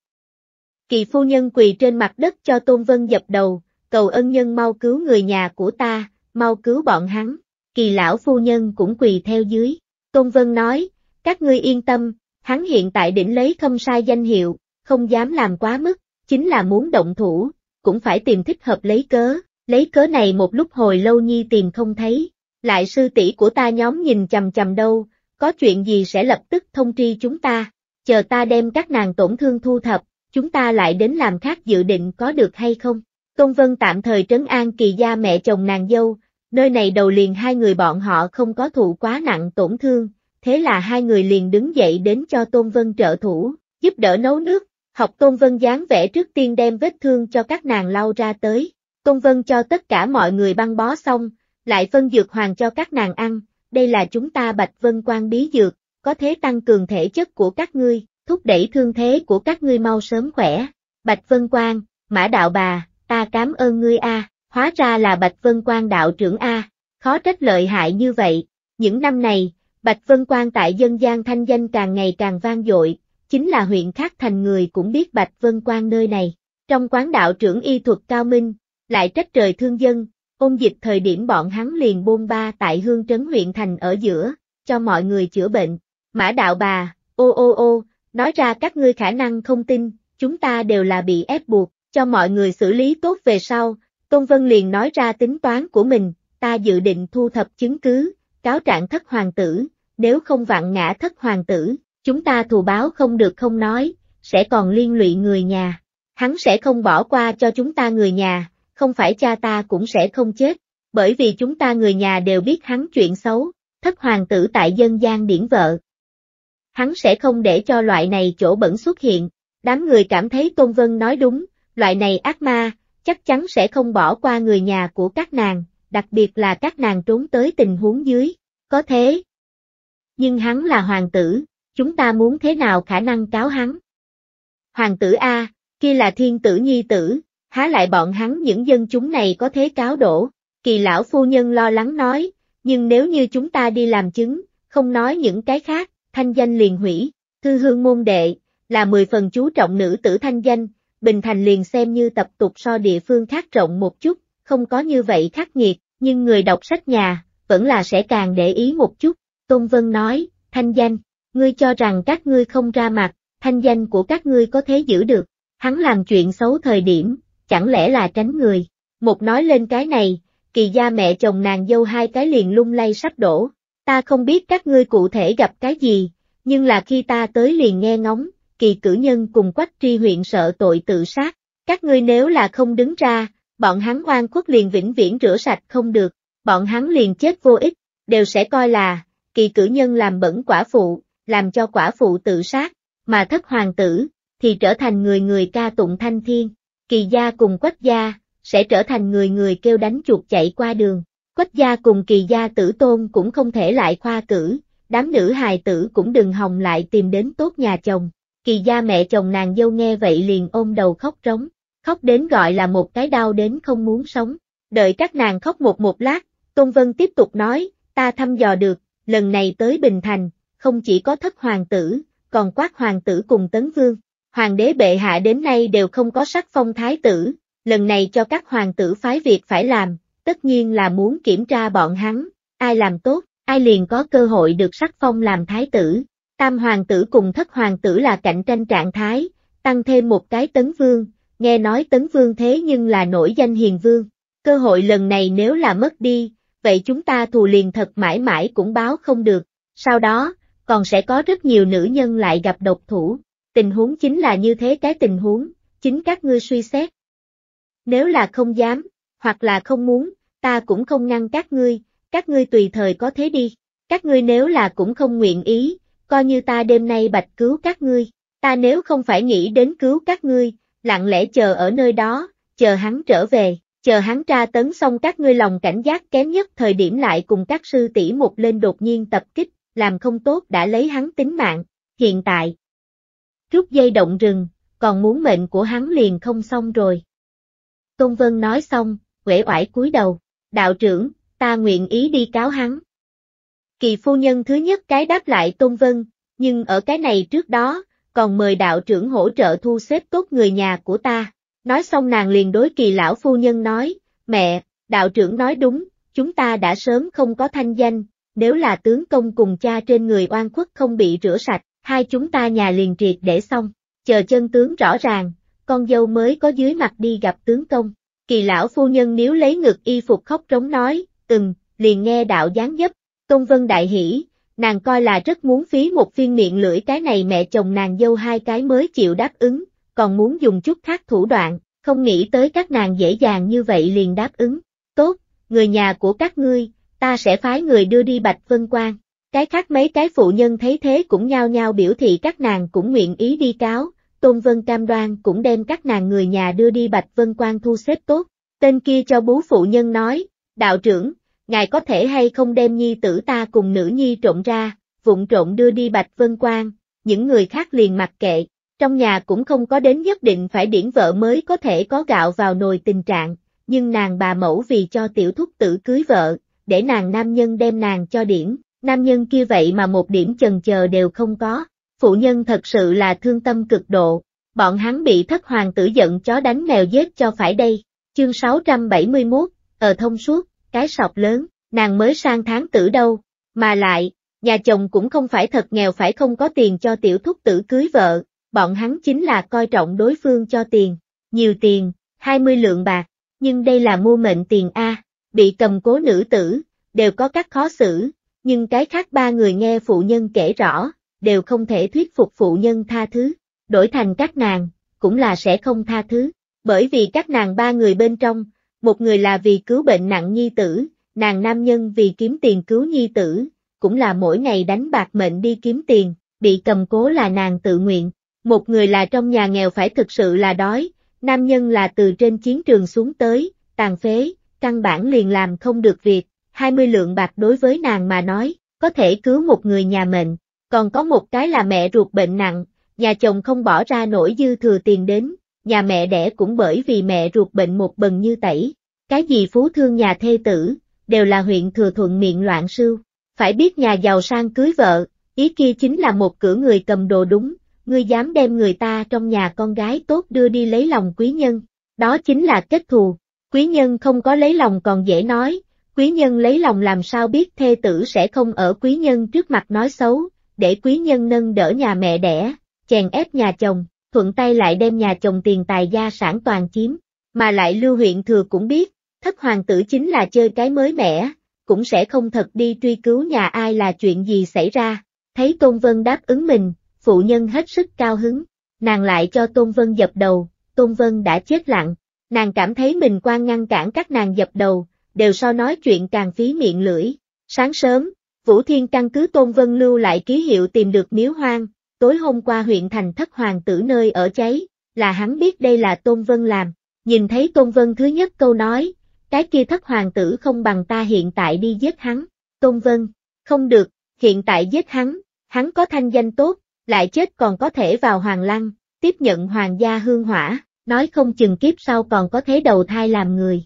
Kỳ phu nhân quỳ trên mặt đất cho Tôn Vân dập đầu, cầu ân nhân mau cứu người nhà của ta, mau cứu bọn hắn. Kỳ lão phu nhân cũng quỳ theo dưới. Tôn Vân nói, các ngươi yên tâm, hắn hiện tại đỉnh lấy không sai danh hiệu, không dám làm quá mức, chính là muốn động thủ, cũng phải tìm thích hợp lấy cớ. Lấy cớ này một lúc hồi lâu nhi tìm không thấy, lại sư tỷ của ta nhóm nhìn chầm chầm đâu, có chuyện gì sẽ lập tức thông tri chúng ta, chờ ta đem các nàng tổn thương thu thập, chúng ta lại đến làm khác dự định có được hay không. Công vân tạm thời trấn an kỳ gia mẹ chồng nàng dâu, nơi này đầu liền hai người bọn họ không có thụ quá nặng tổn thương, thế là hai người liền đứng dậy đến cho Tôn Vân trợ thủ, giúp đỡ nấu nước, học Tôn Vân dáng vẽ trước tiên đem vết thương cho các nàng lau ra tới. Tôn Vân cho tất cả mọi người băng bó xong, lại phân dược hoàng cho các nàng ăn, đây là chúng ta Bạch Vân Quan bí dược, có thế tăng cường thể chất của các ngươi, thúc đẩy thương thế của các ngươi mau sớm khỏe. Bạch Vân Quan, Mã Đạo Bà, ta cảm ơn ngươi a, hóa ra là Bạch Vân Quan đạo trưởng a, khó trách lợi hại như vậy. Những năm này, Bạch Vân Quan tại dân gian thanh danh càng ngày càng vang dội, chính là huyện khác thành người cũng biết Bạch Vân Quan nơi này. Trong quán đạo trưởng y thuật cao minh, lại trách trời thương dân, Ôn dịch thời điểm bọn hắn liền bôn ba tại hương trấn huyện thành ở giữa, cho mọi người chữa bệnh. Mã đạo bà, ô ô ô, nói ra các ngươi khả năng không tin, chúng ta đều là bị ép buộc, cho mọi người xử lý tốt về sau. Tôn Vân liền nói ra tính toán của mình, ta dự định thu thập chứng cứ, cáo trạng thất hoàng tử, nếu không vặn ngã thất hoàng tử, chúng ta thù báo không được không nói, sẽ còn liên lụy người nhà. Hắn sẽ không bỏ qua cho chúng ta người nhà, không phải cha ta cũng sẽ không chết, bởi vì chúng ta người nhà đều biết hắn chuyện xấu, thất hoàng tử tại dân gian điển vợ. Hắn sẽ không để cho loại này chỗ bẩn xuất hiện, đám người cảm thấy Tôn Vân nói đúng, loại này ác ma, chắc chắn sẽ không bỏ qua người nhà của các nàng, đặc biệt là các nàng trốn tới tình huống dưới, có thế. Nhưng hắn là hoàng tử, chúng ta muốn thế nào khả năng cáo hắn? Hoàng tử A, kia là thiên tử nhi tử, há lại bọn hắn những dân chúng này có thế cáo đổ. Kỳ lão phu nhân lo lắng nói, nhưng nếu như chúng ta đi làm chứng, không nói những cái khác, thanh danh liền hủy, thư hương môn đệ, là mười phần chú trọng nữ tử thanh danh, Bình Thành liền xem như tập tục so địa phương khác rộng một chút, không có như vậy khắc nghiệt, nhưng người đọc sách nhà, vẫn là sẽ càng để ý một chút. Tôn Vân nói, thanh danh, ngươi cho rằng các ngươi không ra mặt, thanh danh của các ngươi có thế giữ được. Hắn làm chuyện xấu thời điểm, chẳng lẽ là tránh người. Một nói lên cái này, kỳ gia mẹ chồng nàng dâu hai cái liền lung lay sắp đổ. Ta không biết các ngươi cụ thể gặp cái gì, nhưng là khi ta tới liền nghe ngóng, kỳ cử nhân cùng quách tri huyện sợ tội tự sát. Các ngươi nếu là không đứng ra, bọn hắn oan khuất liền vĩnh viễn rửa sạch không được, bọn hắn liền chết vô ích, đều sẽ coi là, kỳ cử nhân làm bẩn quả phụ, làm cho quả phụ tự sát, mà thất hoàng tử, thì trở thành người người ca tụng thanh thiên. Kỳ gia cùng quách gia, sẽ trở thành người người kêu đánh chuột chạy qua đường. Quách gia cùng kỳ gia tử tôn cũng không thể lại khoa cử, đám nữ hài tử cũng đừng hòng lại tìm đến tốt nhà chồng. Kỳ gia mẹ chồng nàng dâu nghe vậy liền ôm đầu khóc rống, khóc đến gọi là một cái đau đến không muốn sống. Đợi các nàng khóc một một lát, Tôn Vân tiếp tục nói, ta thăm dò được, lần này tới Bình Thành, không chỉ có thất hoàng tử, còn quát hoàng tử cùng tấn vương, hoàng đế bệ hạ đến nay đều không có sắc phong thái tử, lần này cho các hoàng tử phái việc phải làm, tất nhiên là muốn kiểm tra bọn hắn, ai làm tốt, ai liền có cơ hội được sắc phong làm thái tử. Tam hoàng tử cùng thất hoàng tử là cạnh tranh trạng thái, tăng thêm một cái tấn vương, nghe nói tấn vương thế nhưng là nổi danh hiền vương, cơ hội lần này nếu là mất đi, vậy chúng ta thù liền thật mãi mãi cũng báo không được, sau đó, còn sẽ có rất nhiều nữ nhân lại gặp độc thủ. Tình huống chính là như thế cái tình huống, chính các ngươi suy xét. Nếu là không dám, hoặc là không muốn, ta cũng không ngăn các ngươi, các ngươi tùy thời có thế đi. Các ngươi nếu là cũng không nguyện ý, coi như ta đêm nay bạch cứu các ngươi, ta nếu không phải nghĩ đến cứu các ngươi, lặng lẽ chờ ở nơi đó, chờ hắn trở về, chờ hắn tra tấn xong các ngươi lòng cảnh giác kém nhất thời điểm lại cùng các sư tỷ một lên đột nhiên tập kích, làm không tốt đã lấy hắn tính mạng. Hiện tại, Trút dây động rừng, còn muốn mệnh của hắn liền không xong rồi. Tôn vân nói xong, quể oải cúi đầu, đạo trưởng, ta nguyện ý đi cáo hắn. Kỳ phu nhân thứ nhất cái đáp lại Tôn Vân, nhưng ở cái này trước đó, còn mời đạo trưởng hỗ trợ thu xếp tốt người nhà của ta. Nói xong nàng liền đối kỳ lão phu nhân nói, mẹ, đạo trưởng nói đúng, chúng ta đã sớm không có thanh danh, nếu là tướng công cùng cha trên người oan khuất không bị rửa sạch, hai chúng ta nhà liền triệt để xong, chờ chân tướng rõ ràng, con dâu mới có dưới mặt đi gặp tướng công. Kỳ lão phu nhân nếu lấy ngực y phục khóc trống nói, từng, liền nghe đạo gián dấp, công vân đại hỷ, nàng coi là rất muốn phí một phiên miệng lưỡi cái này mẹ chồng nàng dâu hai cái mới chịu đáp ứng, còn muốn dùng chút khác thủ đoạn, không nghĩ tới các nàng dễ dàng như vậy liền đáp ứng. Tốt, người nhà của các ngươi, ta sẽ phái người đưa đi Bạch Vân Quan. Cái khác mấy cái phụ nhân thấy thế cũng nhao nhao biểu thị các nàng cũng nguyện ý đi cáo, Tôn Vân cam đoan cũng đem các nàng người nhà đưa đi Bạch Vân Quang thu xếp tốt. Tên kia cho bú phụ nhân nói, đạo trưởng, ngài có thể hay không đem nhi tử ta cùng nữ nhi trộn ra, vụng trộn đưa đi Bạch Vân Quang, những người khác liền mặc kệ, trong nhà cũng không có đến nhất định phải điển vợ mới có thể có gạo vào nồi tình trạng, nhưng nàng bà mẫu vì cho tiểu thúc tử cưới vợ, để nàng nam nhân đem nàng cho điển, nam nhân kia vậy mà một điểm chần chờ đều không có, phụ nhân thật sự là thương tâm cực độ, bọn hắn bị thất hoàng tử giận chó đánh mèo giết cho phải đây, chương 671, ở ờ thông suốt, cái sọc lớn, nàng mới sang tháng tử đâu, mà lại, nhà chồng cũng không phải thật nghèo phải không có tiền cho tiểu thúc tử cưới vợ, bọn hắn chính là coi trọng đối phương cho tiền, nhiều tiền, 20 lượng bạc, nhưng đây là mua mệnh tiền A, bị cầm cố nữ tử, đều có các khó xử, nhưng cái khác ba người nghe phụ nhân kể rõ, đều không thể thuyết phục phụ nhân tha thứ, đổi thành các nàng, cũng là sẽ không tha thứ, bởi vì các nàng ba người bên trong, một người là vì cứu bệnh nặng nhi tử, nàng nam nhân vì kiếm tiền cứu nhi tử, cũng là mỗi ngày đánh bạc mệnh đi kiếm tiền, bị cầm cố là nàng tự nguyện, một người là trong nhà nghèo phải thực sự là đói, nam nhân là từ trên chiến trường xuống tới, tàn phế, căn bản liền làm không được việc, 20 lượng bạc đối với nàng mà nói, có thể cứu một người nhà mệnh, còn có một cái là mẹ ruột bệnh nặng, nhà chồng không bỏ ra nổi dư thừa tiền đến, nhà mẹ đẻ cũng bởi vì mẹ ruột bệnh một bần như tẩy, cái gì phú thương nhà thê tử, đều là huyện thừa thuận miệng loạn sưu, phải biết nhà giàu sang cưới vợ, ý kia chính là một cửa người cầm đồ đúng, ngươi dám đem người ta trong nhà con gái tốt đưa đi lấy lòng quý nhân, đó chính là kết thù, quý nhân không có lấy lòng còn dễ nói, quý nhân lấy lòng làm sao biết thê tử sẽ không ở quý nhân trước mặt nói xấu, để quý nhân nâng đỡ nhà mẹ đẻ, chèn ép nhà chồng, thuận tay lại đem nhà chồng tiền tài gia sản toàn chiếm, mà lại lưu huyện thừa cũng biết, thất hoàng tử chính là chơi cái mới mẻ, cũng sẽ không thật đi truy cứu nhà ai là chuyện gì xảy ra, thấy Tôn Vân đáp ứng mình, phụ nhân hết sức cao hứng, nàng lại cho Tôn Vân dập đầu, Tôn Vân đã chết lặng, nàng cảm thấy mình quan ngăn cản các nàng dập đầu, đều so nói chuyện càng phí miệng lưỡi. Sáng sớm, Vũ Thiên căn cứ Tôn Vân Lưu lại ký hiệu tìm được miếu hoang, tối hôm qua huyện thành thất hoàng tử nơi ở cháy, là hắn biết đây là Tôn Vân làm, nhìn thấy Tôn Vân thứ nhất câu nói, cái kia thất hoàng tử không bằng ta hiện tại đi giết hắn, Tôn Vân, không được, hiện tại giết hắn, hắn có thanh danh tốt, lại chết còn có thể vào hoàng lăng, tiếp nhận hoàng gia hương hỏa, nói không chừng kiếp sau còn có thế đầu thai làm người.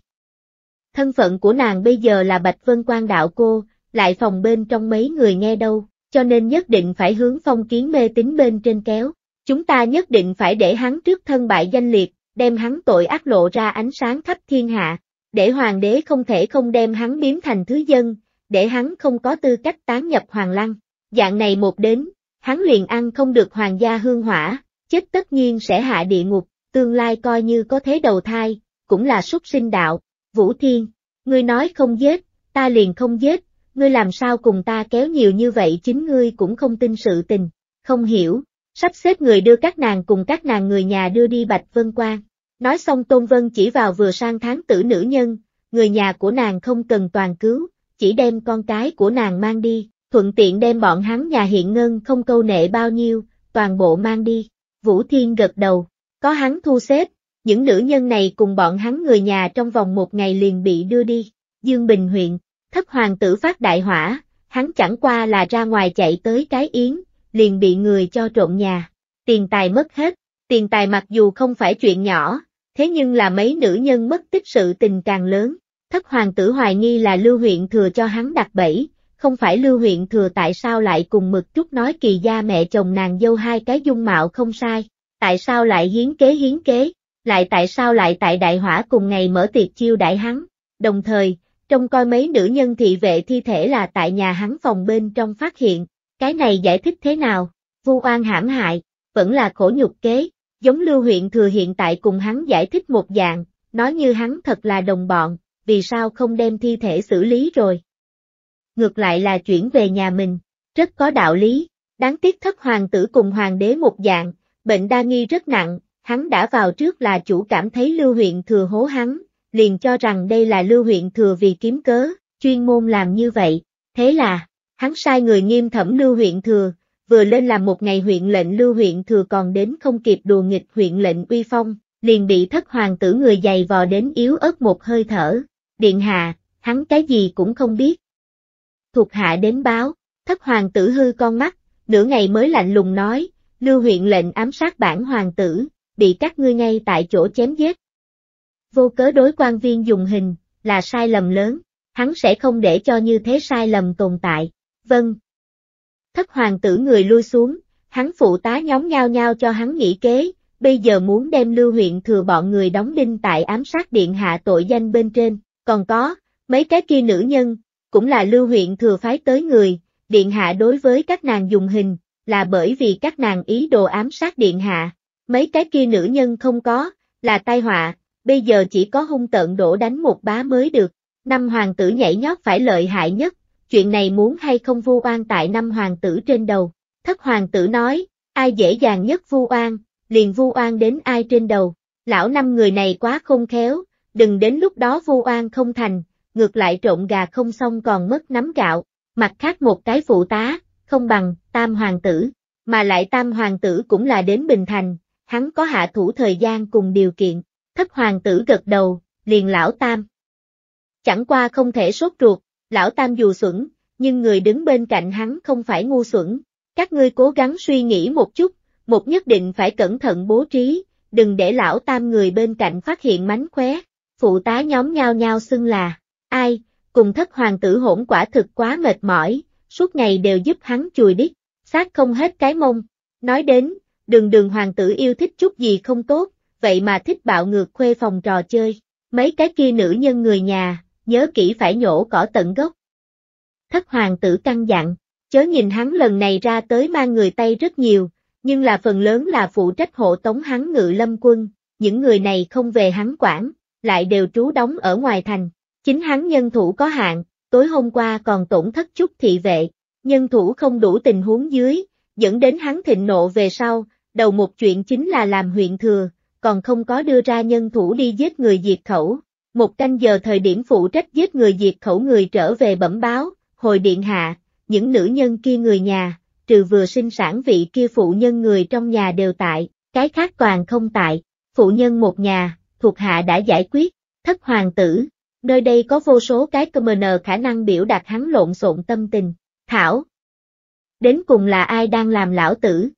Thân phận của nàng bây giờ là Bạch Vân Quan đạo cô, lại phòng bên trong mấy người nghe đâu, cho nên nhất định phải hướng phong kiến mê tín bên trên kéo. Chúng ta nhất định phải để hắn trước thân bại danh liệt, đem hắn tội ác lộ ra ánh sáng khắp thiên hạ, để hoàng đế không thể không đem hắn biếm thành thứ dân, để hắn không có tư cách tán nhập hoàng lăng. Dạng này một đến, hắn liền ăn không được hoàng gia hương hỏa, chết tất nhiên sẽ hạ địa ngục, tương lai coi như có thế đầu thai, cũng là súc sinh đạo. Vũ Thiên, ngươi nói không giết, ta liền không giết, ngươi làm sao cùng ta kéo nhiều như vậy chính ngươi cũng không tin sự tình, không hiểu, sắp xếp người đưa các nàng cùng các nàng người nhà đưa đi Bạch Vân Quang. Nói xong Tôn Vân chỉ vào vừa sang tháng tử nữ nhân, người nhà của nàng không cần toàn cứu, chỉ đem con cái của nàng mang đi, thuận tiện đem bọn hắn nhà hiện ngân không câu nệ bao nhiêu, toàn bộ mang đi. Vũ Thiên gật đầu, có hắn thu xếp, những nữ nhân này cùng bọn hắn người nhà trong vòng một ngày liền bị đưa đi. Dương Bình huyện, thất hoàng tử phát đại hỏa, hắn chẳng qua là ra ngoài chạy tới cái yến, liền bị người cho trộm nhà. Tiền tài mất hết, tiền tài mặc dù không phải chuyện nhỏ, thế nhưng là mấy nữ nhân mất tích sự tình càng lớn. Thất hoàng tử hoài nghi là lưu huyện thừa cho hắn đặt bẫy, không phải lưu huyện thừa tại sao lại cùng mực trúc nói kỳ gia mẹ chồng nàng dâu hai cái dung mạo không sai, tại sao lại hiến kế hiến kế lại tại sao lại tại đại hỏa cùng ngày mở tiệc chiêu đại hắn, đồng thời, trông coi mấy nữ nhân thị vệ thi thể là tại nhà hắn phòng bên trong phát hiện, cái này giải thích thế nào, vu oan hãm hại, vẫn là khổ nhục kế, giống lưu huyện thừa hiện tại cùng hắn giải thích một dạng, nói như hắn thật là đồng bọn, vì sao không đem thi thể xử lý rồi. Ngược lại là chuyển về nhà mình, rất có đạo lý, đáng tiếc thất hoàng tử cùng hoàng đế một dạng, bệnh đa nghi rất nặng, hắn đã vào trước là chủ cảm thấy Lưu huyện thừa hố hắn, liền cho rằng đây là Lưu huyện thừa vì kiếm cớ, chuyên môn làm như vậy, thế là, hắn sai người nghiêm thẩm Lưu huyện thừa, vừa lên làm một ngày huyện lệnh Lưu huyện thừa còn đến không kịp đùa nghịch huyện lệnh uy phong, liền bị thất hoàng tử người dày vò đến yếu ớt một hơi thở, điện hạ, hắn cái gì cũng không biết. Thuộc hạ đến báo, thất hoàng tử hư con mắt, nửa ngày mới lạnh lùng nói, Lưu huyện lệnh ám sát bản hoàng tử, bị các ngươi ngay tại chỗ chém giết. Vô cớ đối quan viên dùng hình, là sai lầm lớn, hắn sẽ không để cho như thế sai lầm tồn tại. Vâng. Thất hoàng tử người lui xuống, hắn phụ tá nhóm nhao nhao cho hắn nghỉ kế, bây giờ muốn đem lưu huyện thừa bọn người đóng đinh tại ám sát điện hạ tội danh bên trên, còn có, mấy cái kia nữ nhân, cũng là lưu huyện thừa phái tới người, điện hạ đối với các nàng dùng hình, là bởi vì các nàng ý đồ ám sát điện hạ, Mấy cái kia nữ nhân không có, là tai họa, bây giờ chỉ có hung tận đổ đánh một bá mới được. Năm hoàng tử nhảy nhót phải lợi hại nhất, chuyện này muốn hay không vu oan tại năm hoàng tử trên đầu. Thất hoàng tử nói, ai dễ dàng nhất vu oan, liền vu oan đến ai trên đầu. Lão năm người này quá không khéo, đừng đến lúc đó vu oan không thành, ngược lại trộn gà không xong còn mất nắm gạo. Mặt khác một cái phụ tá, không bằng, tam hoàng tử, mà lại tam hoàng tử cũng là đến Bình Thành, hắn có hạ thủ thời gian cùng điều kiện, thất hoàng tử gật đầu, liền lão tam. Chẳng qua không thể sốt ruột, lão tam dù xuẩn, nhưng người đứng bên cạnh hắn không phải ngu xuẩn, các ngươi cố gắng suy nghĩ một chút, một nhất định phải cẩn thận bố trí, đừng để lão tam người bên cạnh phát hiện mánh khóe, phụ tá nhóm nhau nhao xưng là, ai, cùng thất hoàng tử hỗn quả thực quá mệt mỏi, suốt ngày đều giúp hắn chùi đít, sát không hết cái mông, nói đến, đường đường hoàng tử yêu thích chút gì không tốt, vậy mà thích bạo ngược khuê phòng trò chơi. Mấy cái kia nữ nhân người nhà, nhớ kỹ phải nhổ cỏ tận gốc. Thất hoàng tử căng dặn, chớ nhìn hắn lần này ra tới mang người tay rất nhiều, nhưng là phần lớn là phụ trách hộ tống hắn ngự lâm quân, những người này không về hắn quản, lại đều trú đóng ở ngoài thành. Chính hắn nhân thủ có hạn, tối hôm qua còn tổn thất chút thị vệ, nhân thủ không đủ tình huống dưới, dẫn đến hắn thịnh nộ về sau, đầu một chuyện chính là làm huyện thừa, còn không có đưa ra nhân thủ đi giết người diệt khẩu. Một canh giờ thời điểm phụ trách giết người diệt khẩu người trở về bẩm báo, hồi điện hạ, những nữ nhân kia người nhà, trừ vừa sinh sản vị kia phụ nhân người trong nhà đều tại, cái khác toàn không tại, phụ nhân một nhà, thuộc hạ đã giải quyết, thất hoàng tử, nơi đây có vô số cái commoner khả năng biểu đạt hắn lộn xộn tâm tình, thảo. Đến cùng là ai đang làm lão tử,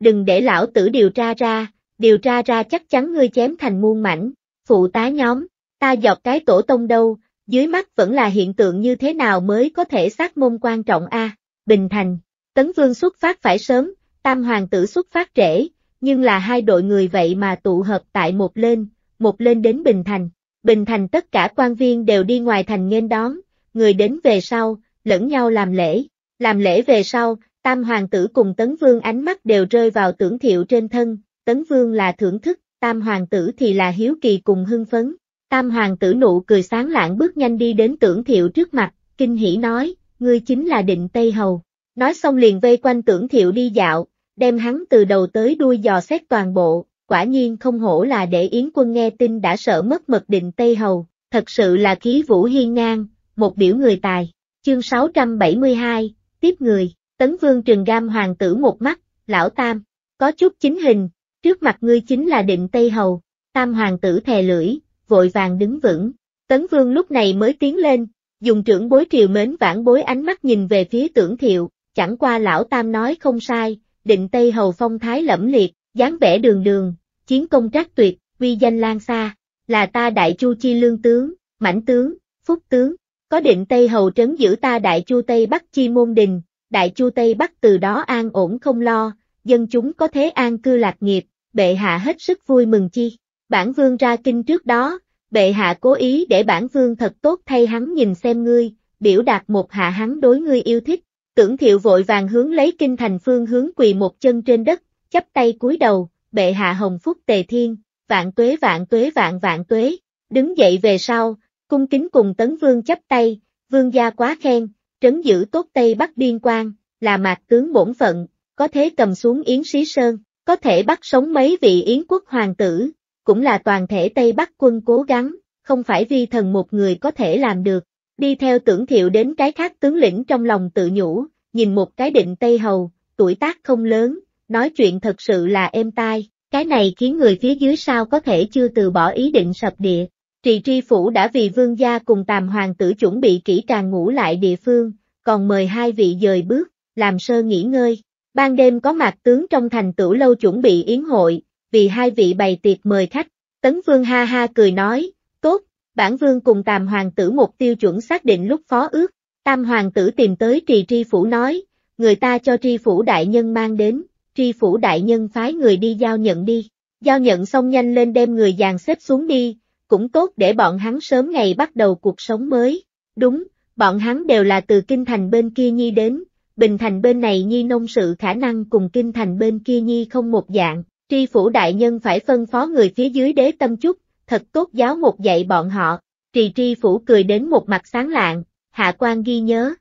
đừng để lão tử điều tra ra, điều tra ra chắc chắn ngươi chém thành muôn mảnh, phụ tá nhóm, ta dọc cái tổ tông đâu, dưới mắt vẫn là hiện tượng như thế nào mới có thể xác môn quan trọng a Bình Thành, Tấn Vương xuất phát phải sớm, Tam Hoàng tử xuất phát trễ, nhưng là hai đội người vậy mà tụ hợp tại một lên, một lên đến Bình Thành. Bình Thành tất cả quan viên đều đi ngoài thành nghênh đón, người đến về sau, lẫn nhau làm lễ. Làm lễ về sau, Tam hoàng tử cùng Tấn Vương ánh mắt đều rơi vào tưởng thiệu trên thân, Tấn Vương là thưởng thức, Tam hoàng tử thì là hiếu kỳ cùng hưng phấn. Tam hoàng tử nụ cười sáng lạng bước nhanh đi đến tưởng thiệu trước mặt, kinh hỉ nói, ngươi chính là định Tây Hầu. Nói xong liền vây quanh tưởng thiệu đi dạo, đem hắn từ đầu tới đuôi dò xét toàn bộ, quả nhiên không hổ là để Yến quân nghe tin đã sợ mất mật định Tây Hầu, thật sự là khí vũ hiên ngang, một biểu người tài. Chương 672, tiếp người. Tấn Vương trừng gam hoàng tử một mắt, lão tam, có chút chính hình, trước mặt ngươi chính là định Tây Hầu, tam hoàng tử thè lưỡi, vội vàng đứng vững. Tấn Vương lúc này mới tiến lên, dùng trưởng bối triều mến vãn bối ánh mắt nhìn về phía tưởng thiệu, chẳng qua lão tam nói không sai, định Tây Hầu phong thái lẫm liệt, dáng vẻ đường đường, chiến công trác tuyệt, uy danh lan xa, là ta đại chu chi lương tướng, mãnh tướng, phúc tướng, có định Tây Hầu trấn giữ ta đại chu Tây Bắc chi môn đình, Đại Chu Tây Bắc từ đó an ổn không lo, dân chúng có thế an cư lạc nghiệp, bệ hạ hết sức vui mừng chi. Bản vương ra kinh trước đó, bệ hạ cố ý để bản vương thật tốt thay hắn nhìn xem ngươi, biểu đạt một hạ hắn đối ngươi yêu thích. Tưởng thiệu vội vàng hướng lấy kinh thành phương hướng quỳ một chân trên đất, chắp tay cúi đầu, bệ hạ hồng phúc tề thiên, vạn tuế vạn tuế vạn vạn tuế, đứng dậy về sau, cung kính cùng tấn vương chắp tay, vương gia quá khen, trấn giữ tốt Tây Bắc Biên quan, là mạc tướng bổn phận, có thế cầm xuống Yến Xí Sơn, có thể bắt sống mấy vị Yến quốc hoàng tử, cũng là toàn thể Tây Bắc quân cố gắng, không phải vi thần một người có thể làm được. Đi theo tưởng thiệu đến cái khác tướng lĩnh trong lòng tự nhủ, nhìn một cái định Tây Hầu, tuổi tác không lớn, nói chuyện thật sự là êm tai, cái này khiến người phía dưới sao có thể chưa từ bỏ ý định sập địa, Trì tri phủ đã vì vương gia cùng tàm hoàng tử chuẩn bị kỹ càng ngủ lại địa phương, còn mời hai vị dời bước, làm sơ nghỉ ngơi. Ban đêm có mặt tướng trong thành Tử lâu chuẩn bị yến hội, vì hai vị bày tiệc mời khách. Tấn Vương ha ha cười nói, tốt, bản vương cùng tàm hoàng tử mục tiêu chuẩn xác định lúc phó ước. Tam hoàng tử tìm tới trì tri phủ nói, người ta cho tri phủ đại nhân mang đến, tri phủ đại nhân phái người đi giao nhận đi. Giao nhận xong nhanh lên đem người dàn xếp xuống đi, cũng tốt để bọn hắn sớm ngày bắt đầu cuộc sống mới. Đúng, bọn hắn đều là từ Kinh Thành bên kia Nhi đến, Bình Thành bên này Nhi nông sự khả năng cùng Kinh Thành bên kia Nhi không một dạng, tri phủ đại nhân phải phân phó người phía dưới đế tâm chút, thật tốt giáo một dạy bọn họ, trì tri phủ cười đến một mặt sáng lạng, hạ quan ghi nhớ.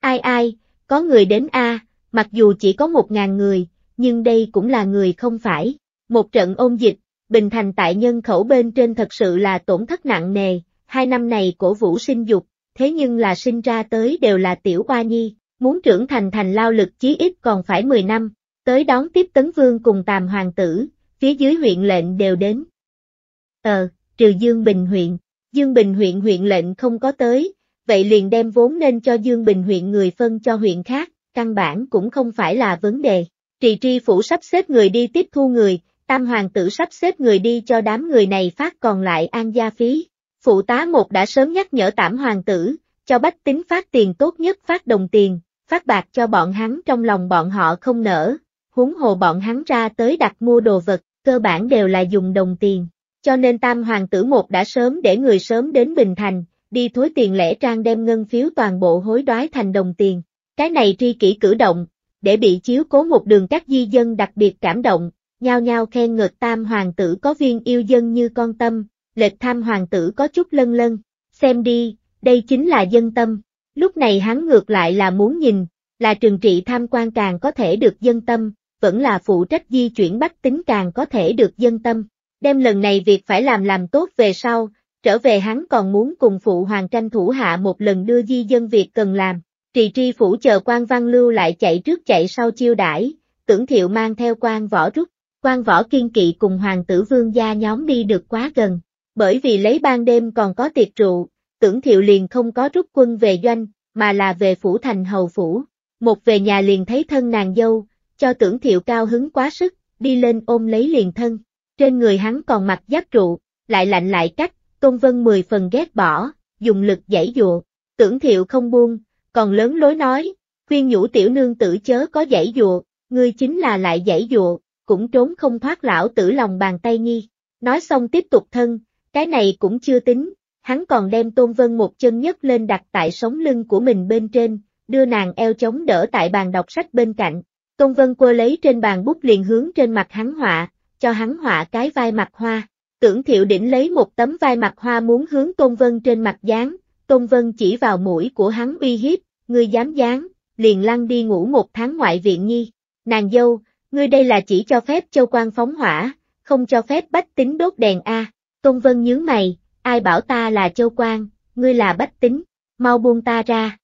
Ai ai, có người đến A, mặc dù chỉ có một ngàn người, nhưng đây cũng là người không phải, một trận ôn dịch, Bình Thành tại nhân khẩu bên trên thật sự là tổn thất nặng nề, hai năm này cổ vũ sinh dục, thế nhưng là sinh ra tới đều là tiểu oa nhi, muốn trưởng thành thành lao lực chí ít còn phải 10 năm, tới đón tiếp tấn vương cùng tàm hoàng tử, phía dưới huyện lệnh đều đến. Ờ, trừ Dương Bình huyện, Dương Bình huyện huyện lệnh không có tới, vậy liền đem vốn nên cho Dương Bình huyện người phân cho huyện khác, căn bản cũng không phải là vấn đề. Trì tri phủ sắp xếp người đi tiếp thu người, tam hoàng tử sắp xếp người đi cho đám người này phát còn lại an gia phí. Phụ tá một đã sớm nhắc nhở tạm hoàng tử, cho bách tính phát tiền tốt nhất phát đồng tiền, phát bạc cho bọn hắn trong lòng bọn họ không nở, huống hồ bọn hắn ra tới đặt mua đồ vật, cơ bản đều là dùng đồng tiền. Cho nên tam hoàng tử một đã sớm để người sớm đến Bình Thành, đi thối tiền lễ trang đem ngân phiếu toàn bộ hối đoái thành đồng tiền. Cái này tri kỷ cử động, để bị chiếu cố một đường các di dân đặc biệt cảm động, nhao nhao khen ngược tam hoàng tử có viên yêu dân như con tâm, lệch tam hoàng tử có chút lân lân, xem đi, đây chính là dân tâm, lúc này hắn ngược lại là muốn nhìn, là trừng trị tham quan càng có thể được dân tâm, vẫn là phụ trách di chuyển bắt tính càng có thể được dân tâm, đem lần này việc phải làm làm tốt về sau, trở về hắn còn muốn cùng phụ hoàng tranh thủ hạ một lần đưa di dân việc cần làm, trì tri phủ chờ quan văn lưu lại chạy trước chạy sau chiêu đãi, tưởng thiệu mang theo quan võ rút quan võ kiên kỵ cùng hoàng tử vương gia nhóm đi được quá gần, bởi vì lấy ban đêm còn có tiệc rượu, tưởng thiệu liền không có rút quân về doanh, mà là về phủ thành hầu phủ. Một về nhà liền thấy thân nàng dâu, cho tưởng thiệu cao hứng quá sức, đi lên ôm lấy liền thân. Trên người hắn còn mặc giáp trụ, lại lạnh lại cách, Tôn Vân mười phần ghét bỏ, dùng lực giải dụa. Tưởng thiệu không buông, còn lớn lối nói, khuyên nhủ tiểu nương tử chớ có giải dụa, ngươi chính là lại giải dụa, cũng trốn không thoát lão tử lòng bàn tay nhi. Nói xong tiếp tục thân, cái này cũng chưa tính, hắn còn đem Tôn Vân một chân nhất lên đặt tại sống lưng của mình bên trên, đưa nàng eo chống đỡ tại bàn đọc sách bên cạnh. Tôn Vân quơ lấy trên bàn bút liền hướng trên mặt hắn họa, cho hắn họa cái vai mặt hoa. Tưởng thiệu đỉnh lấy một tấm vai mặt hoa muốn hướng Tôn Vân trên mặt dán, Tôn Vân chỉ vào mũi của hắn uy hiếp, người dám dán, liền lăn đi ngủ một tháng ngoại viện nhi. Nàng dâu, ngươi đây là chỉ cho phép châu quan phóng hỏa, không cho phép bách tính đốt đèn a. tôn vân nhớ mày, ai bảo ta là châu quan, ngươi là bách tính, mau buông ta ra.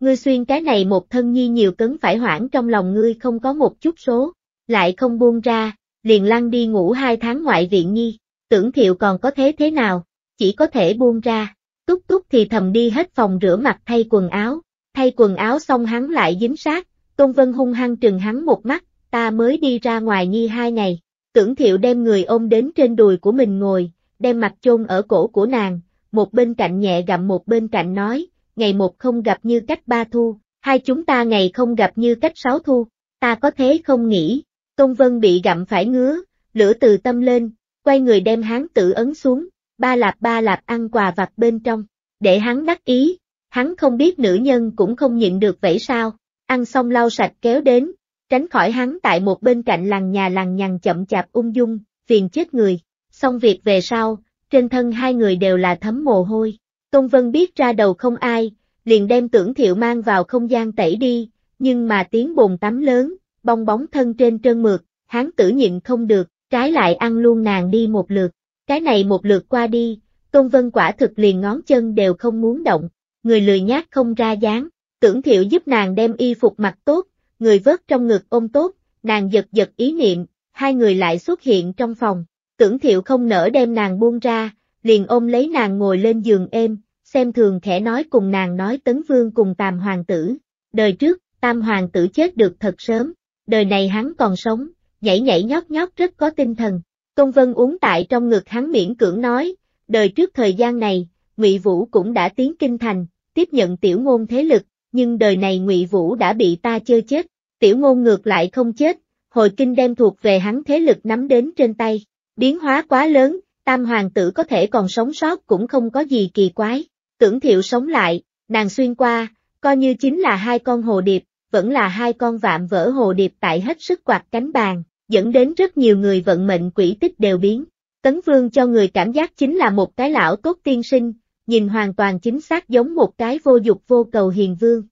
Ngươi xuyên cái này một thân nhi nhiều cấn phải hoảng trong lòng ngươi không có một chút số, lại không buông ra, liền lăn đi ngủ hai tháng ngoại viện nhi, tưởng thiệu còn có thế thế nào, chỉ có thể buông ra, túc túc thì thầm đi hết phòng rửa mặt thay quần áo, thay quần áo xong hắn lại dính sát, Tôn Vân hung hăng trừng hắn một mắt, ta mới đi ra ngoài nhi hai ngày. Tưởng thiệu đem người ôm đến trên đùi của mình ngồi, đem mặt chôn ở cổ của nàng, một bên cạnh nhẹ gặm một bên cạnh nói, ngày một không gặp như cách ba thu, hai chúng ta ngày không gặp như cách sáu thu, ta có thế không nghĩ. Công vân bị gặm phải ngứa, lửa từ tâm lên, quay người đem hắn tự ấn xuống, ba lạp ba lạp ăn quà vặt bên trong, để hắn đắc ý, hắn không biết nữ nhân cũng không nhịn được vậy sao, ăn xong lau sạch kéo đến, tránh khỏi hắn tại một bên cạnh làng nhà làng nhằn chậm chạp ung dung, phiền chết người. Xong việc về sau, trên thân hai người đều là thấm mồ hôi. Công vân biết ra đầu không ai, liền đem tưởng thiệu mang vào không gian tẩy đi, nhưng mà tiếng bồn tắm lớn, bong bóng thân trên trơn mượt, hắn tử nhịn không được, trái lại ăn luôn nàng đi một lượt. Cái này một lượt qua đi, công vân quả thực liền ngón chân đều không muốn động, người lười nhát không ra dáng, tưởng thiệu giúp nàng đem y phục mặc tốt, người vớt trong ngực ôm tốt, nàng giật giật ý niệm, hai người lại xuất hiện trong phòng, tưởng thiệu không nỡ đem nàng buông ra, liền ôm lấy nàng ngồi lên giường êm, xem thường khẽ nói cùng nàng nói tấn vương cùng tam hoàng tử, đời trước, tam hoàng tử chết được thật sớm, đời này hắn còn sống, nhảy nhảy nhót nhót rất có tinh thần, công vân uống tại trong ngực hắn miễn cưỡng nói, đời trước thời gian này, ngụy Vũ cũng đã tiến kinh thành, tiếp nhận tiểu ngôn thế lực, nhưng đời này Ngụy Vũ đã bị ta chơi chết, tiểu ngôn ngược lại không chết, hồi kinh đem thuộc về hắn thế lực nắm đến trên tay, biến hóa quá lớn, tam hoàng tử có thể còn sống sót cũng không có gì kỳ quái, tưởng thiệu sống lại, nàng xuyên qua, coi như chính là hai con hồ điệp, vẫn là hai con vạm vỡ hồ điệp tại hết sức quạt cánh bàn, dẫn đến rất nhiều người vận mệnh quỷ tích đều biến. Tấn Vương cho người cảm giác chính là một cái lão tốt tiên sinh, nhìn hoàn toàn chính xác giống một cái vô dục vô cầu hiền vương.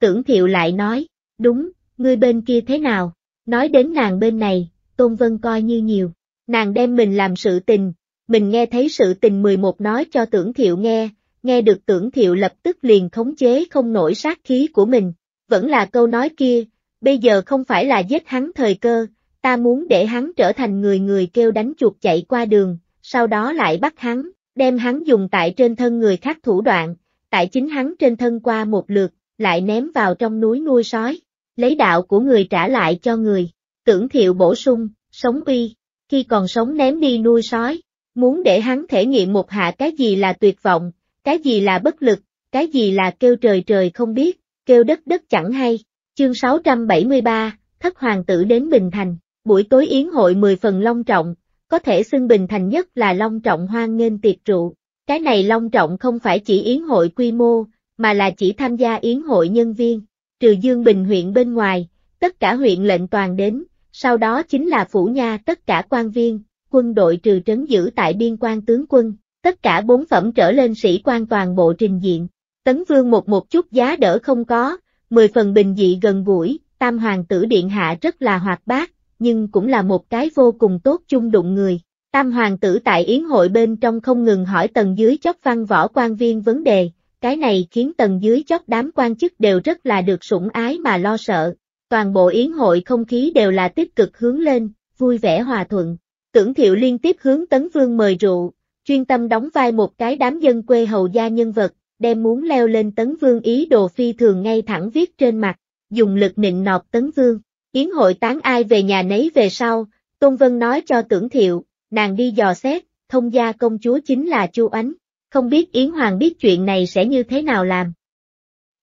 Tưởng thiệu lại nói, đúng, ngươi bên kia thế nào, nói đến nàng bên này, Tôn Vân coi như nhiều, nàng đem mình làm sự tình, mình nghe thấy sự tình 11 nói cho tưởng thiệu nghe, nghe được tưởng thiệu lập tức liền khống chế không nổi sát khí của mình, vẫn là câu nói kia, bây giờ không phải là giết hắn thời cơ, ta muốn để hắn trở thành người người kêu đánh chuột chạy qua đường, sau đó lại bắt hắn, đem hắn dùng tại trên thân người khác thủ đoạn, tại chính hắn trên thân qua một lượt, lại ném vào trong núi nuôi sói, lấy đạo của người trả lại cho người, tưởng thiệu bổ sung, sống uy, khi còn sống ném đi nuôi sói, muốn để hắn thể nghiệm một hạ cái gì là tuyệt vọng, cái gì là bất lực, cái gì là kêu trời trời không biết, kêu đất đất chẳng hay. Chương 673, Thất Hoàng tử đến Bình Thành, buổi tối yến hội mười phần long trọng, có thể xưng Bình Thành nhất là Long Trọng hoan nghênh tiệc rượu. Cái này Long Trọng không phải chỉ yến hội quy mô, mà là chỉ tham gia yến hội nhân viên, trừ Dương Bình huyện bên ngoài, tất cả huyện lệnh toàn đến, sau đó chính là phủ nha tất cả quan viên, quân đội trừ trấn giữ tại biên quan tướng quân, tất cả bốn phẩm trở lên sĩ quan toàn bộ trình diện. Tấn Vương một một chút giá đỡ không có, mười phần bình dị gần gũi, Tam Hoàng tử Điện Hạ rất là hoạt bát, nhưng cũng là một cái vô cùng tốt chung đụng người. Tam hoàng tử tại yến hội bên trong không ngừng hỏi tầng dưới chót văn võ quan viên vấn đề, cái này khiến tầng dưới chót đám quan chức đều rất là được sủng ái mà lo sợ. Toàn bộ yến hội không khí đều là tích cực hướng lên, vui vẻ hòa thuận. Tưởng thiệu liên tiếp hướng tấn vương mời rượu, chuyên tâm đóng vai một cái đám dân quê hầu gia nhân vật, đem muốn leo lên tấn vương ý đồ phi thường ngay thẳng viết trên mặt, dùng lực nịnh nọt tấn vương. Yến hội tán ai về nhà nấy về sau, Tôn Vân nói cho tưởng thiệu, nàng đi dò xét, thông gia công chúa chính là Chu Ánh, không biết Yến Hoàng biết chuyện này sẽ như thế nào làm.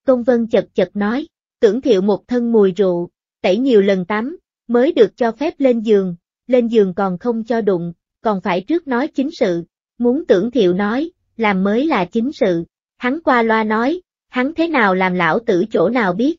Tôn Vân chật chật nói, tưởng thiệu một thân mùi rượu, tẩy nhiều lần tắm, mới được cho phép lên giường, lên giường còn không cho đụng, còn phải trước nói chính sự, muốn tưởng thiệu nói, làm mới là chính sự, hắn qua loa nói, hắn thế nào làm lão tử chỗ nào biết.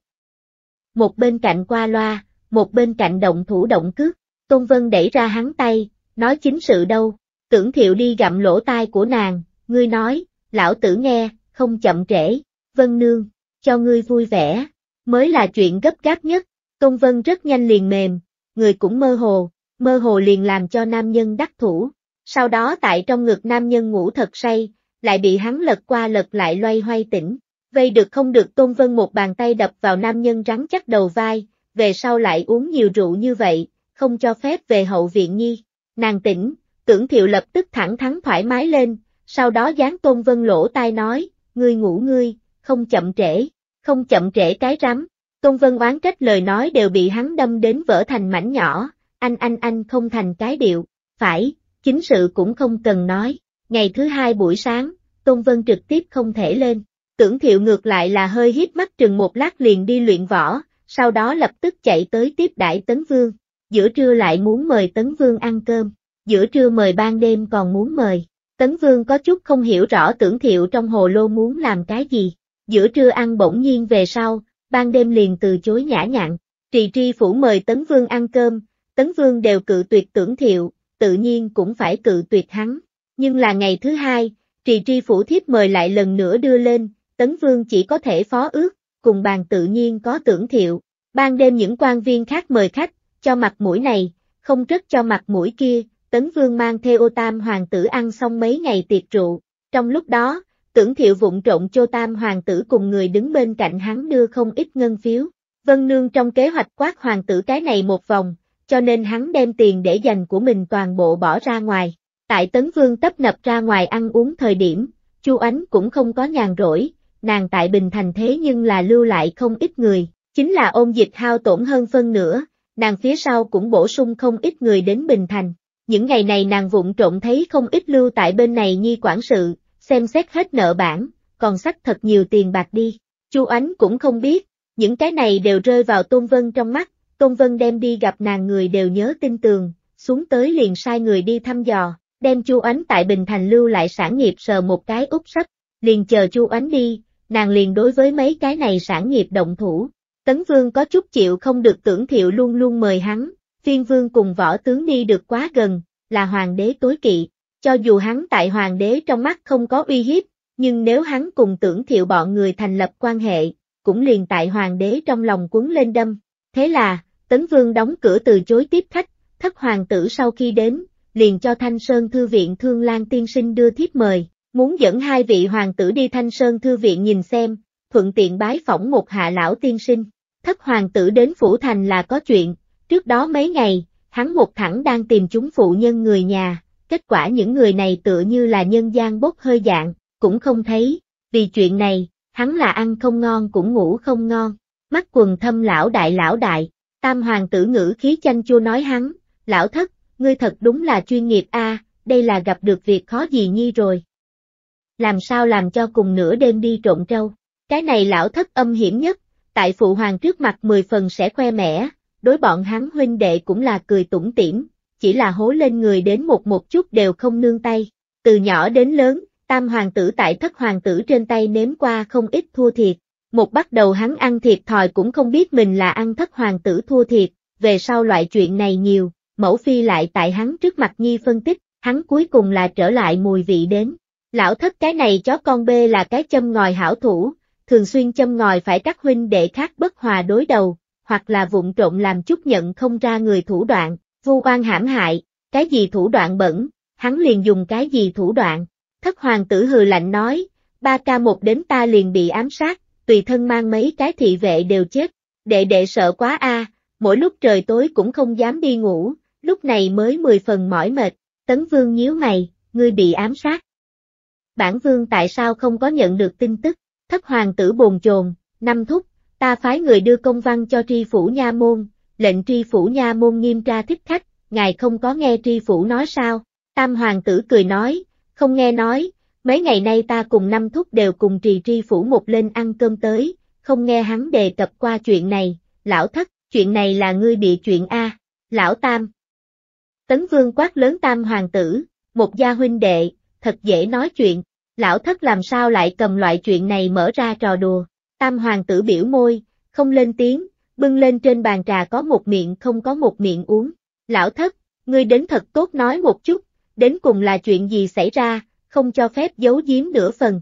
Một bên cạnh qua loa, một bên cạnh động thủ động cước, Tôn Vân đẩy ra hắn tay, nói chính sự đâu, tưởng thiệu đi gặm lỗ tai của nàng, ngươi nói, lão tử nghe, không chậm trễ, Vân Nương, cho ngươi vui vẻ, mới là chuyện gấp gáp nhất, Tôn Vân rất nhanh liền mềm, người cũng mơ hồ, mơ hồ liền làm cho nam nhân đắc thủ, sau đó tại trong ngực nam nhân ngủ thật say, lại bị hắn lật qua lật lại loay hoay tỉnh, vây được không được Tôn Vân một bàn tay đập vào nam nhân rắn chắc đầu vai, về sau lại uống nhiều rượu như vậy, không cho phép về hậu viện nhi. Nàng tỉnh, tưởng thiệu lập tức thẳng thắn thoải mái lên, sau đó dán tôn vân lỗ tai nói, ngươi ngủ ngươi, không chậm trễ, không chậm trễ cái rắm. Tôn vân oán trách lời nói đều bị hắn đâm đến vỡ thành mảnh nhỏ, anh anh anh không thành cái điệu, phải, chính sự cũng không cần nói. Ngày thứ hai buổi sáng, Tôn Vân trực tiếp không thể lên. Tưởng thiệu ngược lại là hơi hít mắt trừng một lát liền đi luyện võ, sau đó lập tức chạy tới tiếp đại Tấn Vương, giữa trưa lại muốn mời Tấn Vương ăn cơm, giữa trưa mời ban đêm còn muốn mời. Tấn Vương có chút không hiểu rõ tưởng thiệu trong hồ lô muốn làm cái gì, giữa trưa ăn bỗng nhiên về sau, ban đêm liền từ chối nhã nhặn, trì tri phủ mời Tấn Vương ăn cơm, Tấn Vương đều cự tuyệt tưởng thiệu, tự nhiên cũng phải cự tuyệt hắn, nhưng là ngày thứ hai, trì tri phủ thiếp mời lại lần nữa đưa lên, Tấn Vương chỉ có thể phó ước, cùng bàn tự nhiên có tưởng thiệu. Ban đêm những quan viên khác mời khách, cho mặt mũi này, không rất cho mặt mũi kia, Tấn Vương mang theo tam hoàng tử ăn xong mấy ngày tiệc rượu. Trong lúc đó, tưởng thiệu vụng trộn cho tam hoàng tử cùng người đứng bên cạnh hắn đưa không ít ngân phiếu. Vân Nương trong kế hoạch quát hoàng tử cái này một vòng, cho nên hắn đem tiền để dành của mình toàn bộ bỏ ra ngoài. Tại Tấn Vương tấp nập ra ngoài ăn uống thời điểm, Chu Ánh cũng không có nhàn rỗi, nàng tại Bình Thành thế nhưng là lưu lại không ít người, chính là ôn dịch hao tổn hơn phân nữa, nàng phía sau cũng bổ sung không ít người đến Bình Thành. Những ngày này nàng vụng trộn thấy không ít lưu tại bên này nhi quản sự, xem xét hết nợ bản, còn sắc thật nhiều tiền bạc đi. Chu Ánh cũng không biết, những cái này đều rơi vào Tôn Vân trong mắt, Tôn Vân đem đi gặp nàng người đều nhớ tin tường, xuống tới liền sai người đi thăm dò, đem Chu Ánh tại Bình Thành lưu lại sản nghiệp sờ một cái úp sắt liền chờ Chu Ánh đi, nàng liền đối với mấy cái này sản nghiệp động thủ. Tấn Vương có chút chịu không được tưởng thiệu luôn luôn mời hắn, phiên vương cùng võ tướng đi được quá gần, là hoàng đế tối kỵ, cho dù hắn tại hoàng đế trong mắt không có uy hiếp, nhưng nếu hắn cùng tưởng thiệu bọn người thành lập quan hệ, cũng liền tại hoàng đế trong lòng quấn lên đâm. Thế là, Tấn Vương đóng cửa từ chối tiếp khách, thất hoàng tử sau khi đến, liền cho Thanh Sơn Thư viện Thương Lan Tiên Sinh đưa thiếp mời, Muốn dẫn hai vị hoàng tử đi Thanh Sơn Thư Viện nhìn xem, thuận tiện bái phỏng một hạ lão tiên sinh. Thất hoàng tử đến Phủ Thành là có chuyện, trước đó mấy ngày, hắn một thẳng đang tìm chúng phụ nhân người nhà, kết quả những người này tựa như là nhân gian bốc hơi dạng, cũng không thấy, vì chuyện này, hắn là ăn không ngon cũng ngủ không ngon, mắt quần thâm lão đại lão đại, tam hoàng tử ngữ khí chanh chua nói hắn, lão thất, ngươi thật đúng là chuyên nghiệp a đây là gặp được việc khó gì nhi rồi, làm sao làm cho cùng nửa đêm đi trộn trâu. Cái này lão thất âm hiểm nhất, tại phụ hoàng trước mặt mười phần sẽ khoe mẻ, đối bọn hắn huynh đệ cũng là cười tủm tỉm, chỉ là hố lên người đến một một chút đều không nương tay. Từ nhỏ đến lớn, tam hoàng tử tại thất hoàng tử trên tay nếm qua không ít thua thiệt. Một bắt đầu hắn ăn thiệt thòi cũng không biết mình là ăn thất hoàng tử thua thiệt, về sau loại chuyện này nhiều, mẫu phi lại tại hắn trước mặt nhi phân tích, hắn cuối cùng là trở lại mùi vị đến. Lão thất cái này chó con bê là cái châm ngòi hảo thủ, thường xuyên châm ngòi phải các huynh đệ khác bất hòa đối đầu, hoặc là vụng trộn làm chút nhận không ra người thủ đoạn, vu oan hãm hại, cái gì thủ đoạn bẩn, hắn liền dùng cái gì thủ đoạn. Thất hoàng tử hừ lạnh nói, ba ca một đến ta liền bị ám sát, tùy thân mang mấy cái thị vệ đều chết, đệ đệ sợ quá a, mỗi lúc trời tối cũng không dám đi ngủ, lúc này mới mười phần mỏi mệt, tấn vương nhíu mày, ngươi bị ám sát bản vương tại sao không có nhận được tin tức, thất hoàng tử bồn chồn, năm thúc, ta phái người đưa công văn cho tri phủ nha môn, lệnh tri phủ nha môn nghiêm tra thích khách, ngài không có nghe tri phủ nói sao, tam hoàng tử cười nói, không nghe nói, mấy ngày nay ta cùng năm thúc đều cùng trì tri phủ một lên ăn cơm tới, không nghe hắn đề cập qua chuyện này, lão thất, chuyện này là ngươi bị chuyện A, lão tam. Tấn vương quát lớn tam hoàng tử, một gia huynh đệ, thật dễ nói chuyện, lão thất làm sao lại cầm loại chuyện này mở ra trò đùa. Tam hoàng tử biểu môi, không lên tiếng, bưng lên trên bàn trà có một miệng không có một miệng uống. Lão thất, ngươi đến thật tốt nói một chút, đến cùng là chuyện gì xảy ra, không cho phép giấu giếm nửa phần.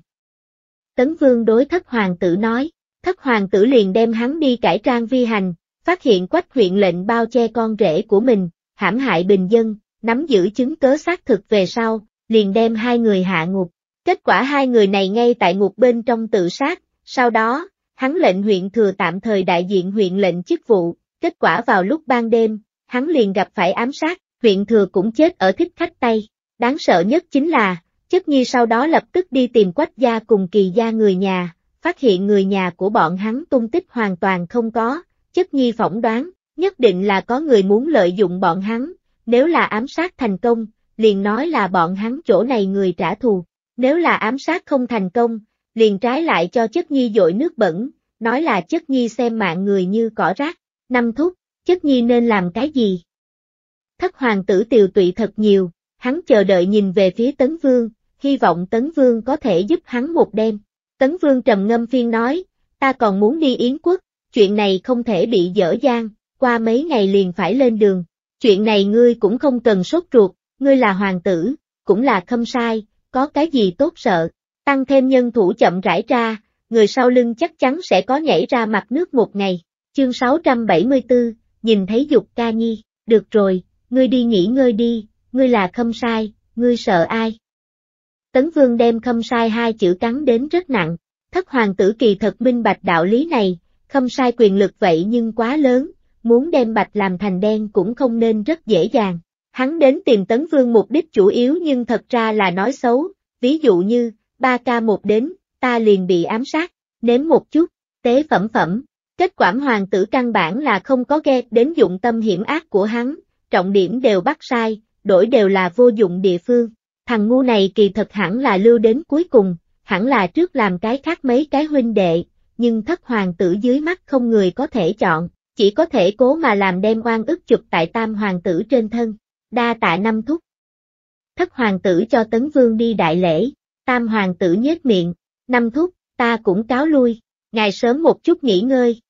Tấn Vương đối thất hoàng tử nói, thất hoàng tử liền đem hắn đi cải trang vi hành, phát hiện quách huyện lệnh bao che con rể của mình, hãm hại bình dân, nắm giữ chứng cớ xác thực về sau, liền đem hai người hạ ngục. Kết quả hai người này ngay tại ngục bên trong tự sát, sau đó, hắn lệnh huyện thừa tạm thời đại diện huyện lệnh chức vụ, kết quả vào lúc ban đêm, hắn liền gặp phải ám sát, huyện thừa cũng chết ở thích khách tay. Đáng sợ nhất chính là, chất nhi sau đó lập tức đi tìm quách gia cùng kỳ gia người nhà, phát hiện người nhà của bọn hắn tung tích hoàn toàn không có, chất nhi phỏng đoán, nhất định là có người muốn lợi dụng bọn hắn, nếu là ám sát thành công, liền nói là bọn hắn chỗ này người trả thù, nếu là ám sát không thành công, liền trái lại cho chất nhi dội nước bẩn, nói là chất nhi xem mạng người như cỏ rác, năm thúc, chất nhi nên làm cái gì? Thất hoàng tử tiều tụy thật nhiều, hắn chờ đợi nhìn về phía Tấn Vương, hy vọng Tấn Vương có thể giúp hắn một đêm. Tấn Vương trầm ngâm phiên nói, ta còn muốn đi Yến quốc, chuyện này không thể bị dở dang, qua mấy ngày liền phải lên đường. Chuyện này ngươi cũng không cần sốt ruột, ngươi là hoàng tử, cũng là khâm sai, có cái gì tốt sợ, tăng thêm nhân thủ chậm rãi ra, người sau lưng chắc chắn sẽ có nhảy ra mặt nước một ngày. Chương 674, nhìn thấy dục ca nhi, được rồi, ngươi đi nghỉ ngơi đi, ngươi là khâm sai, ngươi sợ ai? Tấn Vương đem khâm sai hai chữ cắn đến rất nặng, thất hoàng tử kỳ thật minh bạch đạo lý này, khâm sai quyền lực vậy nhưng quá lớn, muốn đem bạch làm thành đen cũng không nên rất dễ dàng. Hắn đến tìm Tấn Vương mục đích chủ yếu nhưng thật ra là nói xấu, ví dụ như, 3K1 đến, ta liền bị ám sát, nếm một chút, tế phẩm phẩm. Kết quả hoàng tử căn bản là không có ghe đến dụng tâm hiểm ác của hắn, trọng điểm đều bắt sai, đổi đều là vô dụng địa phương. Thằng ngu này kỳ thật hẳn là lưu đến cuối cùng, hẳn là trước làm cái khác mấy cái huynh đệ, nhưng thất hoàng tử dưới mắt không người có thể chọn, chỉ có thể cố mà làm đem oan ức chụp tại tam hoàng tử trên thân đa tạ năm thúc. Thất hoàng tử cho tấn vương đi đại lễ, tam hoàng tử nhếch miệng, năm thúc, ta cũng cáo lui, ngài sớm một chút nghỉ ngơi.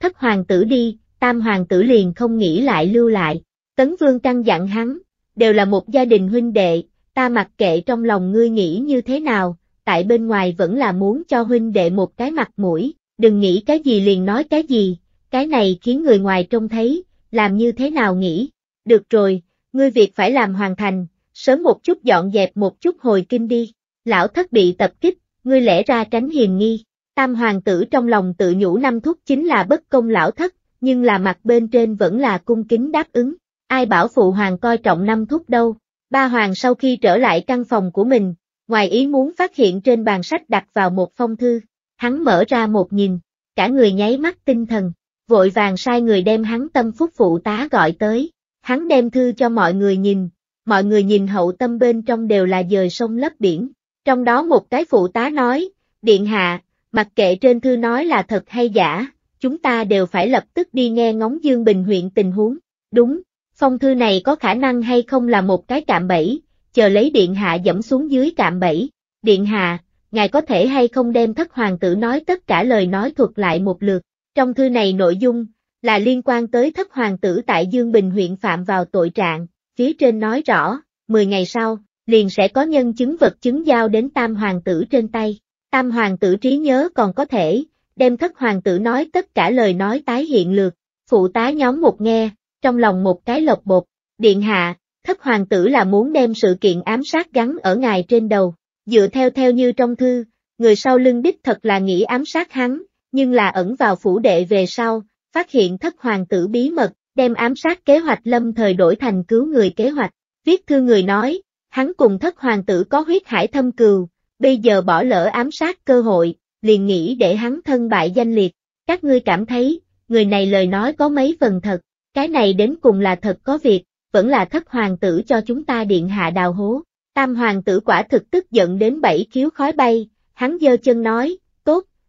Thất hoàng tử đi, tam hoàng tử liền không nghĩ lại lưu lại, tấn vương căng dặn hắn, đều là một gia đình huynh đệ, ta mặc kệ trong lòng ngươi nghĩ như thế nào, tại bên ngoài vẫn là muốn cho huynh đệ một cái mặt mũi, đừng nghĩ cái gì liền nói cái gì, cái này khiến người ngoài trông thấy, làm như thế nào nghĩ, được rồi, ngươi việc phải làm hoàn thành, sớm một chút dọn dẹp một chút hồi kinh đi, lão thất bị tập kích, ngươi lẽ ra tránh hiền nghi, tam hoàng tử trong lòng tự nhủ năm thúc chính là bất công lão thất, nhưng là mặt bên trên vẫn là cung kính đáp ứng, ai bảo phụ hoàng coi trọng năm thúc đâu, ba hoàng sau khi trở lại căn phòng của mình, ngoài ý muốn phát hiện trên bàn sách đặt vào một phong thư, hắn mở ra một nhìn, cả người nháy mắt tinh thần, vội vàng sai người đem hắn tâm phúc phụ tá gọi tới, Hắn đem thư cho mọi người nhìn, mọi người nhìn hậu tâm bên trong đều là dời sông lấp biển. Trong đó một cái phụ tá nói, Điện Hạ, mặc kệ trên thư nói là thật hay giả, chúng ta đều phải lập tức đi nghe ngóng Dương Bình huyện tình huống. Đúng, phong thư này có khả năng hay không là một cái cạm bẫy, chờ lấy Điện Hạ dẫm xuống dưới cạm bẫy. Điện Hạ, ngài có thể hay không đem thất hoàng tử nói tất cả lời nói thuật lại một lượt. Trong thư này nội dung, là liên quan tới thất hoàng tử tại Dương Bình huyện phạm vào tội trạng, phía trên nói rõ, 10 ngày sau, liền sẽ có nhân chứng vật chứng giao đến tam hoàng tử trên tay, tam hoàng tử trí nhớ còn có thể, đem thất hoàng tử nói tất cả lời nói tái hiện lược, phụ tá nhóm một nghe, trong lòng một cái lộc bột, điện hạ, thất hoàng tử là muốn đem sự kiện ám sát gắn ở ngài trên đầu, dựa theo theo như trong thư, người sau lưng đích thật là nghĩ ám sát hắn, nhưng là ẩn vào phủ đệ về sau, phát hiện thất hoàng tử bí mật, đem ám sát kế hoạch lâm thời đổi thành cứu người kế hoạch, viết thư người nói, hắn cùng thất hoàng tử có huyết hải thâm cừu, bây giờ bỏ lỡ ám sát cơ hội, liền nghĩ để hắn thân bại danh liệt, các ngươi cảm thấy, người này lời nói có mấy phần thật, cái này đến cùng là thật có việc, vẫn là thất hoàng tử cho chúng ta điện hạ đào hố, tam hoàng tử quả thực tức giận đến bảy khiếu khói bay, hắn giơ chân nói,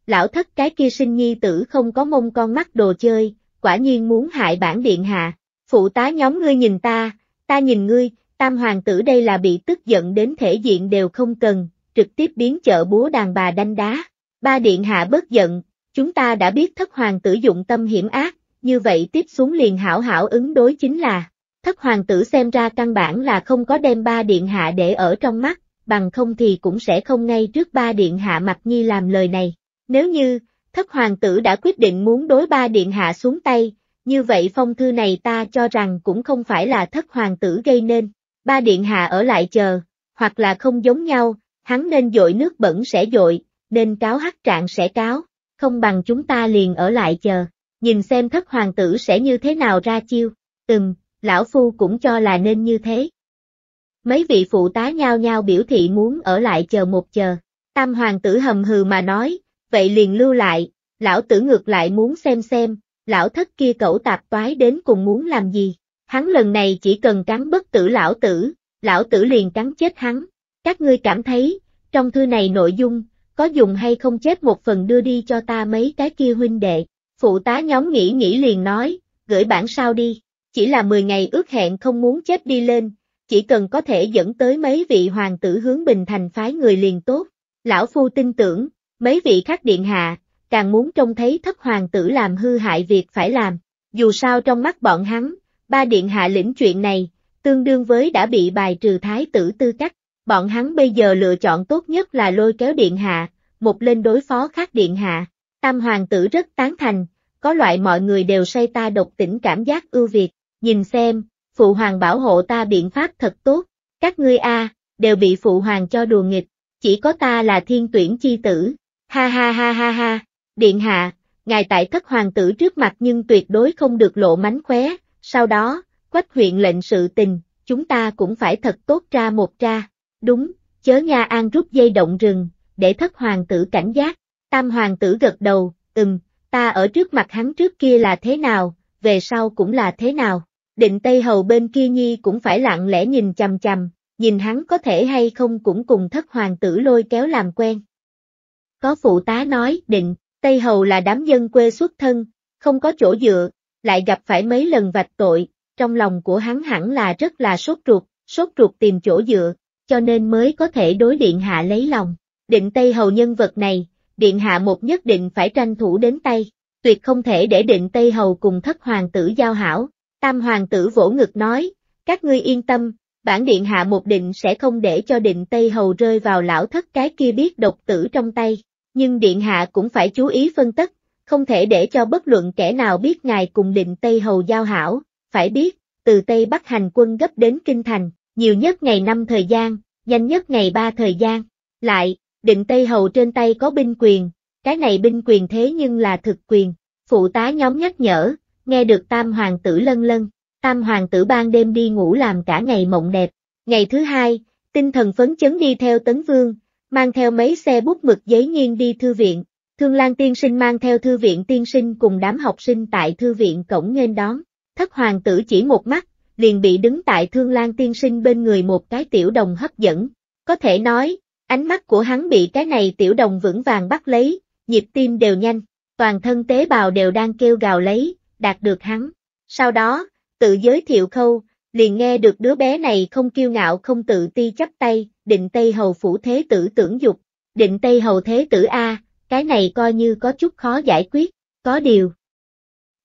lão thất cái kia sinh nhi tử không có mông con mắt đồ chơi, quả nhiên muốn hại bản điện hạ, phụ tá nhóm ngươi nhìn ta, ta nhìn ngươi, tam hoàng tử đây là bị tức giận đến thể diện đều không cần, trực tiếp biến chợ búa đàn bà đanh đá, ba điện hạ bớt giận, chúng ta đã biết thất hoàng tử dụng tâm hiểm ác, như vậy tiếp xuống liền hảo hảo ứng đối chính là, thất hoàng tử xem ra căn bản là không có đem ba điện hạ để ở trong mắt, bằng không thì cũng sẽ không ngay trước ba điện hạ mặt nhi làm lời này. Nếu như, thất hoàng tử đã quyết định muốn đối ba điện hạ xuống tay, như vậy phong thư này ta cho rằng cũng không phải là thất hoàng tử gây nên, ba điện hạ ở lại chờ, hoặc là không giống nhau, hắn nên dội nước bẩn sẽ dội, nên cáo hắc trạng sẽ cáo, không bằng chúng ta liền ở lại chờ, nhìn xem thất hoàng tử sẽ như thế nào ra chiêu, ừm, lão phu cũng cho là nên như thế. Mấy vị phụ tá nhao nhao biểu thị muốn ở lại chờ một chờ, tam hoàng tử hầm hừ mà nói, vậy liền lưu lại, lão tử ngược lại muốn xem xem, lão thất kia cẩu tạp toái đến cùng muốn làm gì, hắn lần này chỉ cần cắn bất tử lão tử, lão tử liền cắn chết hắn, các ngươi cảm thấy, trong thư này nội dung, có dùng hay không chết một phần đưa đi cho ta mấy cái kia huynh đệ, phụ tá nhóm nghĩ nghĩ liền nói, gửi bản sao đi, chỉ là 10 ngày ước hẹn không muốn chết đi lên, chỉ cần có thể dẫn tới mấy vị hoàng tử hướng bình thành phái người liền tốt, lão phu tin tưởng, Mấy vị khác điện hạ, càng muốn trông thấy thất hoàng tử làm hư hại việc phải làm. Dù sao trong mắt bọn hắn, ba điện hạ lĩnh chuyện này, tương đương với đã bị bài trừ thái tử tư cách. Bọn hắn bây giờ lựa chọn tốt nhất là lôi kéo điện hạ, một lên đối phó khác điện hạ. Tam hoàng tử rất tán thành, có loại mọi người đều say ta độc tỉnh cảm giác ưu việt, nhìn xem, phụ hoàng bảo hộ ta biện pháp thật tốt, các ngươi a đều bị phụ hoàng cho đùa nghịch, chỉ có ta là thiên tuyển chi tử, Ha ha ha ha ha, điện hạ, ngài tại thất hoàng tử trước mặt nhưng tuyệt đối không được lộ mánh khóe, sau đó, quách huyện lệnh sự tình, chúng ta cũng phải thật tốt ra một ra, đúng, chớ Nga An rút dây động rừng, để thất hoàng tử cảnh giác, tam hoàng tử gật đầu, ừm, ta ở trước mặt hắn trước kia là thế nào, về sau cũng là thế nào, định Tây Hầu bên kia nhi cũng phải lặng lẽ nhìn chằm chằm, nhìn hắn có thể hay không cũng cùng thất hoàng tử lôi kéo làm quen. Có phụ tá nói, định, Tây Hầu là đám dân quê xuất thân, không có chỗ dựa, lại gặp phải mấy lần vạch tội, trong lòng của hắn hẳn là rất là sốt ruột, sốt ruột tìm chỗ dựa, cho nên mới có thể đối Điện Hạ lấy lòng. Định Tây Hầu nhân vật này, Điện Hạ một nhất định phải tranh thủ đến tay, tuyệt không thể để Định Tây Hầu cùng thất hoàng tử giao hảo. Tam hoàng tử vỗ ngực nói, các ngươi yên tâm, bản điện hạ một định sẽ không để cho định Tây Hầu rơi vào lão thất cái kia biết độc tử trong tay, nhưng điện hạ cũng phải chú ý phân tích, không thể để cho bất luận kẻ nào biết ngài cùng định Tây Hầu giao hảo, phải biết, từ Tây Bắc hành quân gấp đến Kinh Thành, nhiều nhất ngày năm thời gian, nhanh nhất ngày ba thời gian, lại, định Tây Hầu trên tay có binh quyền, cái này binh quyền thế nhưng là thực quyền, phụ tá nhóm nhắc nhở, nghe được tam hoàng tử lân lân, Tam hoàng tử ban đêm đi ngủ làm cả ngày mộng đẹp. Ngày thứ hai, tinh thần phấn chấn đi theo Tấn Vương, mang theo mấy xe bút mực giấy nghiêng đi thư viện. Thương Lan tiên sinh mang theo thư viện tiên sinh cùng đám học sinh tại thư viện cổng nghênh đón. Thất hoàng tử chỉ một mắt, liền bị đứng tại Thương Lan tiên sinh bên người một cái tiểu đồng hấp dẫn. Có thể nói, ánh mắt của hắn bị cái này tiểu đồng vững vàng bắt lấy, nhịp tim đều nhanh, toàn thân tế bào đều đang kêu gào lấy, đạt được hắn. Sau đó, tự giới thiệu khâu, liền nghe được đứa bé này không kiêu ngạo không tự ti chấp tay, định Tây Hầu phủ thế tử tưởng dục, định Tây Hầu thế tử A, cái này coi như có chút khó giải quyết, có điều.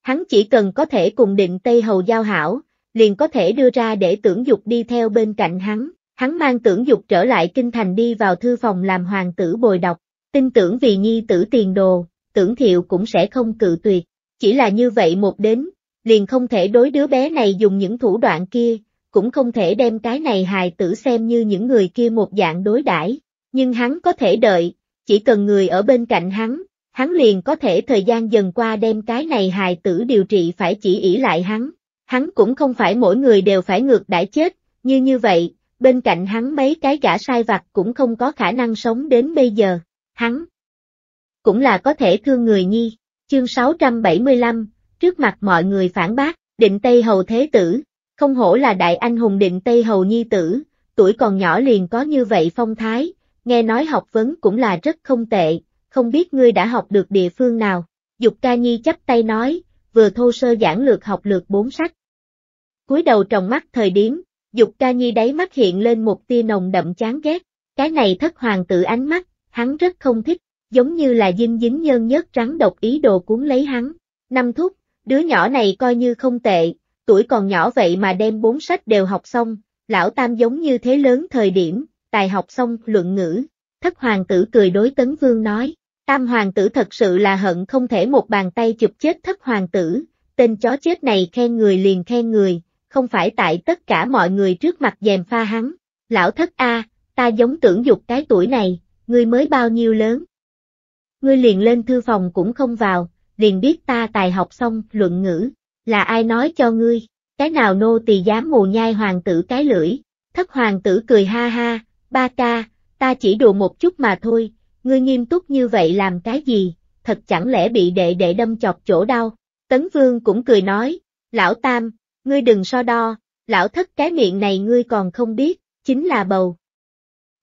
Hắn chỉ cần có thể cùng định Tây Hầu giao hảo, liền có thể đưa ra để tưởng dục đi theo bên cạnh hắn, hắn mang tưởng dục trở lại kinh thành đi vào thư phòng làm hoàng tử bồi đọc, tin tưởng vì nhi tử tiền đồ, tưởng thiệu cũng sẽ không cự tuyệt, chỉ là như vậy một đến, liền không thể đối đứa bé này dùng những thủ đoạn kia, cũng không thể đem cái này hài tử xem như những người kia một dạng đối đãi, nhưng hắn có thể đợi, chỉ cần người ở bên cạnh hắn, hắn liền có thể thời gian dần qua đem cái này hài tử điều trị phải chỉ ỷ lại hắn, hắn cũng không phải mỗi người đều phải ngược đãi chết, như như vậy, bên cạnh hắn mấy cái gã sai vặt cũng không có khả năng sống đến bây giờ, hắn cũng là có thể thương người nhi. Chương 675, trước mặt mọi người phản bác, định Tây Hầu Thế Tử, không hổ là đại anh hùng định Tây Hầu Nhi Tử, tuổi còn nhỏ liền có như vậy phong thái, nghe nói học vấn cũng là rất không tệ, không biết ngươi đã học được địa phương nào, Dục Ca Nhi chấp tay nói, vừa thô sơ giảng lược học lược bốn sách. cúi đầu trong mắt thời điểm, Dục Ca Nhi đáy mắt hiện lên một tia nồng đậm chán ghét, cái này thất hoàng tự ánh mắt, hắn rất không thích, giống như là dinh dính nhân nhất rắn độc ý đồ cuốn lấy hắn. Năm thúc, đứa nhỏ này coi như không tệ, tuổi còn nhỏ vậy mà đem bốn sách đều học xong, lão tam giống như thế lớn thời điểm, tài học xong luận ngữ, thất hoàng tử cười đối tấn vương nói, tam hoàng tử thật sự là hận không thể một bàn tay chụp chết thất hoàng tử, tên chó chết này khen người liền khen người, không phải tại tất cả mọi người trước mặt dèm pha hắn, lão thất A, ta giống tưởng dục cái tuổi này, ngươi mới bao nhiêu lớn. Ngươi liền lên thư phòng cũng không vào, liền biết ta tài học xong, luận ngữ. Là ai nói cho ngươi, cái nào nô tỳ dám mù nhai hoàng tử cái lưỡi. Thất hoàng tử cười ha ha, ba ca, ta chỉ đùa một chút mà thôi, ngươi nghiêm túc như vậy làm cái gì, thật chẳng lẽ bị đệ đệ đâm chọc chỗ đau. Tấn Vương cũng cười nói, lão tam, ngươi đừng so đo, lão thất cái miệng này ngươi còn không biết, chính là bầu.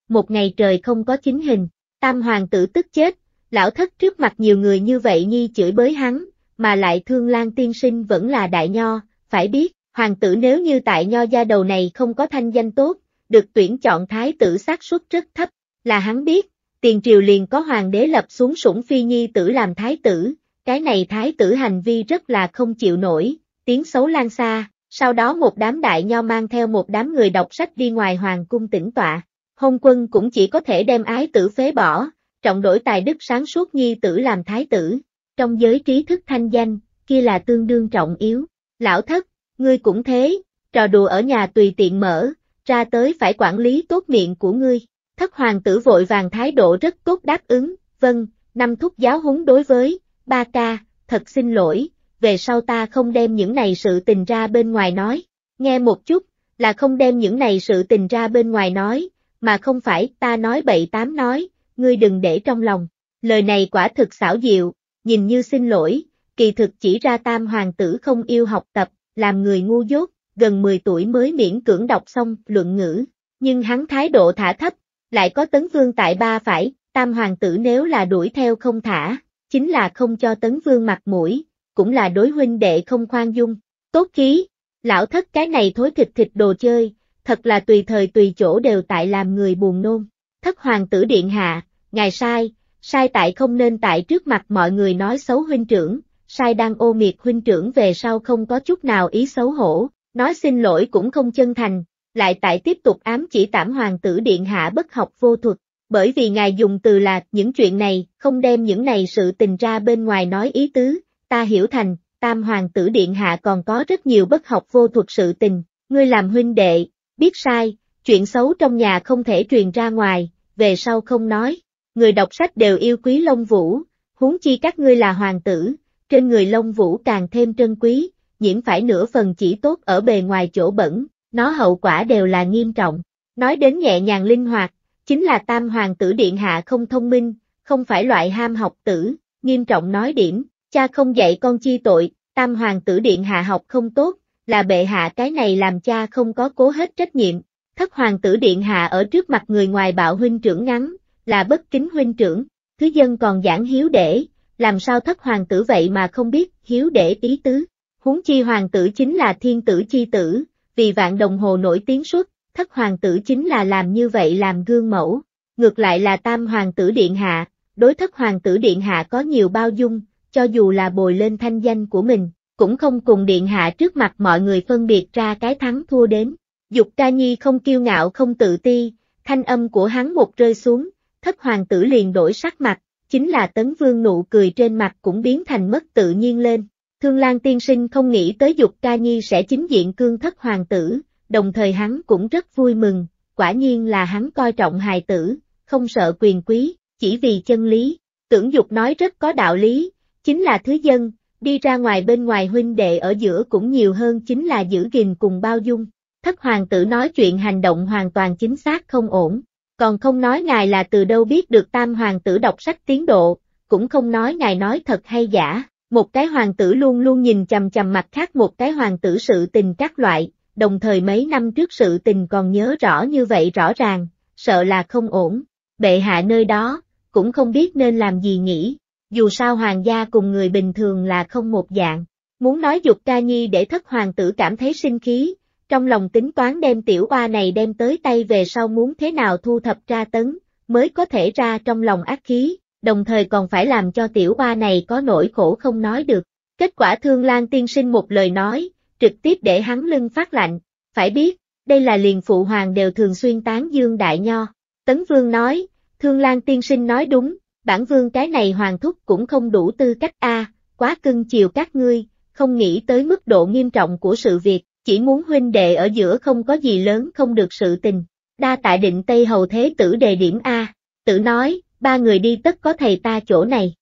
Một ngày trời không có chính hình, tam hoàng tử tức chết, lão thất trước mặt nhiều người như vậy nhi chửi bới hắn, mà lại thương lan tiên sinh vẫn là đại nho, phải biết, hoàng tử nếu như tại nho gia đầu này không có thanh danh tốt, được tuyển chọn thái tử xác suất rất thấp, là hắn biết, tiền triều liền có hoàng đế lập xuống sủng phi nhi tử làm thái tử, cái này thái tử hành vi rất là không chịu nổi, tiếng xấu lan xa, sau đó một đám đại nho mang theo một đám người đọc sách đi ngoài hoàng cung tĩnh tọa, hôn quân cũng chỉ có thể đem ái tử phế bỏ, trọng đổi tài đức sáng suốt nhi tử làm thái tử, trong giới trí thức thanh danh, kia là tương đương trọng yếu. Lão thất, ngươi cũng thế, trò đùa ở nhà tùy tiện mở, ra tới phải quản lý tốt miệng của ngươi. Thất hoàng tử vội vàng thái độ rất tốt đáp ứng, vâng, năm thúc giáo huấn đối với, ba ca, thật xin lỗi, về sau ta không đem những này sự tình ra bên ngoài nói. Nghe một chút, là không đem những này sự tình ra bên ngoài nói, mà không phải ta nói bậy tám nói, ngươi đừng để trong lòng. Lời này quả thực xảo diệu, nhìn như xin lỗi, kỳ thực chỉ ra tam hoàng tử không yêu học tập, làm người ngu dốt, gần 10 tuổi mới miễn cưỡng đọc xong luận ngữ, nhưng hắn thái độ thả thấp, lại có tấn vương tại ba phải, tam hoàng tử nếu là đuổi theo không thả, chính là không cho tấn vương mặt mũi, cũng là đối huynh đệ không khoan dung, tốt khí, lão thất cái này thối thịt thịt đồ chơi, thật là tùy thời tùy chỗ đều tại làm người buồn nôn, thất hoàng tử điện hạ, ngài sai, sai tại không nên tại trước mặt mọi người nói xấu huynh trưởng, sai đang ô miệt huynh trưởng về sau không có chút nào ý xấu hổ, nói xin lỗi cũng không chân thành, lại tại tiếp tục ám chỉ tảm hoàng tử điện hạ bất học vô thuật, bởi vì ngài dùng từ là những chuyện này, không đem những này sự tình ra bên ngoài nói ý tứ, ta hiểu thành, tam hoàng tử điện hạ còn có rất nhiều bất học vô thuật sự tình, ngươi làm huynh đệ, biết sai, chuyện xấu trong nhà không thể truyền ra ngoài, về sau không nói, người đọc sách đều yêu quý Long Vũ, huống chi các ngươi là hoàng tử, trên người Long Vũ càng thêm trân quý, nhiễm phải nửa phần chỉ tốt ở bề ngoài chỗ bẩn, nó hậu quả đều là nghiêm trọng. Nói đến nhẹ nhàng linh hoạt, chính là tam hoàng tử điện hạ không thông minh, không phải loại ham học tử, nghiêm trọng nói điểm, cha không dạy con chi tội, tam hoàng tử điện hạ học không tốt, là bệ hạ cái này làm cha không có cố hết trách nhiệm. Thất hoàng tử điện hạ ở trước mặt người ngoài bạo huynh trưởng ngắn, là bất kính huynh trưởng, thứ dân còn giảng hiếu để, làm sao thất hoàng tử vậy mà không biết hiếu để ý tứ. Huống chi hoàng tử chính là thiên tử chi tử, vì vạn đồng hồ nổi tiếng suốt, thất hoàng tử chính là làm như vậy làm gương mẫu. Ngược lại là tam hoàng tử điện hạ, đối thất hoàng tử điện hạ có nhiều bao dung, cho dù là bồi lên thanh danh của mình, cũng không cùng điện hạ trước mặt mọi người phân biệt ra cái thắng thua đến. Dục ca nhi không kiêu ngạo không tự ti, thanh âm của hắn một rơi xuống, thất hoàng tử liền đổi sắc mặt, chính là tấn vương nụ cười trên mặt cũng biến thành mất tự nhiên lên. Thương Lan tiên sinh không nghĩ tới dục ca nhi sẽ chính diện cương thất hoàng tử, đồng thời hắn cũng rất vui mừng, quả nhiên là hắn coi trọng hài tử, không sợ quyền quý, chỉ vì chân lý, tưởng dục nói rất có đạo lý, chính là thứ dân, đi ra ngoài bên ngoài huynh đệ ở giữa cũng nhiều hơn chính là giữ gìn cùng bao dung. Thất hoàng tử nói chuyện hành động hoàn toàn chính xác không ổn, còn không nói ngài là từ đâu biết được tam hoàng tử đọc sách tiến độ, cũng không nói ngài nói thật hay giả, một cái hoàng tử luôn luôn nhìn chầm chầm mặt khác một cái hoàng tử sự tình các loại, đồng thời mấy năm trước sự tình còn nhớ rõ như vậy rõ ràng, sợ là không ổn, bệ hạ nơi đó, cũng không biết nên làm gì nghĩ, dù sao hoàng gia cùng người bình thường là không một dạng, muốn nói dục ca nhi để thất hoàng tử cảm thấy sinh khí, trong lòng tính toán đem tiểu oa này đem tới tay về sau muốn thế nào thu thập tra tấn, mới có thể ra trong lòng ác khí, đồng thời còn phải làm cho tiểu oa này có nỗi khổ không nói được. Kết quả thương lan tiên sinh một lời nói, trực tiếp để hắn lưng phát lạnh, phải biết, đây là liền phụ hoàng đều thường xuyên tán dương đại nho. Tấn Vương nói, Thương Lan tiên sinh nói đúng, bản vương cái này hoàng thúc cũng không đủ tư cách a, quá cưng chiều các ngươi, không nghĩ tới mức độ nghiêm trọng của sự việc, chỉ muốn huynh đệ ở giữa không có gì lớn không được sự tình. Đa tại định Tây Hầu Thế Tử đề điểm A, tử nói, ba người đi tất có thầy ta chỗ này.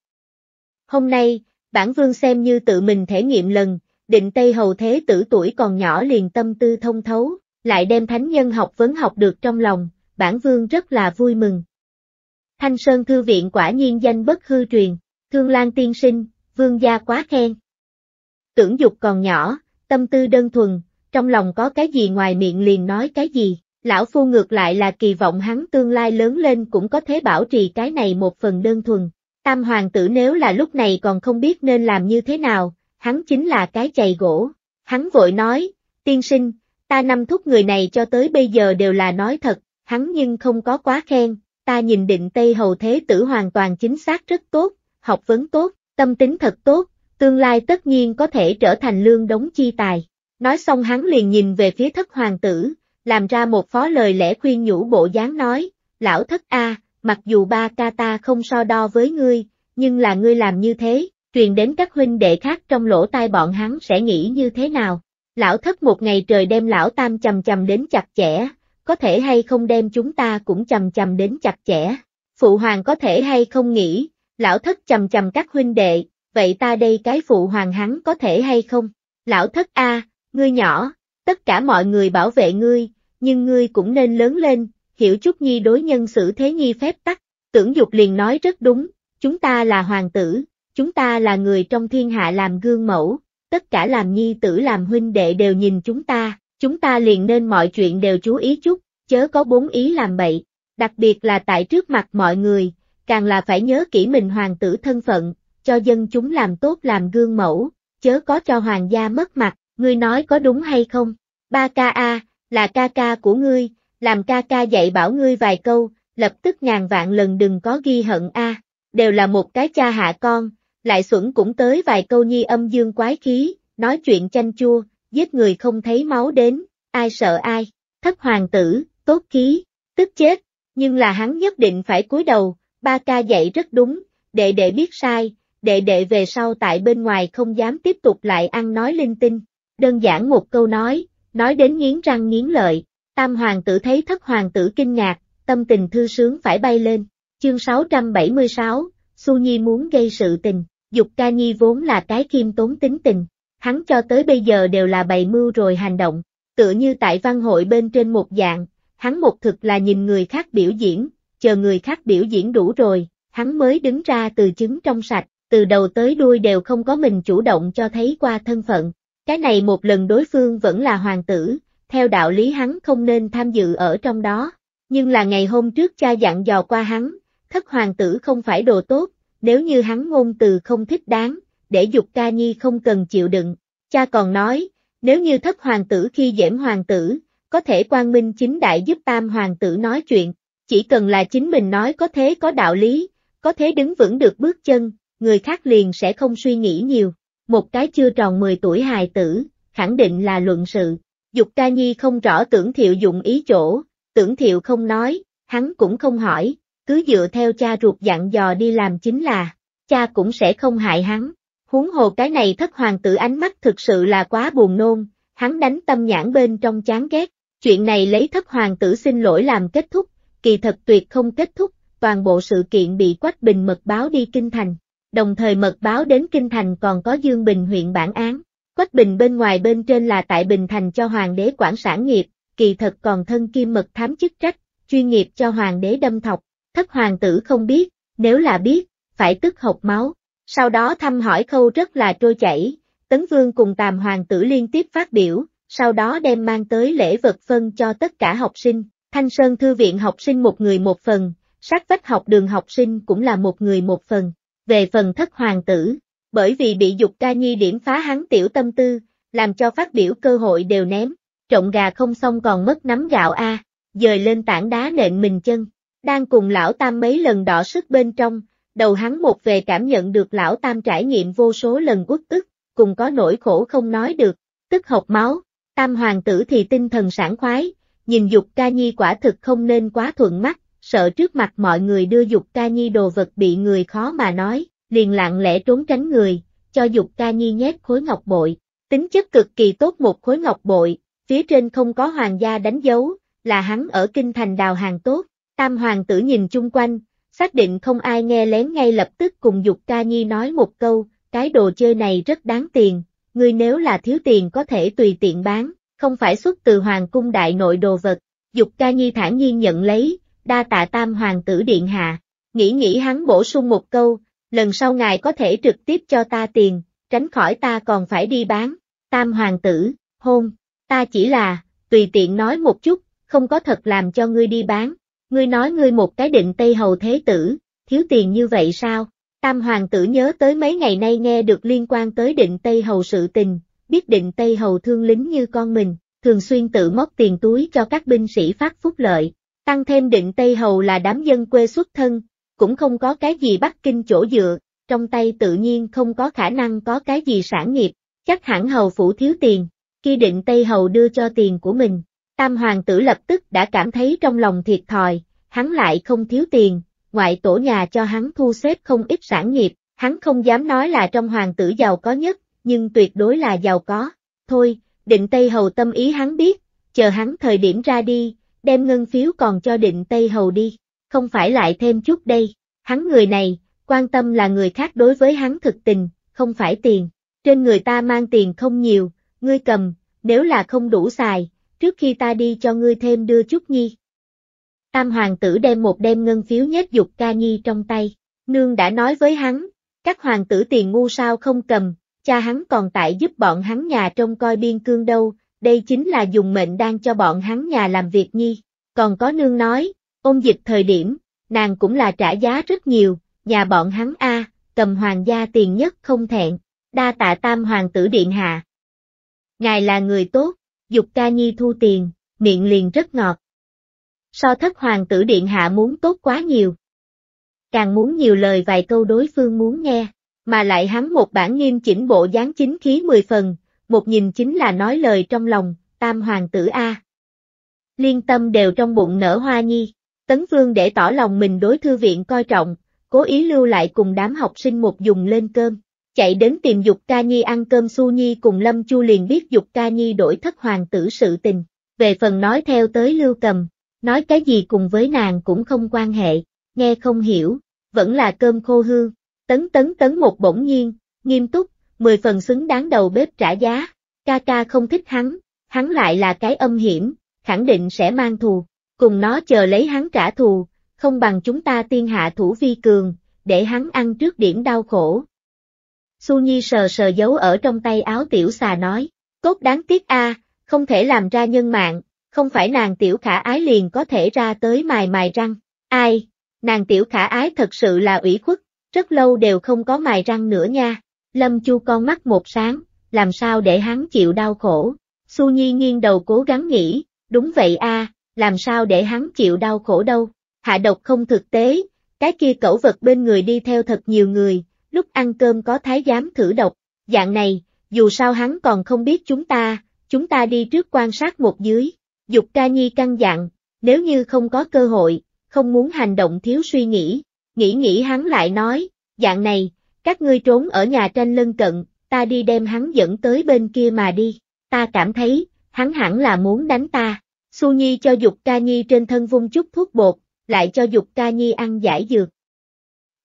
Hôm nay, bản vương xem như tự mình thể nghiệm lần, định Tây Hầu Thế Tử tuổi còn nhỏ liền tâm tư thông thấu, lại đem thánh nhân học vấn học được trong lòng, bản vương rất là vui mừng. Thanh Sơn Thư Viện quả nhiên danh bất hư truyền, thương lan tiên sinh, vương gia quá khen. Tưởng dục còn nhỏ, tâm tư đơn thuần, trong lòng có cái gì ngoài miệng liền nói cái gì. Lão Phu ngược lại là kỳ vọng hắn tương lai lớn lên cũng có thể bảo trì cái này một phần đơn thuần. Tam hoàng tử nếu là lúc này còn không biết nên làm như thế nào, hắn chính là cái chày gỗ. Hắn vội nói, tiên sinh, ta năm thúc người này cho tới bây giờ đều là nói thật, hắn nhưng không có quá khen, ta nhìn định Tây Hầu Thế Tử hoàn toàn chính xác rất tốt, học vấn tốt, tâm tính thật tốt, tương lai tất nhiên có thể trở thành lương đống chi tài. Nói xong hắn liền nhìn về phía thất hoàng tử, làm ra một phó lời lẽ khuyên nhủ bộ dáng nói, lão thất A, mặc dù ba ca ta không so đo với ngươi, nhưng là ngươi làm như thế, truyền đến các huynh đệ khác trong lỗ tai bọn hắn sẽ nghĩ như thế nào. Lão thất một ngày trời đem lão tam chầm chầm đến chặt chẽ, có thể hay không đem chúng ta cũng chầm chầm đến chặt chẽ. Phụ hoàng có thể hay không nghĩ, lão thất chầm chầm các huynh đệ, vậy ta đây cái phụ hoàng hắn có thể hay không? Lão thất A, ngươi nhỏ, tất cả mọi người bảo vệ ngươi, nhưng ngươi cũng nên lớn lên, hiểu chút nhi đối nhân xử thế nhi phép tắc, tưởng dục liền nói rất đúng, chúng ta là hoàng tử, chúng ta là người trong thiên hạ làm gương mẫu, tất cả làm nhi tử làm huynh đệ đều nhìn chúng ta, chúng ta liền nên mọi chuyện đều chú ý chút, chớ có bốn ý làm bậy, đặc biệt là tại trước mặt mọi người, càng là phải nhớ kỹ mình hoàng tử thân phận, cho dân chúng làm tốt làm gương mẫu, chớ có cho hoàng gia mất mặt ngươi nói có đúng hay không? Ba ca a, là ca ca của ngươi, làm ca ca dạy bảo ngươi vài câu, lập tức ngàn vạn lần đừng có ghi hận a, đều là một cái cha hạ con, lại xuẩn cũng tới vài câu nhi âm dương quái khí, nói chuyện chanh chua, giết người không thấy máu đến, ai sợ ai, thất hoàng tử, tốt khí, tức chết, nhưng là hắn nhất định phải cúi đầu, ba ca dạy rất đúng, đệ đệ biết sai, đệ đệ về sau tại bên ngoài không dám tiếp tục lại ăn nói linh tinh. Đơn giản một câu nói, nói đến nghiến răng nghiến lợi, tam hoàng tử thấy thất hoàng tử kinh ngạc, tâm tình thư sướng phải bay lên. Chương 676, Su Nhi muốn gây sự tình, Dục Ca Nhi vốn là cái kim tốn tính tình, hắn cho tới bây giờ đều là bày mưu rồi hành động, tựa như tại văn hội bên trên một dạng, hắn một thực là nhìn người khác biểu diễn, chờ người khác biểu diễn đủ rồi, hắn mới đứng ra từ chứng trong sạch, từ đầu tới đuôi đều không có mình chủ động cho thấy qua thân phận, cái này một lần đối phương vẫn là hoàng tử, theo đạo lý hắn không nên tham dự ở trong đó, nhưng là ngày hôm trước cha dặn dò qua hắn, thất hoàng tử không phải đồ tốt, nếu như hắn ngôn từ không thích đáng, để dục ca nhi không cần chịu đựng. Cha còn nói, nếu như thất hoàng tử khi dễm hoàng tử, có thể quan minh chính đại giúp tam hoàng tử nói chuyện, chỉ cần là chính mình nói có thế có đạo lý, có thế đứng vững được bước chân, người khác liền sẽ không suy nghĩ nhiều. Một cái chưa tròn 10 tuổi hài tử, khẳng định là luận sự. Dục ca nhi không rõ tưởng thiệu dụng ý chỗ, tưởng thiệu không nói, hắn cũng không hỏi, cứ dựa theo cha ruột dặn dò đi làm chính là, cha cũng sẽ không hại hắn. Huống hồ cái này thất hoàng tử ánh mắt thực sự là quá buồn nôn, hắn đánh tâm nhãn bên trong chán ghét, chuyện này lấy thất hoàng tử xin lỗi làm kết thúc, kỳ thật tuyệt không kết thúc, toàn bộ sự kiện bị Quách Bình mật báo đi kinh thành, đồng thời mật báo đến Kinh Thành còn có Dương Bình huyện bản án. Quách Bình bên ngoài bên trên là tại Bình Thành cho Hoàng đế quản sản nghiệp, kỳ thật còn thân kim mật thám chức trách, chuyên nghiệp cho Hoàng đế đâm thọc, thất hoàng tử không biết, nếu là biết, phải tức hộc máu. Sau đó thăm hỏi khâu rất là trôi chảy, Tấn Vương cùng Tàm Hoàng tử liên tiếp phát biểu, sau đó đem mang tới lễ vật phân cho tất cả học sinh, Thanh Sơn Thư viện học sinh một người một phần, sát vách học đường học sinh cũng là một người một phần, về phần thất hoàng tử, bởi vì bị dục ca nhi điểm phá hắn tiểu tâm tư, làm cho phát biểu cơ hội đều ném, trộn gà không xong còn mất nắm gạo a, dời lên tảng đá nện mình chân, đang cùng lão tam mấy lần đỏ sức bên trong, đầu hắn một về cảm nhận được lão tam trải nghiệm vô số lần uất tức, cùng có nỗi khổ không nói được, tức hộc máu, tam hoàng tử thì tinh thần sảng khoái, nhìn dục ca nhi quả thực không nên quá thuận mắt, sợ trước mặt mọi người đưa Dục Ca Nhi đồ vật bị người khó mà nói, liền lặng lẽ trốn tránh người, cho Dục Ca Nhi nhét khối ngọc bội. Tính chất cực kỳ tốt một khối ngọc bội, phía trên không có hoàng gia đánh dấu, là hắn ở kinh thành đào hàng tốt, tam hoàng tử nhìn chung quanh, xác định không ai nghe lén ngay lập tức cùng Dục Ca Nhi nói một câu, cái đồ chơi này rất đáng tiền, người nếu là thiếu tiền có thể tùy tiện bán, không phải xuất từ hoàng cung đại nội đồ vật. Dục Ca Nhi thản nhiên nhận lấy, đa tạ tam hoàng tử điện hạ, nghĩ nghĩ hắn bổ sung một câu, lần sau ngài có thể trực tiếp cho ta tiền, tránh khỏi ta còn phải đi bán, tam hoàng tử, hôn, ta chỉ là, tùy tiện nói một chút, không có thật làm cho ngươi đi bán, ngươi nói ngươi một cái định Tây Hầu Thế Tử, thiếu tiền như vậy sao? Tam Hoàng tử nhớ tới mấy ngày nay nghe được liên quan tới định Tây Hầu sự tình, biết định Tây Hầu thương lính như con mình, thường xuyên tự móc tiền túi cho các binh sĩ phát phúc lợi, Tăng thêm định Tây Hầu là đám dân quê xuất thân, cũng không có cái gì Bắc Kinh chỗ dựa, trong tay tự nhiên không có khả năng có cái gì sản nghiệp, chắc hẳn Hầu phủ thiếu tiền, khi định Tây Hầu đưa cho tiền của mình, Tam Hoàng tử lập tức đã cảm thấy trong lòng thiệt thòi, hắn lại không thiếu tiền, ngoại tổ nhà cho hắn thu xếp không ít sản nghiệp, hắn không dám nói là trong hoàng tử giàu có nhất, nhưng tuyệt đối là giàu có, thôi, định Tây Hầu tâm ý hắn biết, chờ hắn thời điểm ra đi, đem ngân phiếu còn cho định Tây Hầu đi, không phải lại thêm chút đây, hắn người này, quan tâm là người khác đối với hắn thực tình, không phải tiền, trên người ta mang tiền không nhiều, ngươi cầm, nếu là không đủ xài, trước khi ta đi cho ngươi thêm đưa chút nhi. Tam hoàng tử đem một đem ngân phiếu nhét dục ca nhi trong tay, nương đã nói với hắn, các hoàng tử tiền ngu sao không cầm, cha hắn còn tại giúp bọn hắn nhà trông coi biên cương đâu, đây chính là dùng mệnh đang cho bọn hắn nhà làm việc nhi. Còn có nương nói, ôn dịch thời điểm, nàng cũng là trả giá rất nhiều, nhà bọn hắn A, cầm hoàng gia tiền nhất không thẹn, đa tạ tam hoàng tử điện hạ. Ngài là người tốt, dục ca nhi thu tiền, miệng liền rất ngọt. So thất hoàng tử điện hạ muốn tốt quá nhiều. Càng muốn nhiều lời vài câu đối phương muốn nghe, mà lại hắn một bản nghiêm chỉnh bộ dáng chính khí mười phần, một nhìn chính là nói lời trong lòng, tam hoàng tử A. Liên tâm đều trong bụng nở hoa nhi, tấn vương để tỏ lòng mình đối thư viện coi trọng, cố ý lưu lại cùng đám học sinh một dùng lên cơm, chạy đến tìm Dục Ca Nhi ăn cơm Su Nhi cùng Lâm Chu liền biết Dục Ca Nhi đổi thất hoàng tử sự tình, về phần nói theo tới lưu cầm, nói cái gì cùng với nàng cũng không quan hệ, nghe không hiểu, vẫn là cơm khô hương, tấn tấn tấn một bỗng nhiên, nghiêm túc, mười phần xứng đáng đầu bếp trả giá, ca ca không thích hắn, hắn lại là cái âm hiểm, khẳng định sẽ mang thù, cùng nó chờ lấy hắn trả thù, không bằng chúng ta tiên hạ thủ vi cường, để hắn ăn trước điểm đau khổ. Su Nhi sờ sờ giấu ở trong tay áo tiểu xà nói, cốt đáng tiếc a, à, không thể làm ra nhân mạng, không phải nàng tiểu khả ái liền có thể ra tới mài mài răng, ai, nàng tiểu khả ái thật sự là ủy khuất, rất lâu đều không có mài răng nữa nha. Lâm Chu con mắt một sáng, làm sao để hắn chịu đau khổ. Su Nhi nghiêng đầu cố gắng nghĩ, đúng vậy a, làm sao để hắn chịu đau khổ đâu. Hạ độc không thực tế, cái kia cẩu vật bên người đi theo thật nhiều người, lúc ăn cơm có thái giám thử độc, dạng này, dù sao hắn còn không biết chúng ta, chúng ta đi trước quan sát một dưới. Dục ca nhi căng dặn, nếu như không có cơ hội, không muốn hành động thiếu suy nghĩ, nghĩ nghĩ hắn lại nói, dạng này, các ngươi trốn ở nhà tranh lân cận, ta đi đem hắn dẫn tới bên kia mà đi, ta cảm thấy, hắn hẳn là muốn đánh ta. Su Nhi cho Dục Ca Nhi trên thân vung chút thuốc bột, lại cho Dục Ca Nhi ăn giải dược.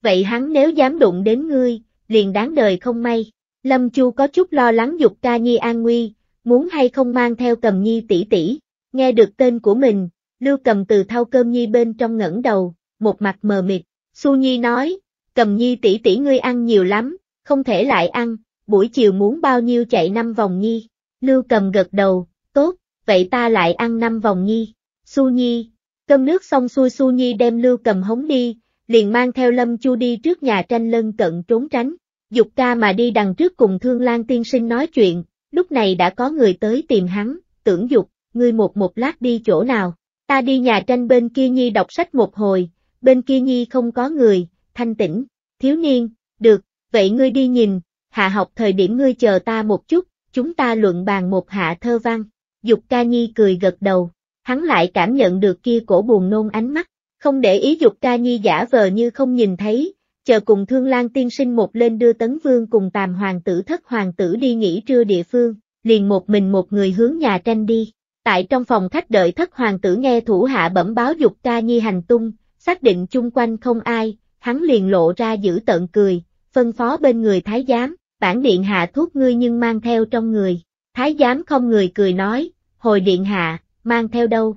Vậy hắn nếu dám đụng đến ngươi, liền đáng đời không may. Lâm Chu có chút lo lắng Dục Ca Nhi an nguy, muốn hay không mang theo Cầm Nhi tỷ tỷ. Nghe được tên của mình, Lưu Cầm từ thao cơm Nhi bên trong ngẩng đầu, một mặt mờ mịt. Su Nhi nói, cầm nhi tỷ tỷ ngươi ăn nhiều lắm, không thể lại ăn, buổi chiều muốn bao nhiêu chạy năm vòng nhi. Lưu cầm gật đầu, tốt, vậy ta lại ăn năm vòng nhi. Su Nhi, cơm nước xong xuôi Su Nhi đem Lưu cầm hống đi, liền mang theo Lâm Chu đi trước nhà tranh lân cận trốn tránh. Dục ca mà đi đằng trước cùng Thương Lan tiên sinh nói chuyện, lúc này đã có người tới tìm hắn, tưởng Dục, ngươi một một lát đi chỗ nào, ta đi nhà tranh bên kia Nhi đọc sách một hồi, bên kia Nhi không có người, thanh tĩnh, thiếu niên, được, vậy ngươi đi nhìn, hạ học thời điểm ngươi chờ ta một chút, chúng ta luận bàn một hạ thơ văn. Dục ca nhi cười gật đầu, hắn lại cảm nhận được kia cổ buồn nôn ánh mắt, không để ý dục ca nhi giả vờ như không nhìn thấy, chờ cùng thương lan tiên sinh một lên đưa tấn vương cùng tàm hoàng tử thất hoàng tử đi nghỉ trưa địa phương, liền một mình một người hướng nhà tranh đi. Tại trong phòng khách đợi thất hoàng tử nghe thủ hạ bẩm báo dục ca nhi hành tung, xác định chung quanh không ai, hắn liền lộ ra giữ tận cười, phân phó bên người thái giám, bản điện hạ thuốc ngươi nhưng mang theo trong người. Thái giám không người cười nói, hồi điện hạ, mang theo đâu?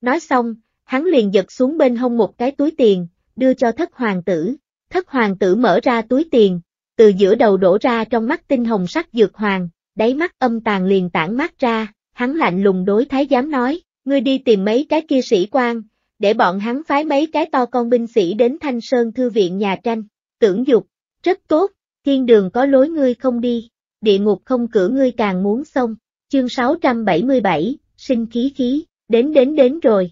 Nói xong, hắn liền giật xuống bên hông một cái túi tiền, đưa cho thất hoàng tử. Thất hoàng tử mở ra túi tiền, từ giữa đầu đổ ra trong mắt tinh hồng sắc dược hoàng, đáy mắt âm tàn liền tản mắt ra, hắn lạnh lùng đối thái giám nói, ngươi đi tìm mấy cái kia sĩ quan, để bọn hắn phái mấy cái to con binh sĩ đến Thanh Sơn Thư viện nhà tranh, tưởng dục, rất tốt, thiên đường có lối ngươi không đi, địa ngục không cửa ngươi càng muốn xong chương 677, sinh khí khí, đến đến đến rồi.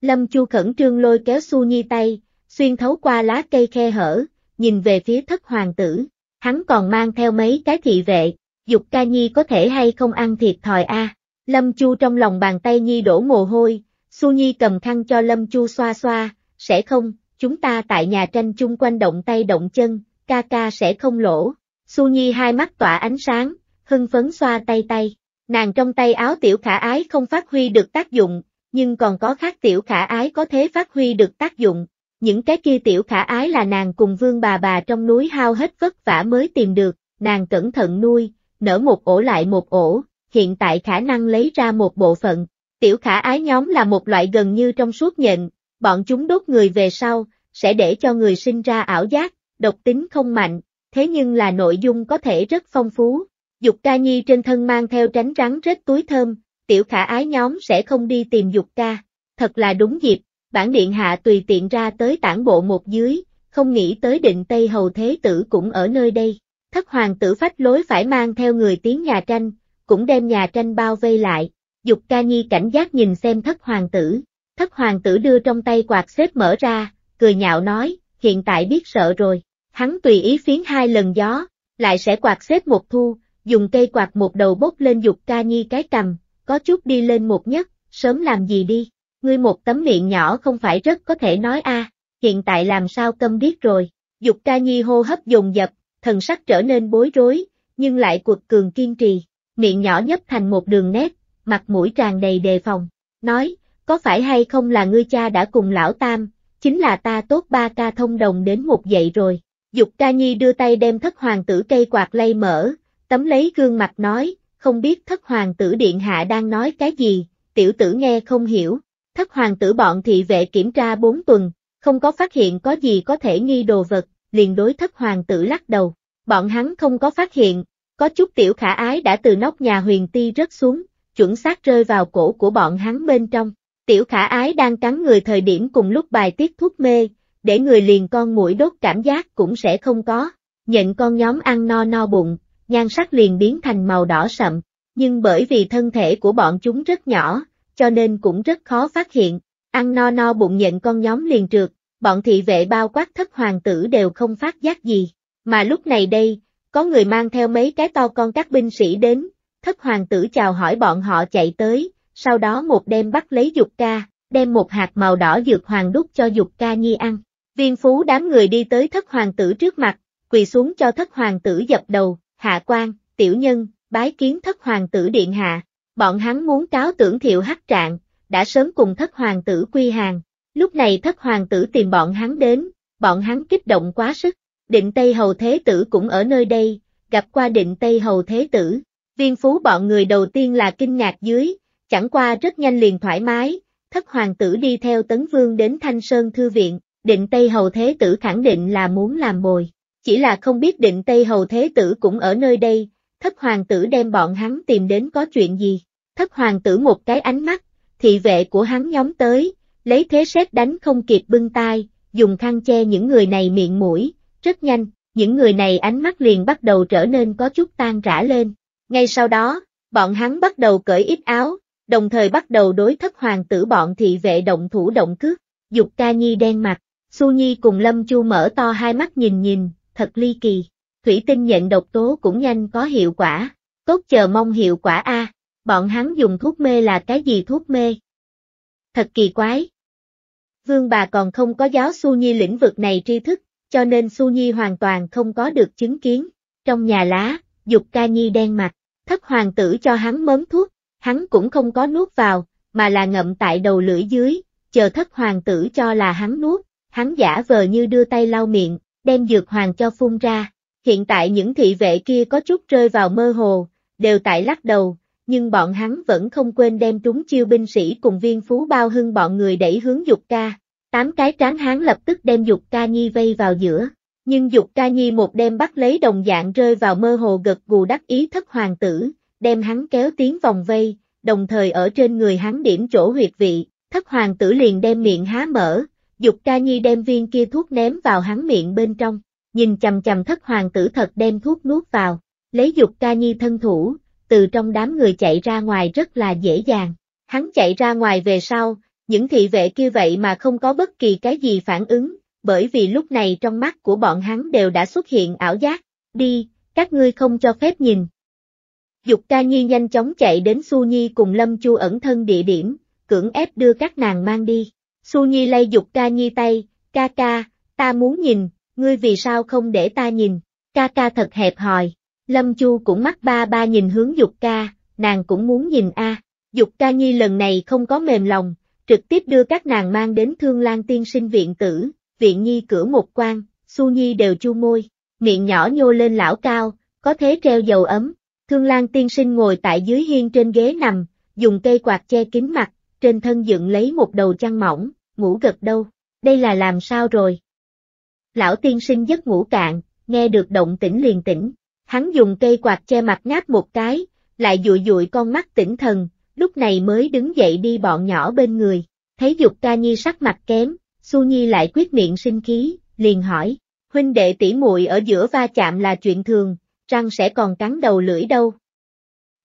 Lâm Chu khẩn trương lôi kéo Su Nhi tay, xuyên thấu qua lá cây khe hở, nhìn về phía thất hoàng tử, hắn còn mang theo mấy cái thị vệ, dục ca nhi có thể hay không ăn thịt thòi a à. Lâm Chu trong lòng bàn tay nhi đổ mồ hôi, Su Nhi cầm khăn cho Lâm Chu xoa xoa, sẽ không, chúng ta tại nhà tranh chung quanh động tay động chân, ca ca sẽ không lỗ. Su Nhi hai mắt tỏa ánh sáng, hưng phấn xoa tay tay. Nàng trong tay áo tiểu khả ái không phát huy được tác dụng, nhưng còn có khác tiểu khả ái có thế phát huy được tác dụng. Những cái kia tiểu khả ái là nàng cùng vương bà bà trong núi hao hết vất vả mới tìm được, nàng cẩn thận nuôi, nở một ổ lại một ổ, hiện tại khả năng lấy ra một bộ phận, Tiểu khả ái nhóm là một loại gần như trong suốt nhện, bọn chúng đốt người về sau, sẽ để cho người sinh ra ảo giác, độc tính không mạnh, thế nhưng là nội dung có thể rất phong phú. Dục ca nhi trên thân mang theo tránh rắn rết túi thơm, tiểu khả ái nhóm sẽ không đi tìm dục ca. Thật là đúng dịp, bản điện hạ tùy tiện ra tới tản bộ một dưới, không nghĩ tới định Tây Hầu Thế Tử cũng ở nơi đây. Thất hoàng tử phách lối phải mang theo người tiến nhà tranh, cũng đem nhà tranh bao vây lại. Dục ca nhi cảnh giác nhìn xem thất hoàng tử, thất hoàng tử đưa trong tay quạt xếp mở ra, cười nhạo nói, hiện tại biết sợ rồi, hắn tùy ý phiến hai lần gió, lại sẽ quạt xếp một thu, dùng cây quạt một đầu bốc lên dục ca nhi cái cầm, có chút đi lên một nhất, sớm làm gì đi, ngươi một tấm miệng nhỏ không phải rất có thể nói a hiện tại làm sao câm biết rồi, dục ca nhi hô hấp dồn dập, thần sắc trở nên bối rối, nhưng lại cuột cường kiên trì, miệng nhỏ nhấp thành một đường nét, mặt mũi tràn đầy đề phòng, nói, có phải hay không là ngươi cha đã cùng lão tam, chính là ta tốt ba ca thông đồng đến một dậy rồi. Dục ca nhi đưa tay đem thất hoàng tử cây quạt lay mở, tấm lấy gương mặt nói, không biết thất hoàng tử điện hạ đang nói cái gì, tiểu tử nghe không hiểu. Thất hoàng tử bọn thị vệ kiểm tra bốn tuần, không có phát hiện có gì có thể nghi đồ vật, liền đối thất hoàng tử lắc đầu. Bọn hắn không có phát hiện, có chút tiểu khả ái đã từ nóc nhà huyền ti rớt xuống, chuẩn xác rơi vào cổ của bọn hắn bên trong. Tiểu khả ái đang cắn người thời điểm cùng lúc bài tiết thuốc mê, để người liền con mũi đốt cảm giác cũng sẽ không có. Nhận con nhóm ăn no no bụng, nhan sắc liền biến thành màu đỏ sậm, nhưng bởi vì thân thể của bọn chúng rất nhỏ, cho nên cũng rất khó phát hiện. Ăn no no bụng nhận con nhóm liền trượt, bọn thị vệ bao quát thất hoàng tử đều không phát giác gì. Mà lúc này đây, có người mang theo mấy cái to con các binh sĩ đến, thất hoàng tử chào hỏi bọn họ chạy tới, sau đó một đêm bắt lấy dục ca, đem một hạt màu đỏ dược hoàng đúc cho dục ca nhi ăn. Viên phú đám người đi tới thất hoàng tử trước mặt, quỳ xuống cho thất hoàng tử dập đầu, hạ quan, tiểu nhân, bái kiến thất hoàng tử điện hạ. Bọn hắn muốn cáo tưởng thiệu hắc trạng, đã sớm cùng thất hoàng tử quy hàng. Lúc này thất hoàng tử tìm bọn hắn đến, bọn hắn kích động quá sức. Định Tây Hầu Thế Tử cũng ở nơi đây, gặp qua định Tây Hầu Thế Tử, Viên phú bọn người đầu tiên là kinh ngạc dưới, chẳng qua rất nhanh liền thoải mái, thất hoàng tử đi theo tấn vương đến Thanh Sơn Thư Viện, định Tây Hầu Thế Tử khẳng định là muốn làm bồi. Chỉ là không biết định Tây Hầu Thế Tử cũng ở nơi đây, thất hoàng tử đem bọn hắn tìm đến có chuyện gì. Thất hoàng tử một cái ánh mắt, thị vệ của hắn nhóm tới, lấy thế xét đánh không kịp bưng tai, dùng khăn che những người này miệng mũi, rất nhanh, những người này ánh mắt liền bắt đầu trở nên có chút tan rã lên, ngay sau đó, bọn hắn bắt đầu cởi ít áo, đồng thời bắt đầu đối thất hoàng tử bọn thị vệ động thủ động cước, dục ca nhi đen mặt, Su Nhi cùng Lâm Chu mở to hai mắt nhìn nhìn, thật ly kỳ, thủy tinh nhận độc tố cũng nhanh có hiệu quả, tốt chờ mong hiệu quả A, bọn hắn dùng thuốc mê là cái gì thuốc mê? Thật kỳ quái. Vương bà còn không có giáo Su Nhi lĩnh vực này tri thức, cho nên Su Nhi hoàn toàn không có được chứng kiến, trong nhà lá, dục ca nhi đen mặt thất hoàng tử cho hắn mớm thuốc, hắn cũng không có nuốt vào, mà là ngậm tại đầu lưỡi dưới, chờ thất hoàng tử cho là hắn nuốt, hắn giả vờ như đưa tay lau miệng, đem dược hoàng cho phun ra. Hiện tại những thị vệ kia có chút rơi vào mơ hồ, đều tại lắc đầu, nhưng bọn hắn vẫn không quên đem trúng chiêu binh sĩ cùng viên phú bao hưng bọn người đẩy hướng dục ca. Tám cái tráng hán lập tức đem dục ca nhi vây vào giữa, nhưng Dục Ca Nhi một đêm bắt lấy đồng dạng rơi vào mơ hồ gật gù đắc ý thất hoàng tử, đem hắn kéo tiến vòng vây, đồng thời ở trên người hắn điểm chỗ huyệt vị, thất hoàng tử liền đem miệng há mở, Dục Ca Nhi đem viên kia thuốc ném vào hắn miệng bên trong, nhìn chầm chầm thất hoàng tử thật đem thuốc nuốt vào, lấy Dục Ca Nhi thân thủ, từ trong đám người chạy ra ngoài rất là dễ dàng. Hắn chạy ra ngoài về sau, những thị vệ kia vậy mà không có bất kỳ cái gì phản ứng, bởi vì lúc này trong mắt của bọn hắn đều đã xuất hiện ảo giác, đi, các ngươi không cho phép nhìn. Dục ca nhi nhanh chóng chạy đến Su Nhi cùng Lâm Chu ẩn thân địa điểm, cưỡng ép đưa các nàng mang đi. Su Nhi lay Dục ca nhi tay, ca ca, ta muốn nhìn, ngươi vì sao không để ta nhìn, ca ca thật hẹp hòi. Lâm Chu cũng mắt ba ba nhìn hướng Dục ca, nàng cũng muốn nhìn a. Dục ca nhi lần này không có mềm lòng, trực tiếp đưa các nàng mang đến Thương Lan Tiên sinh viện tử, viện nhi cửa một quan, Su Nhi đều chu môi, miệng nhỏ nhô lên lão cao, có thế treo dầu ấm. Thương Lan tiên sinh ngồi tại dưới hiên trên ghế nằm, dùng cây quạt che kín mặt, trên thân dựng lấy một đầu chăn mỏng, ngủ gật đâu, đây là làm sao rồi? Lão tiên sinh giấc ngủ cạn, nghe được động tĩnh liền tỉnh, hắn dùng cây quạt che mặt ngáp một cái, lại dụi dụi con mắt tỉnh thần, lúc này mới đứng dậy đi bọn nhỏ bên người, thấy dục ca nhi sắc mặt kém, Su Nhi lại quyết miệng sinh khí, liền hỏi, huynh đệ tỷ muội ở giữa va chạm là chuyện thường, răng sẽ còn cắn đầu lưỡi đâu.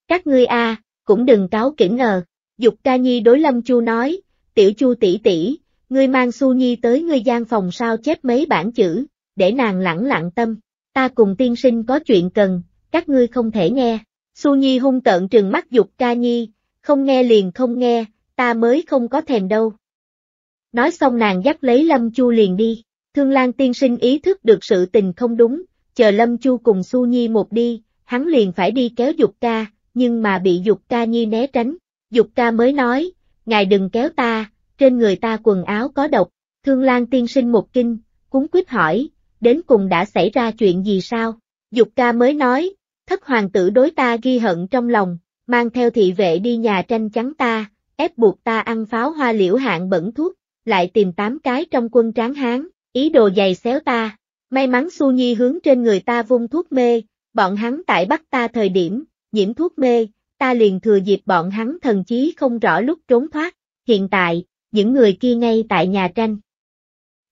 Các ngươi a, cũng đừng cáo kỉnh ngờ, Dục Ca Nhi đối Lâm Chu nói, tiểu Chu tỷ tỷ, ngươi mang Su Nhi tới ngươi gian phòng sao chép mấy bản chữ, để nàng lẳng lặng tâm, ta cùng tiên sinh có chuyện cần, các ngươi không thể nghe. Su Nhi hung tợn trừng mắt Dục Ca Nhi, không nghe liền không nghe, ta mới không có thèm đâu. Nói xong nàng dắt lấy Lâm Chu liền đi, Thương Lan tiên sinh ý thức được sự tình không đúng, chờ Lâm Chu cùng Su Nhi một đi, hắn liền phải đi kéo Dục ca, nhưng mà bị Dục ca Nhi né tránh, Dục ca mới nói, ngài đừng kéo ta, trên người ta quần áo có độc, Thương Lan tiên sinh một kinh, cúng quyết hỏi, đến cùng đã xảy ra chuyện gì sao, Dục ca mới nói, thất hoàng tử đối ta ghi hận trong lòng, mang theo thị vệ đi nhà tranh trắng ta, ép buộc ta ăn pháo hoa liễu hạng bẩn thuốc, lại tìm tám cái trong quân tráng hán, ý đồ giày xéo ta. May mắn Su Nhi hướng trên người ta vung thuốc mê, bọn hắn tại bắt ta thời điểm, nhiễm thuốc mê, ta liền thừa dịp bọn hắn thần chí không rõ lúc trốn thoát, hiện tại, những người kia ngay tại nhà tranh.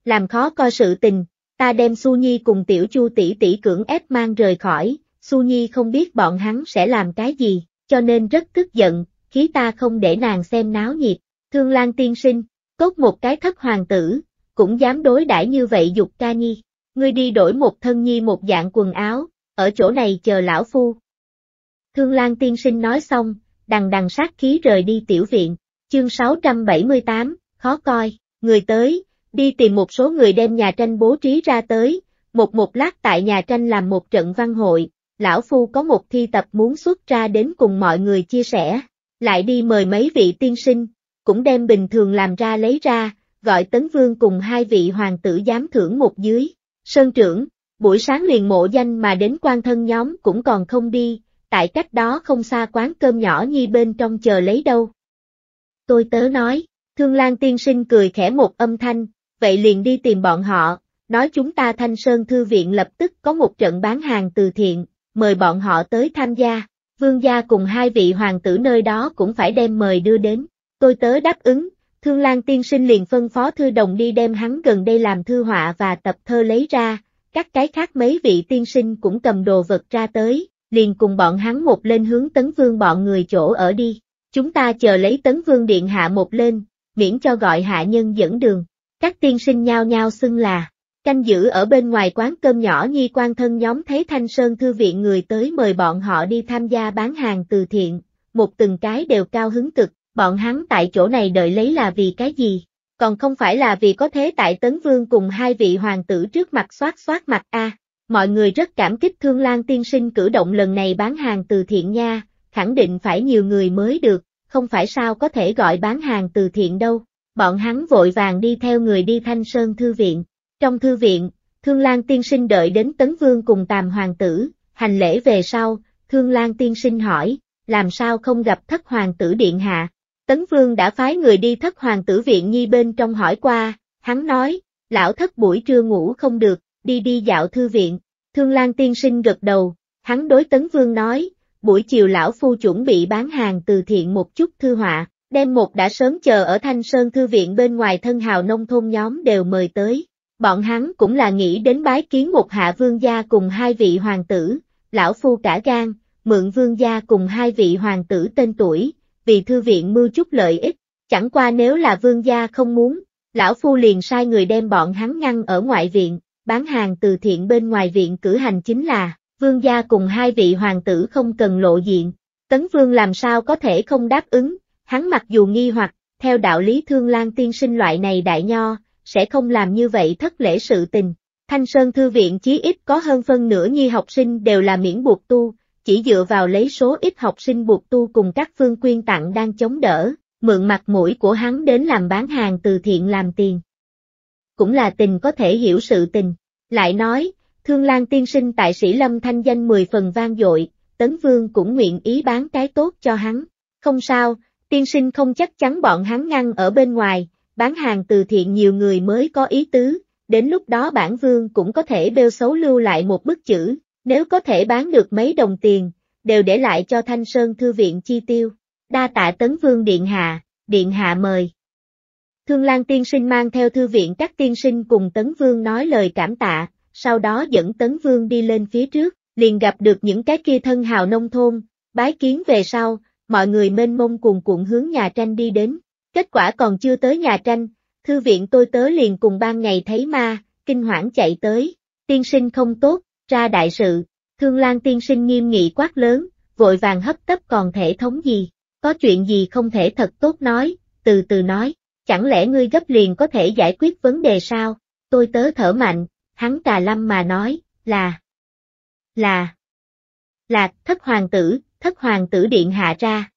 Làm khó co sự tình, ta đem Su Nhi cùng tiểu Chu tỷ tỷ cưỡng ép mang rời khỏi, Su Nhi không biết bọn hắn sẽ làm cái gì, cho nên rất tức giận, khí ta không để nàng xem náo nhiệt. Thương Lan tiên sinh, cốt một cái thất hoàng tử, cũng dám đối đãi như vậy dục ca nhi, ngươi đi đổi một thân nhi một dạng quần áo, ở chỗ này chờ lão phu. Thương Lan tiên sinh nói xong, đằng đằng sát khí rời đi tiểu viện, chương 678, khó coi, người tới, đi tìm một số người đem nhà tranh bố trí ra tới, một một lát tại nhà tranh làm một trận văn hội, lão phu có một thi tập muốn xuất ra đến cùng mọi người chia sẻ, lại đi mời mấy vị tiên sinh, cũng đem bình thường làm ra lấy ra, gọi Tấn Vương cùng hai vị hoàng tử giám thưởng một dưới. Sơn trưởng, buổi sáng liền mộ danh mà đến quan thân nhóm cũng còn không đi, tại cách đó không xa quán cơm nhỏ nhi bên trong chờ lấy đâu. Tôi tớ nói, Thương Lan tiên sinh cười khẽ một âm thanh, vậy liền đi tìm bọn họ, nói chúng ta Thanh Sơn Thư Viện lập tức có một trận bán hàng từ thiện, mời bọn họ tới tham gia, vương gia cùng hai vị hoàng tử nơi đó cũng phải đem mời đưa đến. Tôi tớ đáp ứng, Thương Lan tiên sinh liền phân phó thư đồng đi đem hắn gần đây làm thư họa và tập thơ lấy ra, các cái khác mấy vị tiên sinh cũng cầm đồ vật ra tới, liền cùng bọn hắn một lên hướng tấn vương bọn người chỗ ở đi. Chúng ta chờ lấy tấn vương điện hạ một lên, miễn cho gọi hạ nhân dẫn đường. Các tiên sinh nhao nhao xưng là, canh giữ ở bên ngoài quán cơm nhỏ nhi quan thân nhóm thấy Thanh Sơn Thư viện người tới mời bọn họ đi tham gia bán hàng từ thiện, một từng cái đều cao hứng cực, bọn hắn tại chỗ này đợi lấy là vì cái gì? Còn không phải là vì có thế tại Tấn Vương cùng hai vị hoàng tử trước mặt xoát xoát mặt a. mọi người rất cảm kích Thương Lan tiên sinh cử động lần này bán hàng từ thiện nha, khẳng định phải nhiều người mới được, không phải sao có thể gọi bán hàng từ thiện đâu. Bọn hắn vội vàng đi theo người đi Thanh Sơn Thư Viện. Trong Thư Viện, Thương Lan tiên sinh đợi đến Tấn Vương cùng Tàm Hoàng tử, hành lễ về sau, Thương Lan tiên sinh hỏi, làm sao không gặp thất hoàng tử điện hạ, Tấn Vương đã phái người đi thất hoàng tử viện nhi bên trong hỏi qua, hắn nói, lão thất buổi trưa ngủ không được, đi đi dạo thư viện, thương lan tiên sinh gật đầu, hắn đối Tấn Vương nói, buổi chiều lão phu chuẩn bị bán hàng từ thiện một chút thư họa, đem một đã sớm chờ ở Thanh Sơn Thư viện bên ngoài thân hào nông thôn nhóm đều mời tới. Bọn hắn cũng là nghĩ đến bái kiến một hạ vương gia cùng hai vị hoàng tử, lão phu cả gan, mượn vương gia cùng hai vị hoàng tử tên tuổi, vì thư viện mưu chút lợi ích, chẳng qua nếu là vương gia không muốn, lão phu liền sai người đem bọn hắn ngăn ở ngoại viện, bán hàng từ thiện bên ngoài viện cử hành chính là, vương gia cùng hai vị hoàng tử không cần lộ diện, tấn vương làm sao có thể không đáp ứng, hắn mặc dù nghi hoặc, theo đạo lý thương lan tiên sinh loại này đại nho, sẽ không làm như vậy thất lễ sự tình. Thanh Sơn Thư viện chí ít có hơn phân nửa nhi học sinh đều là miễn buộc tu, chỉ dựa vào lấy số ít học sinh buộc tu cùng các phương quyên tặng đang chống đỡ, mượn mặt mũi của hắn đến làm bán hàng từ thiện làm tiền. Cũng là tình có thể hiểu sự tình. Lại nói, Thương Lan tiên sinh tại sĩ lâm thanh danh mười phần vang dội, Tấn Vương cũng nguyện ý bán cái tốt cho hắn. Không sao, tiên sinh không chắc chắn bọn hắn ngăn ở bên ngoài, bán hàng từ thiện nhiều người mới có ý tứ, đến lúc đó bản Vương cũng có thể bêu xấu lưu lại một bức chữ, nếu có thể bán được mấy đồng tiền, đều để lại cho Thanh Sơn Thư viện chi tiêu. Đa tạ Tấn Vương Điện Hạ, Điện Hạ mời. Thương Lan Tiên Sinh mang theo Thư viện các tiên sinh cùng Tấn Vương nói lời cảm tạ, sau đó dẫn Tấn Vương đi lên phía trước, liền gặp được những cái kia thân hào nông thôn, bái kiến về sau, mọi người mênh mông cùng cuộn hướng nhà tranh đi đến. Kết quả còn chưa tới nhà tranh, Thư viện tôi tớ liền cùng ban ngày thấy ma, kinh hoảng chạy tới, tiên sinh không tốt, ra đại sự, thương lan tiên sinh nghiêm nghị quát lớn, vội vàng hấp tấp còn thể thống gì, có chuyện gì không thể thật tốt nói, từ từ nói, chẳng lẽ ngươi gấp liền có thể giải quyết vấn đề sao, tôi tớ thở mạnh, hắn cà lâm mà nói, là, là, là, thất hoàng tử, thất hoàng tử điện hạ ra.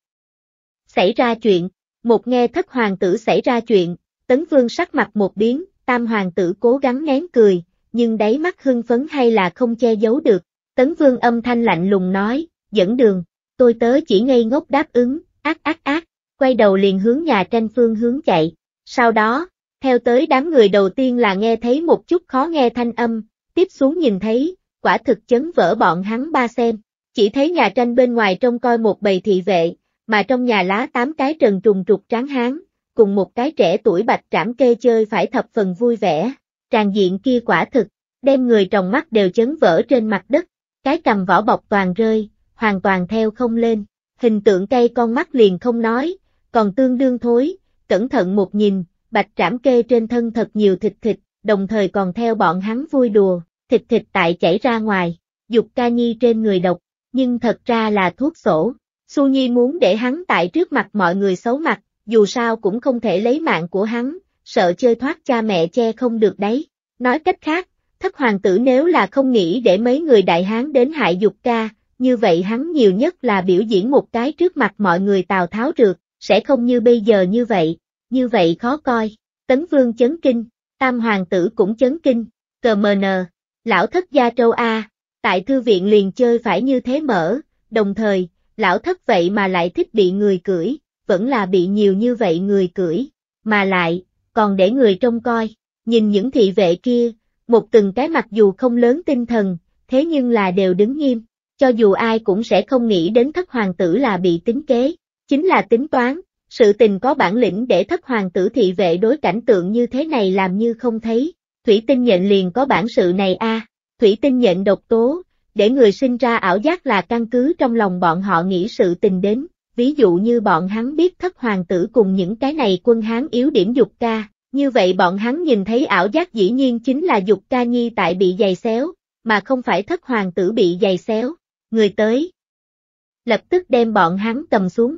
Xảy ra chuyện, một nghe thất hoàng tử xảy ra chuyện, tấn vương sắc mặt một biến, tam hoàng tử cố gắng nén cười, nhưng đáy mắt hưng phấn hay là không che giấu được. Tấn Vương âm thanh lạnh lùng nói, dẫn đường, tôi tớ chỉ ngây ngốc đáp ứng, ác ác ác, quay đầu liền hướng nhà tranh phương hướng chạy. Sau đó, theo tới đám người đầu tiên là nghe thấy một chút khó nghe thanh âm, tiếp xuống nhìn thấy, quả thực chấn vỡ bọn hắn ba xem. Chỉ thấy nhà tranh bên ngoài trông coi một bầy thị vệ, mà trong nhà lá tám cái trần trùng trục tráng hán, cùng một cái trẻ tuổi bạch trảm kê chơi phải thập phần vui vẻ tràn diện kia quả thực, đem người trồng mắt đều chấn vỡ trên mặt đất, cái cầm vỏ bọc toàn rơi, hoàn toàn theo không lên, hình tượng cây con mắt liền không nói, còn tương đương thối, cẩn thận một nhìn, bạch trảm kê trên thân thật nhiều thịt thịt, đồng thời còn theo bọn hắn vui đùa, thịt thịt tại chảy ra ngoài, dục ca nhi trên người độc, nhưng thật ra là thuốc sổ. Su Nhi muốn để hắn tại trước mặt mọi người xấu mặt, dù sao cũng không thể lấy mạng của hắn, sợ chơi thoát cha mẹ che không được đấy. Nói cách khác, thất hoàng tử nếu là không nghĩ để mấy người đại hán đến hại dục ca, như vậy hắn nhiều nhất là biểu diễn một cái trước mặt mọi người Tào Tháo rượt, sẽ không như bây giờ như vậy, như vậy khó coi. Tấn Vương chấn kinh, Tam Hoàng tử cũng chấn kinh, cờ mờ nờ, lão thất gia châu A, tại thư viện liền chơi phải như thế mở, đồng thời, lão thất vậy mà lại thích bị người cưỡi, vẫn là bị nhiều như vậy người cưỡi, mà lại, còn để người trông coi, nhìn những thị vệ kia, một từng cái mặc dù không lớn tinh thần, thế nhưng là đều đứng nghiêm, cho dù ai cũng sẽ không nghĩ đến thất hoàng tử là bị tính kế, chính là tính toán, sự tình có bản lĩnh để thất hoàng tử thị vệ đối cảnh tượng như thế này làm như không thấy, thủy tinh nhận liền có bản sự này a thủy tinh nhận độc tố, để người sinh ra ảo giác là căn cứ trong lòng bọn họ nghĩ sự tình đến, ví dụ như bọn hắn biết thất hoàng tử cùng những cái này quân hán yếu điểm dục ca, như vậy bọn hắn nhìn thấy ảo giác dĩ nhiên chính là dục ca nhi tại bị giày xéo, mà không phải thất hoàng tử bị giày xéo, người tới. Lập tức đem bọn hắn cầm xuống.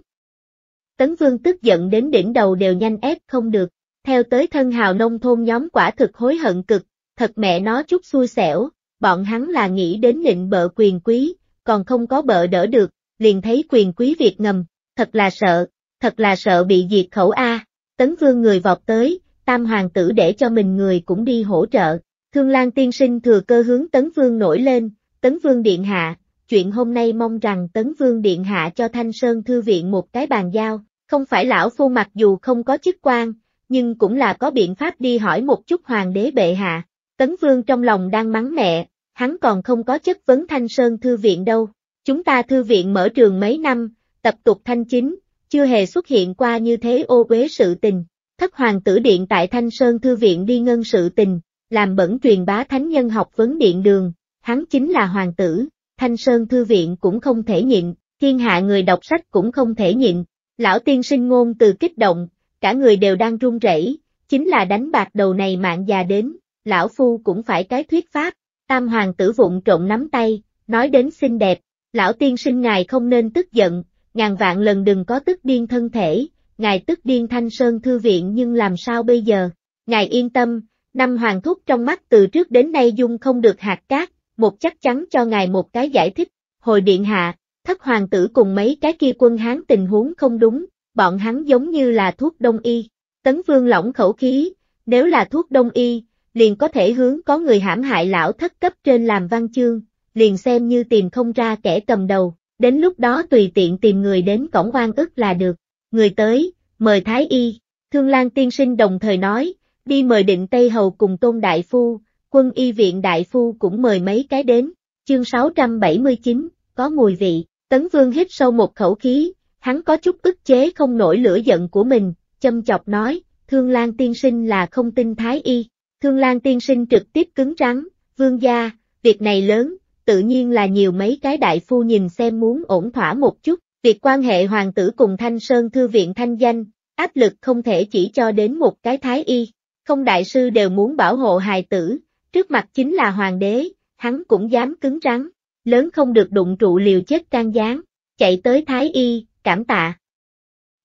Tấn Vương tức giận đến đỉnh đầu đều nhanh ép không được, theo tới thân hào nông thôn nhóm quả thực hối hận cực, thật mẹ nó chút xui xẻo, bọn hắn là nghĩ đến nịnh bợ quyền quý, còn không có bợ đỡ được, liền thấy quyền quý Việt ngầm, thật là sợ, thật là sợ bị diệt khẩu A, tấn vương người vọt tới, tam hoàng tử để cho mình người cũng đi hỗ trợ, thương lan tiên sinh thừa cơ hướng tấn vương nổi lên, tấn vương điện hạ, chuyện hôm nay mong rằng tấn vương điện hạ cho thanh sơn thư viện một cái bàn giao, không phải lão phu mặc dù không có chức quan, nhưng cũng là có biện pháp đi hỏi một chút hoàng đế bệ hạ, tấn vương trong lòng đang mắng mẹ, hắn còn không có chất vấn thanh sơn thư viện đâu. Chúng ta thư viện mở trường mấy năm, tập tục thanh chính, chưa hề xuất hiện qua như thế ô uế sự tình. Thất hoàng tử điện tại Thanh Sơn Thư viện đi ngân sự tình, làm bẩn truyền bá thánh nhân học vấn điện đường, hắn chính là hoàng tử, Thanh Sơn Thư viện cũng không thể nhịn, thiên hạ người đọc sách cũng không thể nhịn. Lão tiên sinh ngôn từ kích động, cả người đều đang run rẩy, chính là đánh bạc đầu này mạng già đến, lão phu cũng phải cái thuyết pháp. Tam hoàng tử vụng trộn nắm tay, nói đến xinh đẹp, Lão tiên sinh ngài không nên tức giận, ngàn vạn lần đừng có tức điên thân thể, ngài tức điên thanh sơn thư viện nhưng làm sao bây giờ? Ngài yên tâm, năm hoàng thúc trong mắt từ trước đến nay dung không được hạt cát, một chắc chắn cho ngài một cái giải thích. Hồi điện hạ, thất hoàng tử cùng mấy cái kia quân hán tình huống không đúng, bọn hắn giống như là thuốc đông y. Tấn vương lỏng khẩu khí, nếu là thuốc đông y, liền có thể hướng có người hãm hại lão thất cấp trên làm văn chương, liền xem như tìm không ra kẻ cầm đầu, đến lúc đó tùy tiện tìm người đến cổng oan ức là được. Người tới, mời Thái Y, Thương Lan Tiên Sinh đồng thời nói, đi mời định Tây Hầu cùng Tôn Đại Phu, quân y viện Đại Phu cũng mời mấy cái đến, chương 679, có mùi vị, Tấn Vương hít sâu một khẩu khí, hắn có chút ức chế không nổi lửa giận của mình, châm chọc nói, Thương Lan Tiên Sinh là không tin Thái Y, Thương Lan Tiên Sinh trực tiếp cứng rắn, Vương gia, việc này lớn, tự nhiên là nhiều mấy cái đại phu nhìn xem muốn ổn thỏa một chút, việc quan hệ hoàng tử cùng Thanh Sơn Thư viện thanh danh, áp lực không thể chỉ cho đến một cái thái y, không đại sư đều muốn bảo hộ hài tử, trước mặt chính là hoàng đế, hắn cũng dám cứng rắn, lớn không được đụng trụ liều chết can gián, chạy tới thái y, cảm tạ.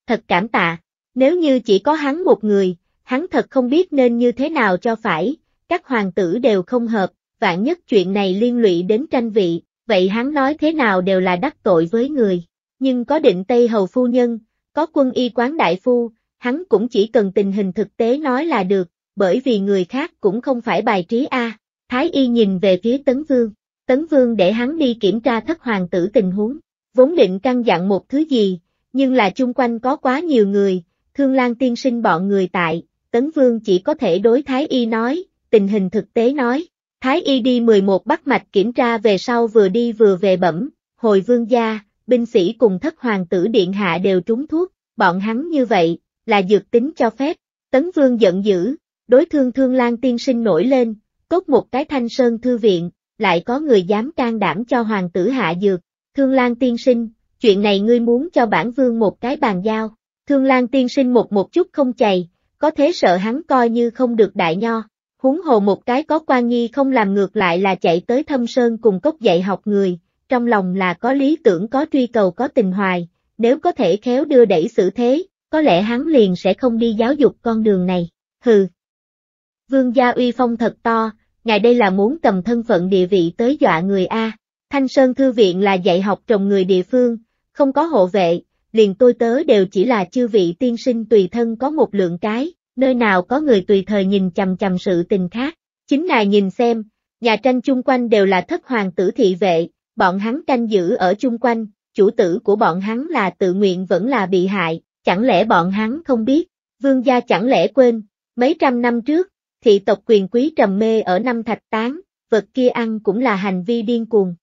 Thật cảm tạ, nếu như chỉ có hắn một người, hắn thật không biết nên như thế nào cho phải, các hoàng tử đều không hợp, vạn nhất chuyện này liên lụy đến tranh vị, vậy hắn nói thế nào đều là đắc tội với người. Nhưng có định Tây Hầu Phu Nhân, có quân y quán đại phu, hắn cũng chỉ cần tình hình thực tế nói là được, bởi vì người khác cũng không phải bài trí A. Thái y nhìn về phía Tấn Vương, Tấn Vương để hắn đi kiểm tra thất hoàng tử tình huống, vốn định căn dặn một thứ gì, nhưng là chung quanh có quá nhiều người, thương lan tiên sinh bọn người tại, Tấn Vương chỉ có thể đối Thái y nói, tình hình thực tế nói, Thái y đi 11 bắt mạch kiểm tra về sau vừa đi vừa về bẩm, hồi vương gia, binh sĩ cùng thất hoàng tử điện hạ đều trúng thuốc, bọn hắn như vậy, là dược tính cho phép, tấn vương giận dữ, đối thương thương lan tiên sinh nổi lên, cốt một cái thanh sơn thư viện, lại có người dám can đảm cho hoàng tử hạ dược, thương lan tiên sinh, chuyện này ngươi muốn cho bản vương một cái bàn giao, thương lan tiên sinh một một chút không chày, có thế sợ hắn coi như không được đại nho, Huống hồ một cái có quan nghi không làm ngược lại là chạy tới thâm sơn cùng cốc dạy học người, trong lòng là có lý tưởng có truy cầu có tình hoài, nếu có thể khéo đưa đẩy xử thế, có lẽ hắn liền sẽ không đi giáo dục con đường này, hừ. Vương gia uy phong thật to, ngài đây là muốn cầm thân phận địa vị tới dọa người A, Thanh Sơn Thư Viện là dạy học trồng người địa phương, không có hộ vệ, liền tôi tớ đều chỉ là chư vị tiên sinh tùy thân có một lượng cái, nơi nào có người tùy thời nhìn chằm chằm sự tình khác. Chính nài nhìn xem, nhà tranh chung quanh đều là thất hoàng tử thị vệ, bọn hắn canh giữ ở chung quanh, chủ tử của bọn hắn là tự nguyện vẫn là bị hại, chẳng lẽ bọn hắn không biết, vương gia chẳng lẽ quên, mấy trăm năm trước, thị tộc quyền quý trầm mê ở năm thạch tán, vật kia ăn cũng là hành vi điên cuồng.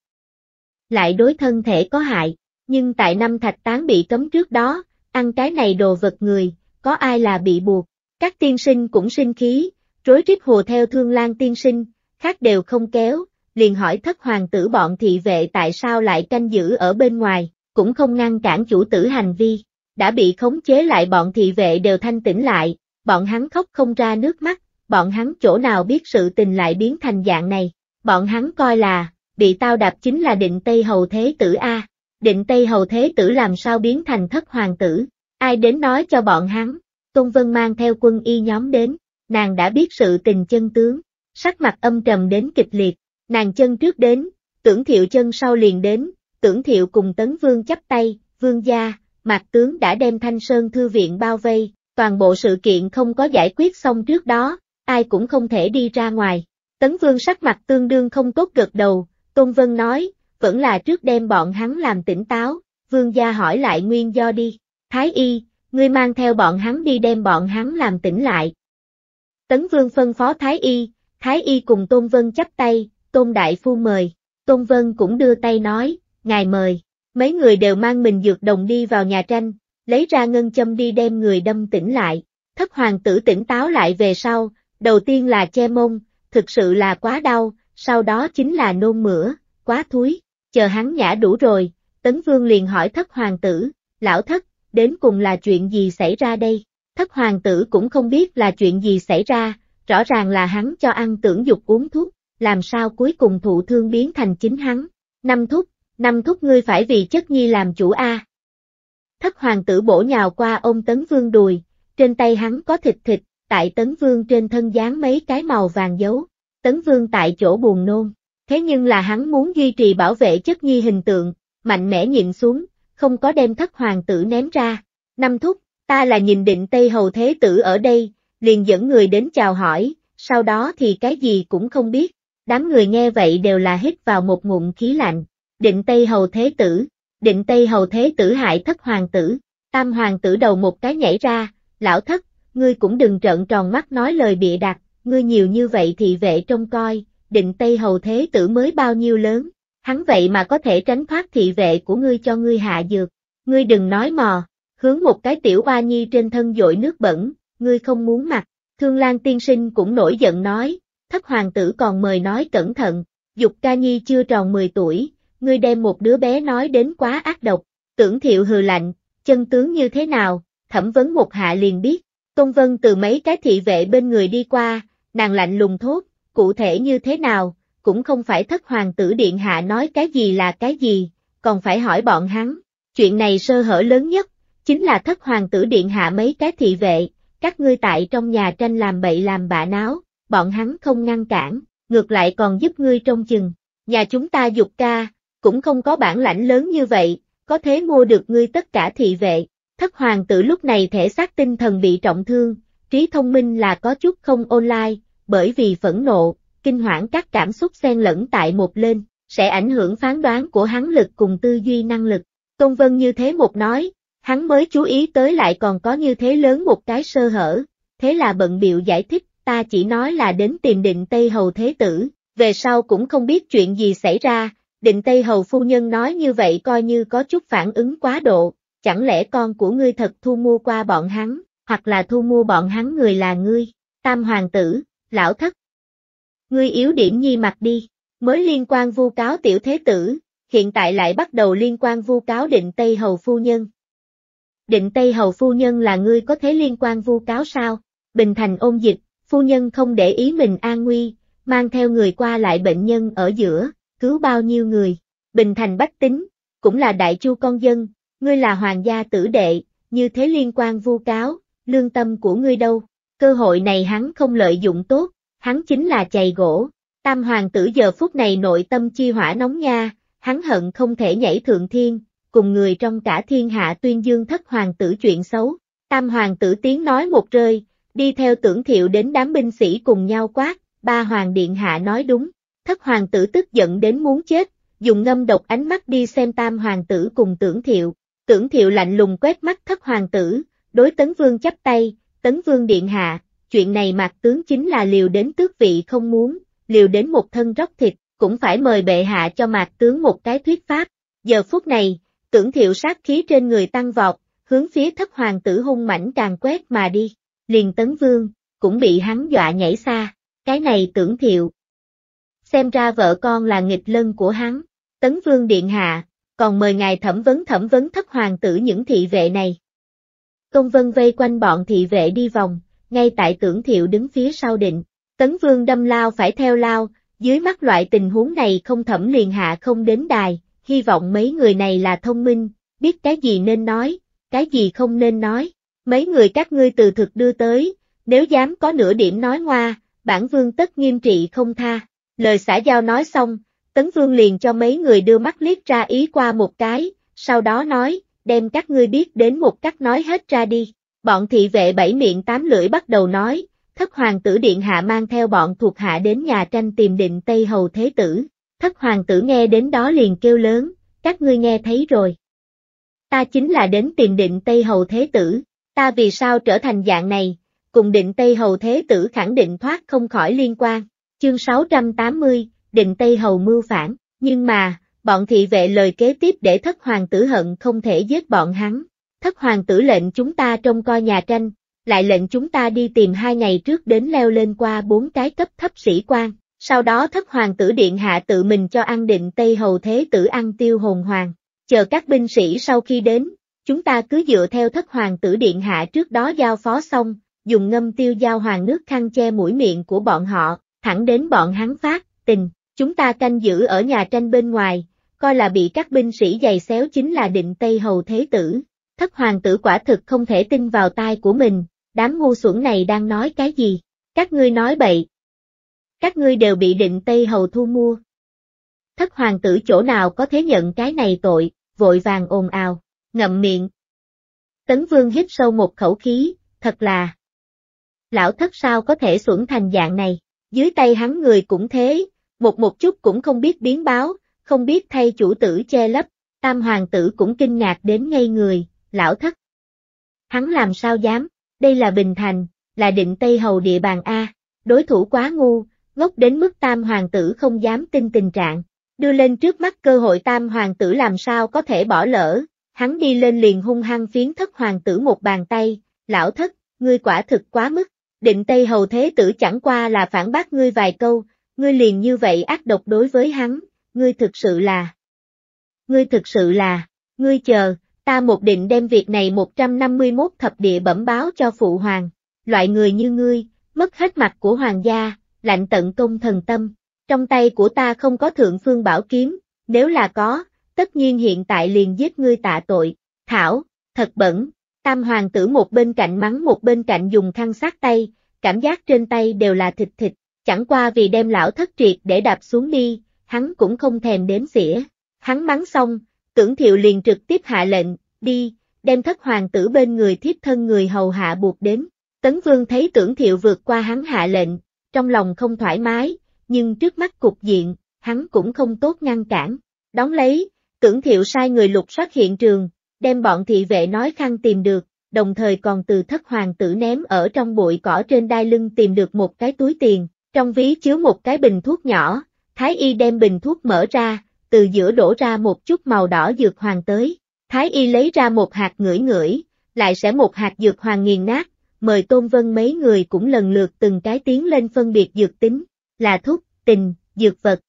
Lại đối thân thể có hại, nhưng tại năm thạch tán bị cấm trước đó, ăn cái này đồ vật người, có ai là bị buộc, các tiên sinh cũng sinh khí, rối rít hồ theo thương lan tiên sinh, khác đều không kéo, liền hỏi thất hoàng tử bọn thị vệ tại sao lại canh giữ ở bên ngoài, cũng không ngăn cản chủ tử hành vi. Đã bị khống chế lại bọn thị vệ đều thanh tỉnh lại, bọn hắn khóc không ra nước mắt, bọn hắn chỗ nào biết sự tình lại biến thành dạng này, bọn hắn coi là, bị tao đạp chính là định Tây Hầu Thế Tử A, định Tây Hầu Thế Tử làm sao biến thành thất hoàng tử, ai đến nói cho bọn hắn, Tôn Vân mang theo quân y nhóm đến, nàng đã biết sự tình chân tướng, sắc mặt âm trầm đến kịch liệt, nàng chân trước đến, tưởng thiệu chân sau liền đến, tưởng thiệu cùng tấn vương chắp tay, vương gia, mạc tướng đã đem thanh sơn thư viện bao vây, toàn bộ sự kiện không có giải quyết xong trước đó, ai cũng không thể đi ra ngoài. Tấn vương sắc mặt tương đương không tốt gật đầu, Tôn Vân nói, vẫn là trước đem bọn hắn làm tỉnh táo, vương gia hỏi lại nguyên do đi. Thái y, ngươi mang theo bọn hắn đi đem bọn hắn làm tỉnh lại. Tấn Vương phân phó Thái Y, Thái Y cùng Tôn Vân chắp tay, Tôn Đại Phu mời, Tôn Vân cũng đưa tay nói, ngài mời, mấy người đều mang mình dược đồng đi vào nhà tranh, lấy ra ngân châm đi đem người đâm tỉnh lại, thất hoàng tử tỉnh táo lại về sau, đầu tiên là che mông, thực sự là quá đau, sau đó chính là nôn mửa, quá thúi, chờ hắn nhả đủ rồi, Tấn Vương liền hỏi thất hoàng tử, lão thất, đến cùng là chuyện gì xảy ra đây? Thất hoàng tử cũng không biết là chuyện gì xảy ra, rõ ràng là hắn cho ăn tưởng dục uống thuốc, làm sao cuối cùng thụ thương biến thành chính hắn. Năm thúc, năm thúc ngươi phải vì chất nhi làm chủ A. Thất hoàng tử bổ nhào qua ông tấn vương đùi, trên tay hắn có thịt thịt, tại tấn vương trên thân dán mấy cái màu vàng dấu, tấn vương tại chỗ buồn nôn. Thế nhưng là hắn muốn duy trì bảo vệ chất nhi hình tượng, mạnh mẽ nhịn xuống, không có đem thất hoàng tử ném ra. Năm thúc, ta là nhìn định Tây Hầu Thế Tử ở đây, liền dẫn người đến chào hỏi, sau đó thì cái gì cũng không biết. Đám người nghe vậy đều là hít vào một ngụm khí lạnh. Định Tây Hầu Thế Tử, định Tây Hầu Thế Tử hại thất hoàng tử, tam hoàng tử đầu một cái nhảy ra, lão thất, ngươi cũng đừng trợn tròn mắt nói lời bịa đặt, ngươi nhiều như vậy thì vệ trông coi, định Tây Hầu Thế Tử mới bao nhiêu lớn, hắn vậy mà có thể tránh thoát thị vệ của ngươi cho ngươi hạ dược. Ngươi đừng nói mò, hướng một cái tiểu oa nhi trên thân dội nước bẩn, ngươi không muốn mặc. Thương Lan tiên sinh cũng nổi giận nói, thất hoàng tử còn mời nói cẩn thận, dục ca nhi chưa tròn 10 tuổi, ngươi đem một đứa bé nói đến quá ác độc, tưởng thiệu hừ lạnh, chân tướng như thế nào, thẩm vấn một hạ liền biết. Tôn Vân từ mấy cái thị vệ bên người đi qua, nàng lạnh lùng thốt, cụ thể như thế nào, cũng không phải thất hoàng tử điện hạ nói cái gì là cái gì, còn phải hỏi bọn hắn. Chuyện này sơ hở lớn nhất, chính là thất hoàng tử điện hạ mấy cái thị vệ, các ngươi tại trong nhà tranh làm bậy làm bạ náo, bọn hắn không ngăn cản, ngược lại còn giúp ngươi trông chừng. Nhà chúng ta dục ca, cũng không có bản lãnh lớn như vậy, có thế mua được ngươi tất cả thị vệ. Thất hoàng tử lúc này thể xác tinh thần bị trọng thương, trí thông minh là có chút không online, bởi vì phẫn nộ, kinh hoảng các cảm xúc xen lẫn tại một lên, sẽ ảnh hưởng phán đoán của hắn lực cùng tư duy năng lực. Tôn Vân như thế một nói, hắn mới chú ý tới lại còn có như thế lớn một cái sơ hở, thế là bận biệu giải thích, ta chỉ nói là đến tìm định Tây Hầu Thế Tử, về sau cũng không biết chuyện gì xảy ra, định Tây Hầu Phu Nhân nói như vậy coi như có chút phản ứng quá độ, chẳng lẽ con của ngươi thật thu mua qua bọn hắn, hoặc là thu mua bọn hắn người là ngươi, tam hoàng tử, lão thất, Ngươi yếu điểm nhi mặt đi, mới liên quan vu cáo tiểu thế tử, hiện tại lại bắt đầu liên quan vu cáo định Tây Hầu Phu Nhân. Định Tây Hầu Phu Nhân là ngươi có thể liên quan vu cáo sao? Bình thành ôn dịch, phu nhân không để ý mình an nguy, mang theo người qua lại bệnh nhân ở giữa, cứu bao nhiêu người. Bình thành bách tính, cũng là đại chu con dân, ngươi là hoàng gia tử đệ, như thế liên quan vu cáo, lương tâm của ngươi đâu, cơ hội này hắn không lợi dụng tốt, hắn chính là chày gỗ. Tam hoàng tử giờ phút này nội tâm chi hỏa nóng nha, hắn hận không thể nhảy thượng thiên, cùng người trong cả thiên hạ tuyên dương thất hoàng tử chuyện xấu. Tam hoàng tử tiếng nói một rơi, đi theo tưởng thiệu đến đám binh sĩ cùng nhau quát, ba hoàng điện hạ nói đúng, thất hoàng tử tức giận đến muốn chết, dùng ngâm độc ánh mắt đi xem tam hoàng tử cùng tưởng thiệu, tưởng thiệu lạnh lùng quét mắt thất hoàng tử, đối tấn vương chắp tay, tấn vương điện hạ, chuyện này mặt tướng chính là liều đến tước vị không muốn, liều đến một thân róc thịt, cũng phải mời bệ hạ cho mặt tướng một cái thuyết pháp. Giờ phút này, tưởng thiệu sát khí trên người tăng vọt, hướng phía thất hoàng tử hung mảnh càng quét mà đi, liền tấn vương, cũng bị hắn dọa nhảy xa, cái này tưởng thiệu. Xem ra vợ con là nghịch lân của hắn, tấn vương điện hạ, còn mời ngài thẩm vấn thẩm vấn thất hoàng tử những thị vệ này. Công vân vây quanh bọn thị vệ đi vòng, ngay tại tưởng thiệu đứng phía sau định. Tấn vương đâm lao phải theo lao, dưới mắt loại tình huống này không thẩm liền hạ không đến đài, hy vọng mấy người này là thông minh, biết cái gì nên nói, cái gì không nên nói. Mấy người các ngươi từ thực đưa tới, nếu dám có nửa điểm nói ngoa, bản vương tất nghiêm trị không tha. Lời xã giao nói xong, tấn vương liền cho mấy người đưa mắt liếc ra ý qua một cái, sau đó nói, đem các ngươi biết đến một cách nói hết ra đi. Bọn thị vệ bảy miệng tám lưỡi bắt đầu nói, thất hoàng tử điện hạ mang theo bọn thuộc hạ đến nhà tranh tìm định Tây Hầu Thế Tử. Thất hoàng tử nghe đến đó liền kêu lớn, các ngươi nghe thấy rồi. Ta chính là đến tìm định Tây Hầu Thế Tử, ta vì sao trở thành dạng này, cùng định Tây Hầu Thế Tử khẳng định thoát không khỏi liên quan. Chương 680, định Tây Hầu mưu phản, nhưng mà, bọn thị vệ lời kế tiếp để thất hoàng tử hận không thể giết bọn hắn, thất hoàng tử lệnh chúng ta trông coi nhà tranh, lại lệnh chúng ta đi tìm hai ngày trước đến leo lên qua bốn cái cấp thấp sĩ quan, sau đó thất hoàng tử điện hạ tự mình cho ăn định Tây Hầu Thế tử ăn tiêu hồn hoàng, chờ các binh sĩ sau khi đến, chúng ta cứ dựa theo thất hoàng tử điện hạ trước đó giao phó xong, dùng ngâm tiêu giao hoàng nước khăn che mũi miệng của bọn họ, thẳng đến bọn hắn phát, tình, chúng ta canh giữ ở nhà tranh bên ngoài, coi là bị các binh sĩ giày xéo chính là định Tây Hầu Thế Tử, Thất hoàng tử quả thực không thể tin vào tai của mình, đám ngu xuẩn này đang nói cái gì? Các ngươi nói bậy. Các ngươi đều bị định Tây Hầu thu mua. Thất hoàng tử chỗ nào có thế nhận cái này tội, vội vàng ồn ào, ngậm miệng. Tấn Vương hít sâu một khẩu khí, thật là. Lão thất sao có thể xuẩn thành dạng này, dưới tay hắn người cũng thế, một một chút cũng không biết biến báo, không biết thay chủ tử che lấp, tam hoàng tử cũng kinh ngạc đến ngây người, lão thất. Hắn làm sao dám, đây là Bình Thành, là định Tây Hầu địa bàn A, đối thủ quá ngu, ngốc đến mức tam hoàng tử không dám tin tình trạng, đưa lên trước mắt cơ hội tam hoàng tử làm sao có thể bỏ lỡ, hắn đi lên liền hung hăng phiến thất hoàng tử một bàn tay, lão thất, ngươi quả thực quá mức, định Tây Hầu Thế Tử chẳng qua là phản bác ngươi vài câu, ngươi liền như vậy ác độc đối với hắn, ngươi thực sự là, ngươi thực sự là, ngươi chờ, ta một định đem việc này 151 thập địa bẩm báo cho phụ hoàng, loại người như ngươi, mất hết mặt của hoàng gia, lạnh tận công thần tâm, trong tay của ta không có thượng phương bảo kiếm, nếu là có, tất nhiên hiện tại liền giết ngươi tạ tội, thảo, thật bẩn, tam hoàng tử một bên cạnh mắng một bên cạnh dùng khăn sát tay, cảm giác trên tay đều là thịt thịt, chẳng qua vì đem lão thất triệt để đạp xuống đi, hắn cũng không thèm đếm xỉa, hắn mắng xong, Tưởng thiệu liền trực tiếp hạ lệnh, đi, đem thất hoàng tử bên người thiếp thân người hầu hạ buộc đến. Tấn Vương thấy tưởng thiệu vượt qua hắn hạ lệnh, trong lòng không thoải mái, nhưng trước mắt cục diện, hắn cũng không tốt ngăn cản. Đóng lấy, tưởng thiệu sai người lục soát hiện trường, đem bọn thị vệ nói khăn tìm được, đồng thời còn từ thất hoàng tử ném ở trong bụi cỏ trên đai lưng tìm được một cái túi tiền, trong ví chứa một cái bình thuốc nhỏ, thái y đem bình thuốc mở ra, từ giữa đổ ra một chút màu đỏ dược hoàng tới. Thái y lấy ra một hạt ngửi ngửi, lại sẽ một hạt dược hoàng nghiền nát, mời Tôn Vân mấy người cũng lần lượt từng cái tiến lên phân biệt dược tính, là thuốc, tình, dược vật.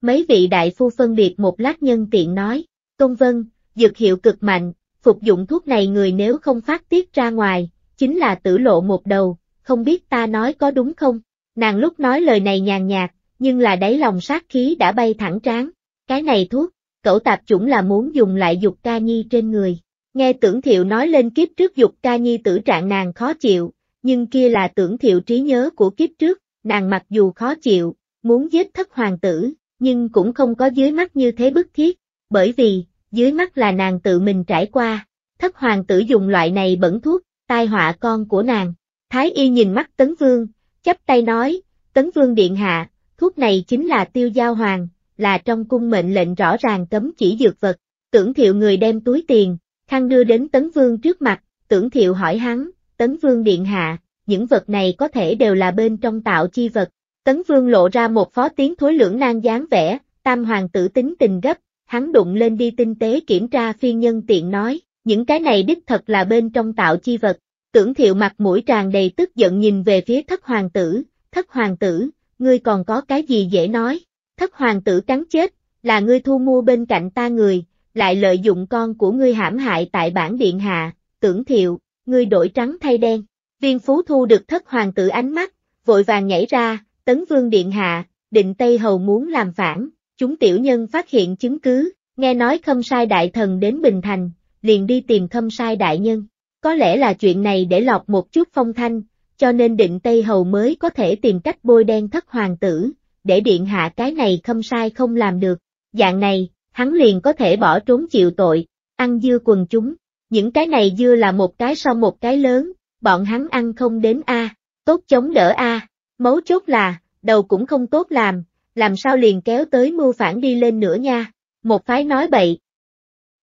Mấy vị đại phu phân biệt một lát nhân tiện nói, Tôn Vân, dược hiệu cực mạnh, phục dụng thuốc này người nếu không phát tiết ra ngoài, chính là tử lộ một đầu, không biết ta nói có đúng không? Nàng lúc nói lời này nhàn nhạt, nhưng là đáy lòng sát khí đã bay thẳng tráng cái này thuốc, cậu tạp chủng là muốn dùng lại dục ca nhi trên người. Nghe tưởng thiệu nói lên kiếp trước dục ca nhi tử trạng nàng khó chịu, nhưng kia là tưởng thiệu trí nhớ của kiếp trước, nàng mặc dù khó chịu, muốn giết thất hoàng tử, nhưng cũng không có dưới mắt như thế bức thiết, bởi vì, dưới mắt là nàng tự mình trải qua, thất hoàng tử dùng loại này bẩn thuốc, tai họa con của nàng. Thái y nhìn mắt Tấn Vương, chắp tay nói, Tấn Vương Điện Hạ, thuốc này chính là tiêu giao hoàng, là trong cung mệnh lệnh rõ ràng cấm chỉ dược vật, tưởng thiệu người đem túi tiền, khăn đưa đến tấn vương trước mặt, tưởng thiệu hỏi hắn, tấn vương điện hạ, những vật này có thể đều là bên trong tạo chi vật, tấn vương lộ ra một phó tiếng thối lưỡng nan dáng vẻ, tam hoàng tử tính tình gấp, hắn đụng lên đi tinh tế kiểm tra phiên nhân tiện nói, những cái này đích thật là bên trong tạo chi vật, tưởng thiệu mặt mũi tràn đầy tức giận nhìn về phía thất hoàng tử, thất hoàng tử, ngươi còn có cái gì dễ nói, thất hoàng tử cắn chết, là ngươi thu mua bên cạnh ta người, lại lợi dụng con của ngươi hãm hại tại bản điện hạ, tưởng thiệu, ngươi đổi trắng thay đen. Viên phú thu được thất hoàng tử ánh mắt, vội vàng nhảy ra, tấn vương điện hạ, định Tây Hầu muốn làm phản, chúng tiểu nhân phát hiện chứng cứ, nghe nói khâm sai đại thần đến Bình Thành, liền đi tìm khâm sai đại nhân. Có lẽ là chuyện này để lọc một chút phong thanh, cho nên định Tây Hầu mới có thể tìm cách bôi đen thất hoàng tử, để điện hạ cái này không sai không làm được, dạng này, hắn liền có thể bỏ trốn chịu tội, ăn dưa quần chúng, những cái này dưa là một cái sau một cái lớn, bọn hắn ăn không đến A, tốt chống đỡ A, mấu chốt là, đầu cũng không tốt làm, làm sao liền kéo tới mưu phản đi lên nữa nha, một phái nói bậy.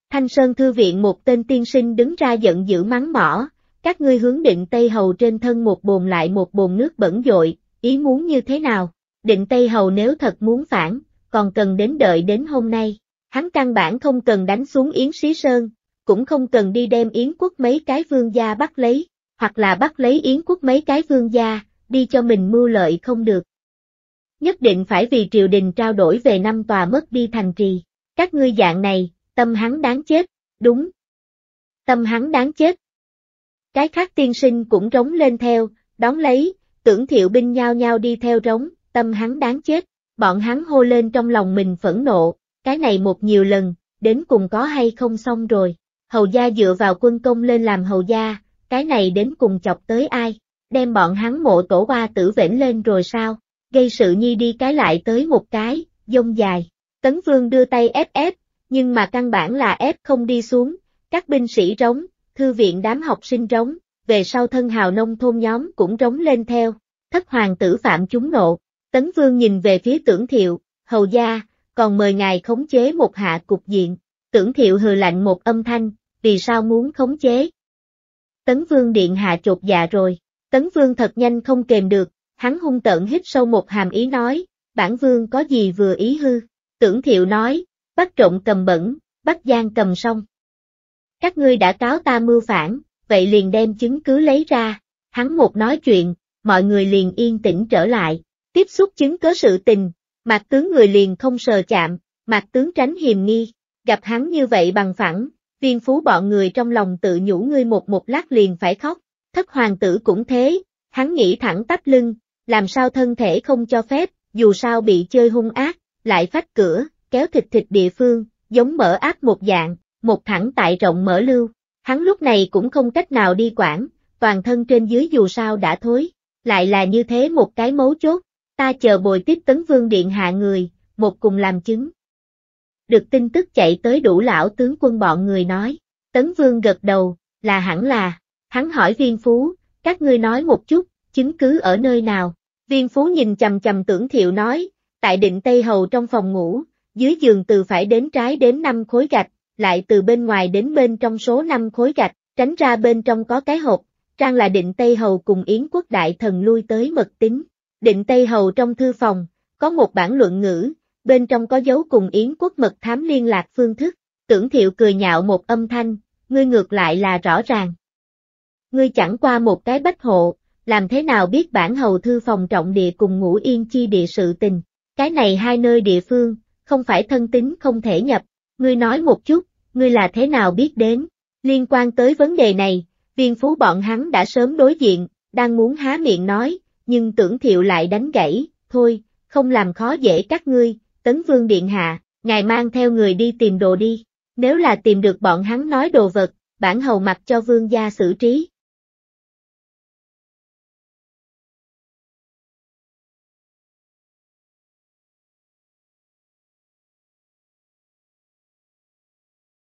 Thanh Sơn Thư Viện một tên tiên sinh đứng ra giận dữ mắng mỏ, các ngươi hướng định Tây Hầu trên thân một bồn lại một bồn nước bẩn dội, ý muốn như thế nào? định Tây Hầu nếu thật muốn phản, còn cần đến đợi đến hôm nay. Hắn căn bản không cần đánh xuống Yến Xí Sơn, cũng không cần đi đem Yến quốc mấy cái vương gia bắt lấy, hoặc là bắt lấy Yến quốc mấy cái vương gia, đi cho mình mưu lợi không được. Nhất định phải vì triều đình trao đổi về năm tòa mất đi thành trì. Các ngươi dạng này, tâm hắn đáng chết, đúng. Tâm hắn đáng chết. Cái khác tiên sinh cũng rống lên theo, đón lấy, tưởng thiệu binh nhao nhao đi theo rống, tâm hắn đáng chết, bọn hắn hô lên trong lòng mình phẫn nộ, cái này một nhiều lần, đến cùng có hay không xong rồi, hầu gia dựa vào quân công lên làm hầu gia, cái này đến cùng chọc tới ai, đem bọn hắn mộ tổ qua tử vĩnh lên rồi sao, gây sự nhi đi cái lại tới một cái, dông dài, tấn vương đưa tay ép ép, nhưng mà căn bản là ép không đi xuống, các binh sĩ rống, thư viện đám học sinh rống, về sau thân hào nông thôn nhóm cũng rống lên theo, thất hoàng tử phạm chúng nộ, Tấn Vương nhìn về phía tưởng thiệu, hầu gia, còn mời ngài khống chế một hạ cục diện, tưởng thiệu hừ lạnh một âm thanh, vì sao muốn khống chế? Tấn Vương điện hạ chột dạ rồi, Tấn Vương thật nhanh không kềm được, hắn hung tợn hít sâu một hàm ý nói, bản Vương có gì vừa ý hư, tưởng thiệu nói, bắt trộm cầm bẩn, bắt gian cầm xong. Các ngươi đã cáo ta mưu phản, vậy liền đem chứng cứ lấy ra, hắn một nói chuyện, mọi người liền yên tĩnh trở lại tiếp xúc chứng cớ sự tình, mạc tướng người liền không sờ chạm, mạc tướng tránh hiềm nghi, gặp hắn như vậy bằng phẳng, viên phú bọn người trong lòng tự nhủ ngươi một một lát liền phải khóc, thất hoàng tử cũng thế, hắn nghĩ thẳng tắp lưng, làm sao thân thể không cho phép, dù sao bị chơi hung ác, lại phách cửa, kéo thịt thịt địa phương, giống mở áp một dạng, một thẳng tại rộng mở lưu, hắn lúc này cũng không cách nào đi quản, toàn thân trên dưới dù sao đã thối, lại là như thế một cái mấu chốt, Ta chờ bồi tiếp tấn vương điện hạ người, một cùng làm chứng. Được tin tức chạy tới đủ lão tướng quân bọn người nói, tấn vương gật đầu, là hẳn là, hắn hỏi viên phú, các ngươi nói một chút, chứng cứ ở nơi nào, viên phú nhìn chầm chầm tưởng thiệu nói, tại định Tây Hầu trong phòng ngủ, dưới giường từ phải đến trái đến năm khối gạch, lại từ bên ngoài đến bên trong số năm khối gạch, tránh ra bên trong có cái hộp, trang là định Tây Hầu cùng Yến quốc đại thần lui tới mật tính, định Tây Hầu trong thư phòng, có một bản luận ngữ, bên trong có dấu cùng Yến quốc mật thám liên lạc phương thức, tưởng thiệu cười nhạo một âm thanh, ngươi ngược lại là rõ ràng. Ngươi chẳng qua một cái bách hộ, làm thế nào biết bản hầu thư phòng trọng địa cùng ngũ yên chi địa sự tình, cái này hai nơi địa phương, không phải thân tính không thể nhập, ngươi nói một chút, ngươi là thế nào biết đến, liên quan tới vấn đề này, viên phú bọn hắn đã sớm đối diện, đang muốn há miệng nói, nhưng tưởng thiệu lại đánh gãy, thôi, không làm khó dễ các ngươi, tấn vương điện hạ, ngài mang theo người đi tìm đồ đi, nếu là tìm được bọn hắn nói đồ vật, bản hầu mặc cho vương gia xử trí.